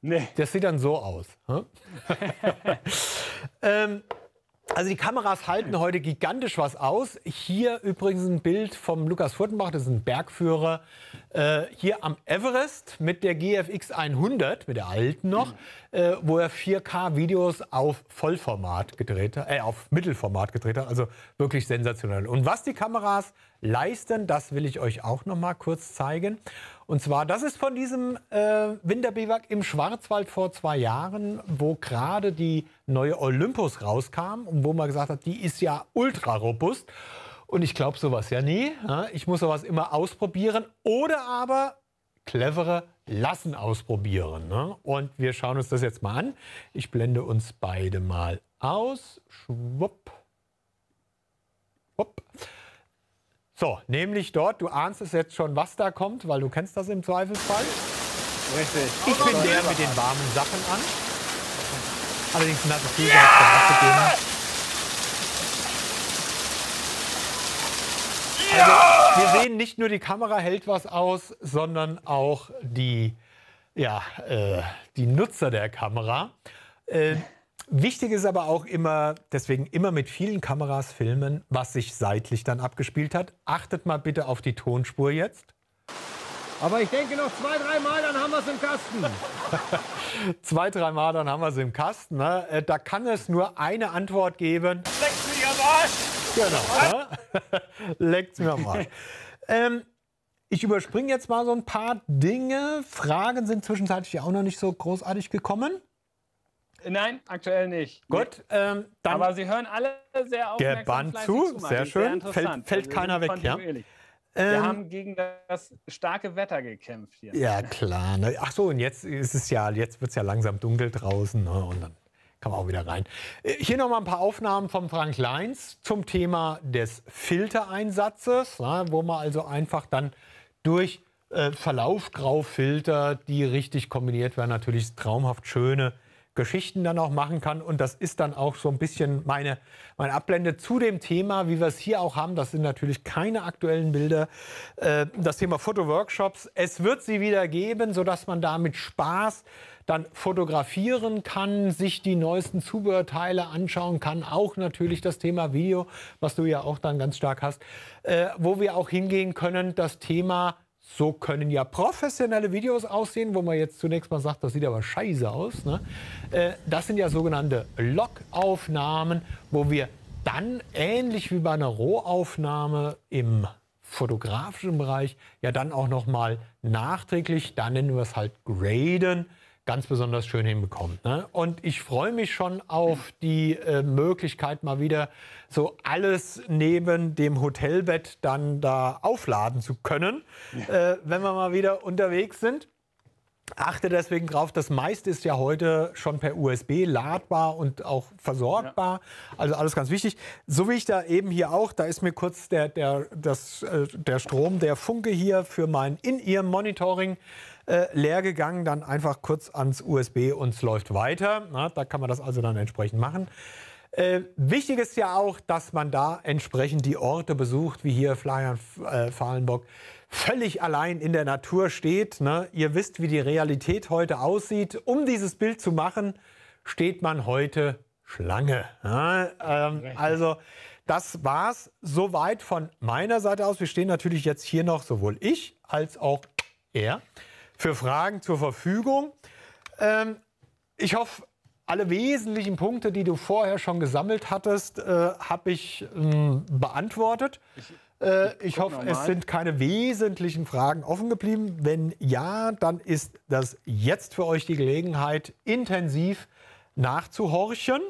Nee. Das sieht dann so aus. Hm? ähm, also die Kameras halten heute gigantisch was aus. Hier übrigens ein Bild vom Lukas Furtenbach, das ist ein Bergführer, äh, hier am Everest mit der GFX 100, mit der alten noch, äh, wo er 4K-Videos auf Vollformat gedreht hat, äh, auf Mittelformat gedreht hat. Also wirklich sensationell. Und was die Kameras leisten, das will ich euch auch noch mal kurz zeigen. Und zwar, das ist von diesem äh, Winterbiwak im Schwarzwald vor zwei Jahren, wo gerade die neue Olympus rauskam und wo man gesagt hat, die ist ja ultra robust. Und ich glaube sowas ja nie. Ne? Ich muss sowas immer ausprobieren oder aber clevere lassen ausprobieren. Ne? Und wir schauen uns das jetzt mal an. Ich blende uns beide mal aus. Schwupp. Schwupp. So, nämlich dort, du ahnst es jetzt schon, was da kommt, weil du kennst das im Zweifelsfall. Richtig. Ich bin der mit den warmen Sachen an. Allerdings ein nasses T ja! gehabt, Also, wir sehen nicht nur die Kamera hält was aus, sondern auch die, ja, äh, die Nutzer der Kamera. Äh, Wichtig ist aber auch immer, deswegen immer mit vielen Kameras filmen, was sich seitlich dann abgespielt hat. Achtet mal bitte auf die Tonspur jetzt. Aber ich denke noch zwei, drei Mal, dann haben wir es im Kasten. zwei, drei Mal, dann haben wir es im Kasten. Ne? Äh, da kann es nur eine Antwort geben. Leckt's mir am Arsch! Genau. Ne? Leckt's mir am Arsch. ähm, ich überspringe jetzt mal so ein paar Dinge. Fragen sind zwischenzeitlich ja auch noch nicht so großartig gekommen. Nein, aktuell nicht. Gut, ähm, dann. Aber Sie hören alle sehr aufmerksam gebannt zu. zu sehr schön. Sehr fällt, fällt also keiner weg, ja. Wir ähm, haben gegen das starke Wetter gekämpft hier. Ja klar. Ne? Ach so, und jetzt ist es ja, jetzt wird es ja langsam dunkel draußen, ne? und dann kann man auch wieder rein. Äh, hier nochmal ein paar Aufnahmen von Frank Leins zum Thema des Filtereinsatzes, ne? wo man also einfach dann durch äh, Verlauf die richtig kombiniert werden, natürlich traumhaft schöne Geschichten dann auch machen kann. Und das ist dann auch so ein bisschen meine, meine Abblende zu dem Thema, wie wir es hier auch haben. Das sind natürlich keine aktuellen Bilder. Äh, das Thema Fotoworkshops. Es wird sie wieder geben, sodass man da mit Spaß dann fotografieren kann, sich die neuesten Zubehörteile anschauen kann. Auch natürlich das Thema Video, was du ja auch dann ganz stark hast, äh, wo wir auch hingehen können, das Thema so können ja professionelle Videos aussehen, wo man jetzt zunächst mal sagt, das sieht aber scheiße aus. Ne? Äh, das sind ja sogenannte Log-Aufnahmen, wo wir dann ähnlich wie bei einer Rohaufnahme im fotografischen Bereich ja dann auch noch mal nachträglich, dann nennen wir es halt Graden, ganz besonders schön hinbekommt. Ne? Und ich freue mich schon auf die äh, Möglichkeit, mal wieder so alles neben dem Hotelbett dann da aufladen zu können, ja. äh, wenn wir mal wieder unterwegs sind. Achte deswegen drauf, das meiste ist ja heute schon per USB ladbar und auch versorgbar. Ja. Also alles ganz wichtig. So wie ich da eben hier auch, da ist mir kurz der, der, das, äh, der Strom, der Funke hier für mein In-Ear-Monitoring äh, leer gegangen, dann einfach kurz ans USB und es läuft weiter. Na, da kann man das also dann entsprechend machen. Äh, wichtig ist ja auch, dass man da entsprechend die Orte besucht, wie hier Flyer äh, Fahlenbock völlig allein in der Natur steht. Ne? Ihr wisst, wie die Realität heute aussieht. Um dieses Bild zu machen, steht man heute Schlange. Ne? Ähm, also das war's soweit von meiner Seite aus. Wir stehen natürlich jetzt hier noch sowohl ich als auch er für Fragen zur Verfügung. Ähm, ich hoffe, alle wesentlichen Punkte, die du vorher schon gesammelt hattest, äh, habe ich ähm, beantwortet. Ich, äh, ich, ich hoffe, es sind keine wesentlichen Fragen offen geblieben. Wenn ja, dann ist das jetzt für euch die Gelegenheit, intensiv nachzuhorchen.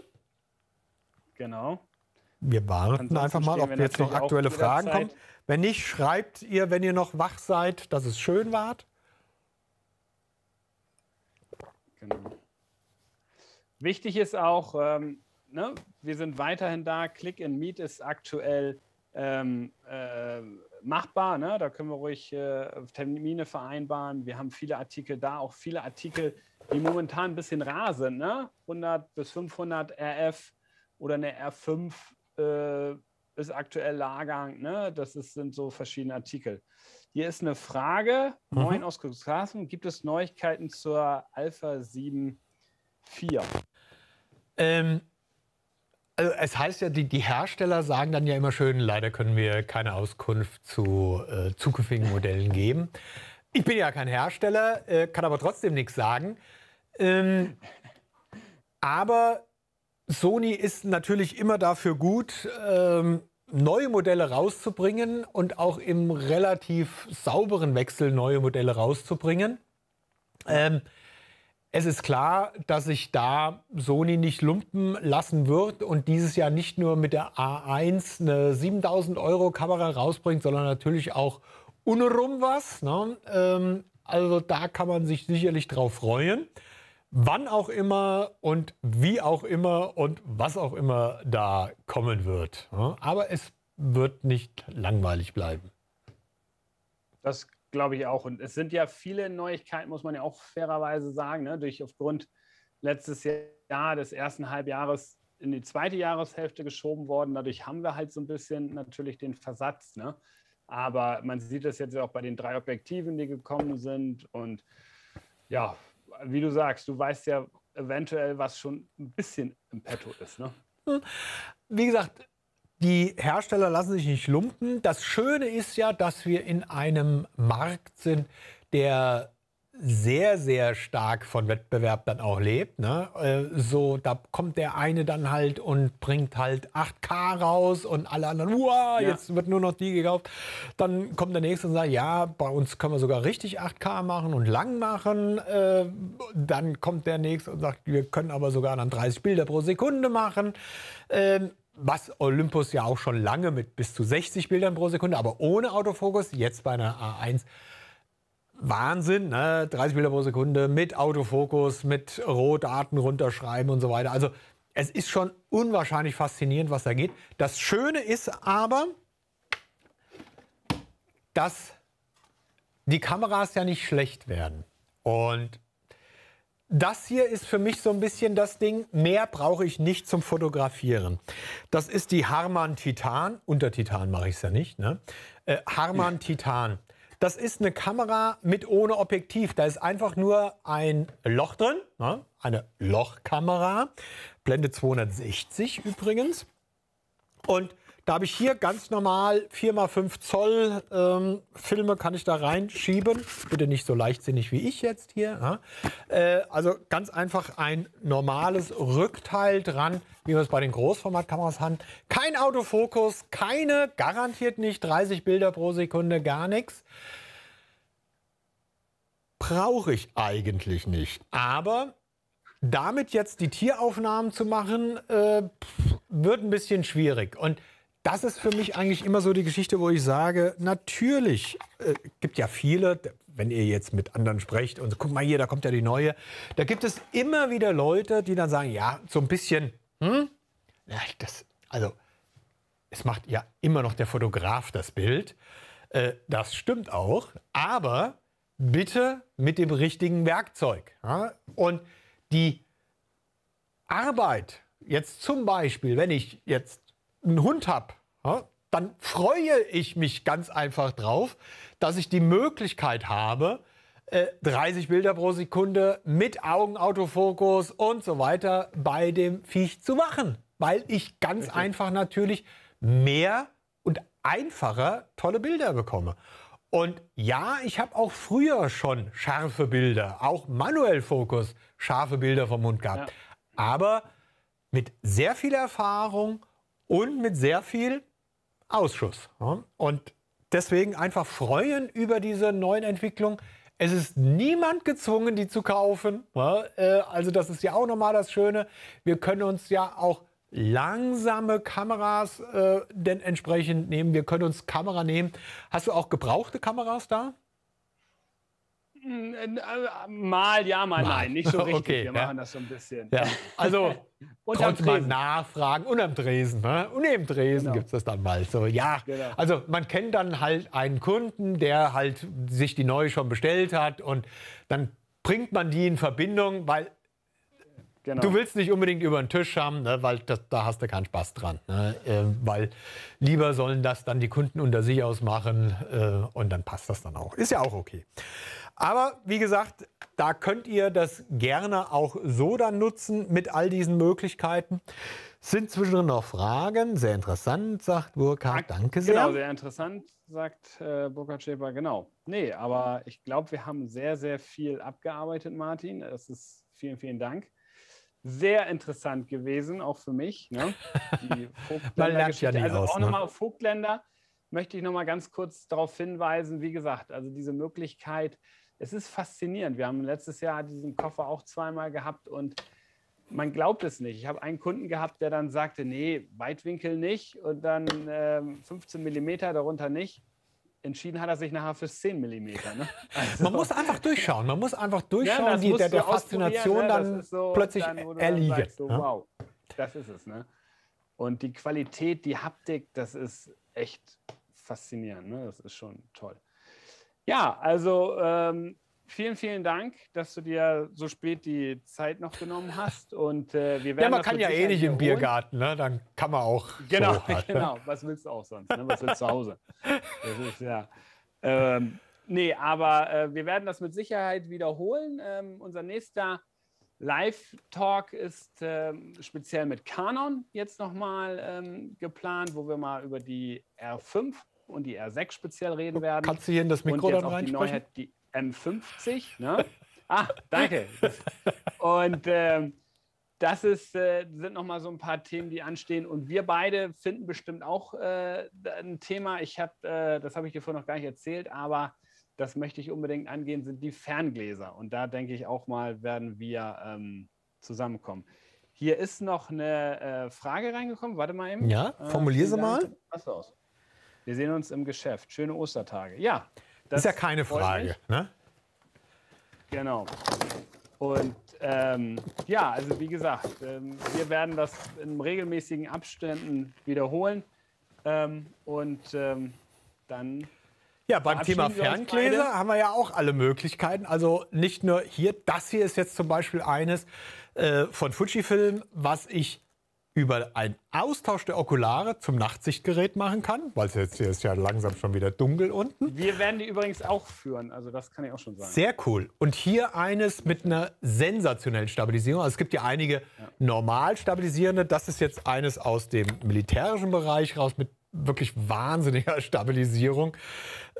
Genau. Wir warten Ansonsten einfach mal, ob jetzt noch aktuelle Fragen kommen. Wenn nicht, schreibt ihr, wenn ihr noch wach seid, dass es schön wart. Genau. Wichtig ist auch, ähm, ne, wir sind weiterhin da. Click and Meet ist aktuell ähm, äh, machbar. Ne? Da können wir ruhig äh, Termine vereinbaren. Wir haben viele Artikel da, auch viele Artikel, die momentan ein bisschen rar sind. Ne? 100 bis 500 RF oder eine R5 äh, ist aktuell Lagerhang. Ne? Das ist, sind so verschiedene Artikel. Hier ist eine Frage. Mhm. Moin aus Cuxhaven. Gibt es Neuigkeiten zur Alpha 7 4? Ähm, also es heißt ja, die, die, Hersteller sagen dann ja immer schön, leider können wir keine Auskunft zu äh, zukünftigen Modellen geben. Ich bin ja kein Hersteller, äh, kann aber trotzdem nichts sagen. Ähm, aber Sony ist natürlich immer dafür gut, ähm, neue Modelle rauszubringen und auch im relativ sauberen Wechsel neue Modelle rauszubringen. Ähm, es ist klar, dass sich da Sony nicht lumpen lassen wird und dieses Jahr nicht nur mit der A1 eine 7000 Euro Kamera rausbringt, sondern natürlich auch unrum was. Ne? Ähm, also da kann man sich sicherlich drauf freuen wann auch immer und wie auch immer und was auch immer da kommen wird. Aber es wird nicht langweilig bleiben. Das glaube ich auch. Und es sind ja viele Neuigkeiten, muss man ja auch fairerweise sagen, ne? durch aufgrund letztes Jahr des ersten Halbjahres in die zweite Jahreshälfte geschoben worden. Dadurch haben wir halt so ein bisschen natürlich den Versatz. Ne? Aber man sieht das jetzt auch bei den drei Objektiven, die gekommen sind. Und ja, wie du sagst, du weißt ja eventuell, was schon ein bisschen im Petto ist. Ne? Wie gesagt, die Hersteller lassen sich nicht lumpen. Das Schöne ist ja, dass wir in einem Markt sind, der sehr, sehr stark von Wettbewerb dann auch lebt. Ne? Äh, so, da kommt der eine dann halt und bringt halt 8K raus und alle anderen, uah, ja. jetzt wird nur noch die gekauft. Dann kommt der nächste und sagt, ja, bei uns können wir sogar richtig 8K machen und lang machen. Äh, dann kommt der nächste und sagt, wir können aber sogar dann 30 Bilder pro Sekunde machen ähm, was Olympus ja auch schon lange mit bis zu 60 Bildern pro Sekunde, aber ohne Autofokus, jetzt bei einer A1 Wahnsinn, ne? 30 Bilder pro Sekunde mit Autofokus, mit Rohdaten runterschreiben und so weiter. Also es ist schon unwahrscheinlich faszinierend, was da geht. Das Schöne ist aber, dass die Kameras ja nicht schlecht werden. Und das hier ist für mich so ein bisschen das Ding, mehr brauche ich nicht zum Fotografieren. Das ist die Harman Titan, unter Titan mache ich es ja nicht, ne? Äh, Harman Titan das ist eine Kamera mit ohne Objektiv. Da ist einfach nur ein Loch drin, ne? eine Lochkamera. Blende 260 übrigens. Und da habe ich hier ganz normal 4x5 Zoll ähm, Filme, kann ich da reinschieben. Bitte nicht so leichtsinnig wie ich jetzt hier. Ja. Ne? Äh, also ganz einfach ein normales Rückteil dran wie wir es bei den Großformatkameras haben. Kein Autofokus, keine, garantiert nicht 30 Bilder pro Sekunde, gar nichts. Brauche ich eigentlich nicht. Aber damit jetzt die Tieraufnahmen zu machen, äh, wird ein bisschen schwierig. Und das ist für mich eigentlich immer so die Geschichte, wo ich sage, natürlich, äh, gibt ja viele, wenn ihr jetzt mit anderen sprecht und guck mal hier, da kommt ja die neue, da gibt es immer wieder Leute, die dann sagen, ja, so ein bisschen hm? Ja, das, also, es macht ja immer noch der Fotograf das Bild. Äh, das stimmt auch, aber bitte mit dem richtigen Werkzeug. Ja? Und die Arbeit, jetzt zum Beispiel, wenn ich jetzt einen Hund habe, ja, dann freue ich mich ganz einfach drauf, dass ich die Möglichkeit habe, 30 äh, Bilder pro Sekunde mit Augenautofokus und so weiter bei dem Viech zu machen. Weil ich ganz Richtig. einfach natürlich mehr und einfacher tolle Bilder bekomme. Und ja, ich habe auch früher schon scharfe Bilder, auch manuell Fokus, scharfe Bilder vom Mund gehabt. Ja. Aber mit sehr viel Erfahrung und mit sehr viel Ausschuss. Und deswegen einfach freuen über diese neuen Entwicklungen. Es ist niemand gezwungen, die zu kaufen. Ne? Äh, also das ist ja auch nochmal das Schöne. Wir können uns ja auch langsame Kameras äh, denn entsprechend nehmen. Wir können uns Kamera nehmen. Hast du auch gebrauchte Kameras da? Äh, äh, mal ja, mal, mal. nein. Nicht so richtig. Okay, Wir ja. machen das so ein bisschen. Ja. Also konnte mal nachfragen und am Dresen. Ne? Und im Dresen genau. gibt es das dann mal. So, ja. Genau. Also man kennt dann halt einen Kunden, der halt sich die neue schon bestellt hat und dann bringt man die in Verbindung, weil Genau. Du willst nicht unbedingt über den Tisch haben, ne, weil das, da hast du keinen Spaß dran. Ne, äh, weil lieber sollen das dann die Kunden unter sich ausmachen äh, und dann passt das dann auch. Ist ja auch okay. Aber wie gesagt, da könnt ihr das gerne auch so dann nutzen mit all diesen Möglichkeiten. Sind zwischendrin noch Fragen? Sehr interessant, sagt Burkhard. Danke genau, sehr. Genau, sehr interessant, sagt äh, Burkhard Schäfer. Genau. Nee, aber ich glaube, wir haben sehr, sehr viel abgearbeitet, Martin. Das ist vielen, vielen Dank. Sehr interessant gewesen, auch für mich. Ne? Die Vogtländer-Geschichte. Ja also aus, auch ne? nochmal Vogtländer möchte ich nochmal ganz kurz darauf hinweisen. Wie gesagt, also diese Möglichkeit, es ist faszinierend. Wir haben letztes Jahr diesen Koffer auch zweimal gehabt und man glaubt es nicht. Ich habe einen Kunden gehabt, der dann sagte, nee, Weitwinkel nicht und dann äh, 15 Millimeter, darunter nicht. Entschieden hat er sich nachher für 10 Millimeter. Ne? Also, man muss einfach durchschauen. Man muss einfach durchschauen, ja, die, der, der Faszination ne? dann so, plötzlich erliegt. so, ja? Wow, das ist es. Ne? Und die Qualität, die Haptik, das ist echt faszinierend. Ne? Das ist schon toll. Ja, also ähm, vielen, vielen Dank, dass du dir so spät die Zeit noch genommen hast. Und äh, wir werden. Ja, man kann ja eh nicht im Biergarten, ne? Dann kann man auch. Genau, so halt, ne? genau. Ne? Was willst du auch sonst? Ne? Was willst du zu Hause? Das ist ja. Ähm, nee, aber äh, wir werden das mit Sicherheit wiederholen. Ähm, unser nächster Live-Talk ist äh, speziell mit Canon jetzt nochmal ähm, geplant, wo wir mal über die R5 und die R6 speziell reden werden. Kannst du hier in das Mikro und jetzt dann auch die Neuheit, die M50. Ne? ah, danke. Und ähm, das ist, äh, sind nochmal so ein paar Themen, die anstehen. Und wir beide finden bestimmt auch äh, ein Thema. Ich habe, äh, das habe ich dir vorhin noch gar nicht erzählt, aber das möchte ich unbedingt angehen, sind die Ferngläser. Und da denke ich auch mal, werden wir ähm, zusammenkommen. Hier ist noch eine äh, Frage reingekommen. Warte mal eben. Ja, äh, formulier sie mal. Passt aus. Wir sehen uns im Geschäft. Schöne Ostertage. Ja. Das ist ja keine Frage. Ne? Genau. Und ähm, ja, also wie gesagt, ähm, wir werden das in regelmäßigen Abständen wiederholen. Ähm, und ähm, dann. Ja, beim Thema Ferngläser haben wir ja auch alle Möglichkeiten. Also nicht nur hier, das hier ist jetzt zum Beispiel eines äh, von Fujifilm, was ich über einen Austausch der Okulare zum Nachtsichtgerät machen kann, weil es jetzt hier ist ja langsam schon wieder dunkel unten. Wir werden die übrigens auch führen, also das kann ich auch schon sagen. Sehr cool. Und hier eines mit einer sensationellen Stabilisierung. Also es gibt ja einige ja. normal stabilisierende. Das ist jetzt eines aus dem militärischen Bereich raus mit wirklich wahnsinniger Stabilisierung.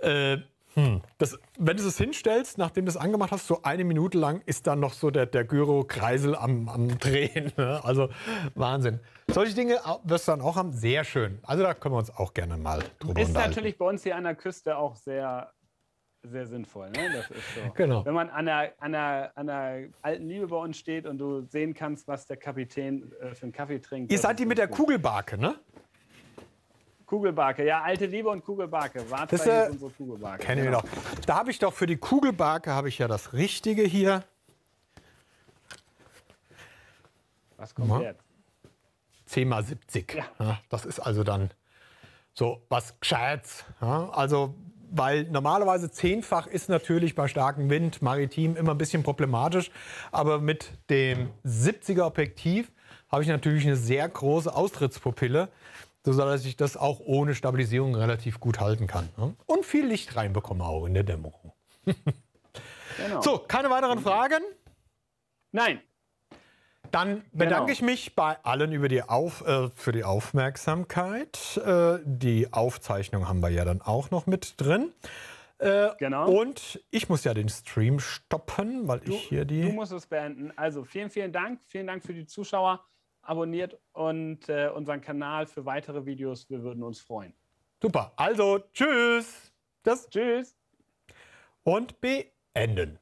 Äh, hm. Das, wenn du es hinstellst, nachdem du es angemacht hast, so eine Minute lang ist dann noch so der, der Gyro-Kreisel am, am Drehen. Ne? Also Wahnsinn. Solche Dinge wirst du dann auch haben. Sehr schön. Also da können wir uns auch gerne mal drüber Ist natürlich bei uns hier an der Küste auch sehr, sehr sinnvoll. Ne? Das ist so. genau. Wenn man an der, an, der, an der alten Liebe bei uns steht und du sehen kannst, was der Kapitän äh, für einen Kaffee trinkt. Ihr seid die mit der Kugelbarke, ne? Kugelbarke, ja, alte Liebe und Kugelbarke. Warte, das ist äh, unsere Kugelbarke. Kenne genau. ich doch. Da habe ich doch für die Kugelbarke habe ich ja das Richtige hier. Was kommt mhm. jetzt? 10 mal 70. Ja. Ja, das ist also dann so was Gescheites. Ja, also, weil normalerweise zehnfach ist natürlich bei starkem Wind maritim immer ein bisschen problematisch. Aber mit dem 70er Objektiv habe ich natürlich eine sehr große Austrittspupille sodass ich das auch ohne Stabilisierung relativ gut halten kann. Ne? Und viel Licht reinbekomme auch in der Dämmerung. genau. So, keine weiteren Fragen? Nein. Dann bedanke genau. ich mich bei allen über die Auf, äh, für die Aufmerksamkeit. Äh, die Aufzeichnung haben wir ja dann auch noch mit drin. Äh, genau. Und ich muss ja den Stream stoppen, weil du, ich hier die. Du musst es beenden. Also vielen, vielen Dank. Vielen Dank für die Zuschauer abonniert und äh, unseren Kanal für weitere Videos. Wir würden uns freuen. Super. Also, tschüss. Das tschüss. Und beenden.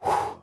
Puh.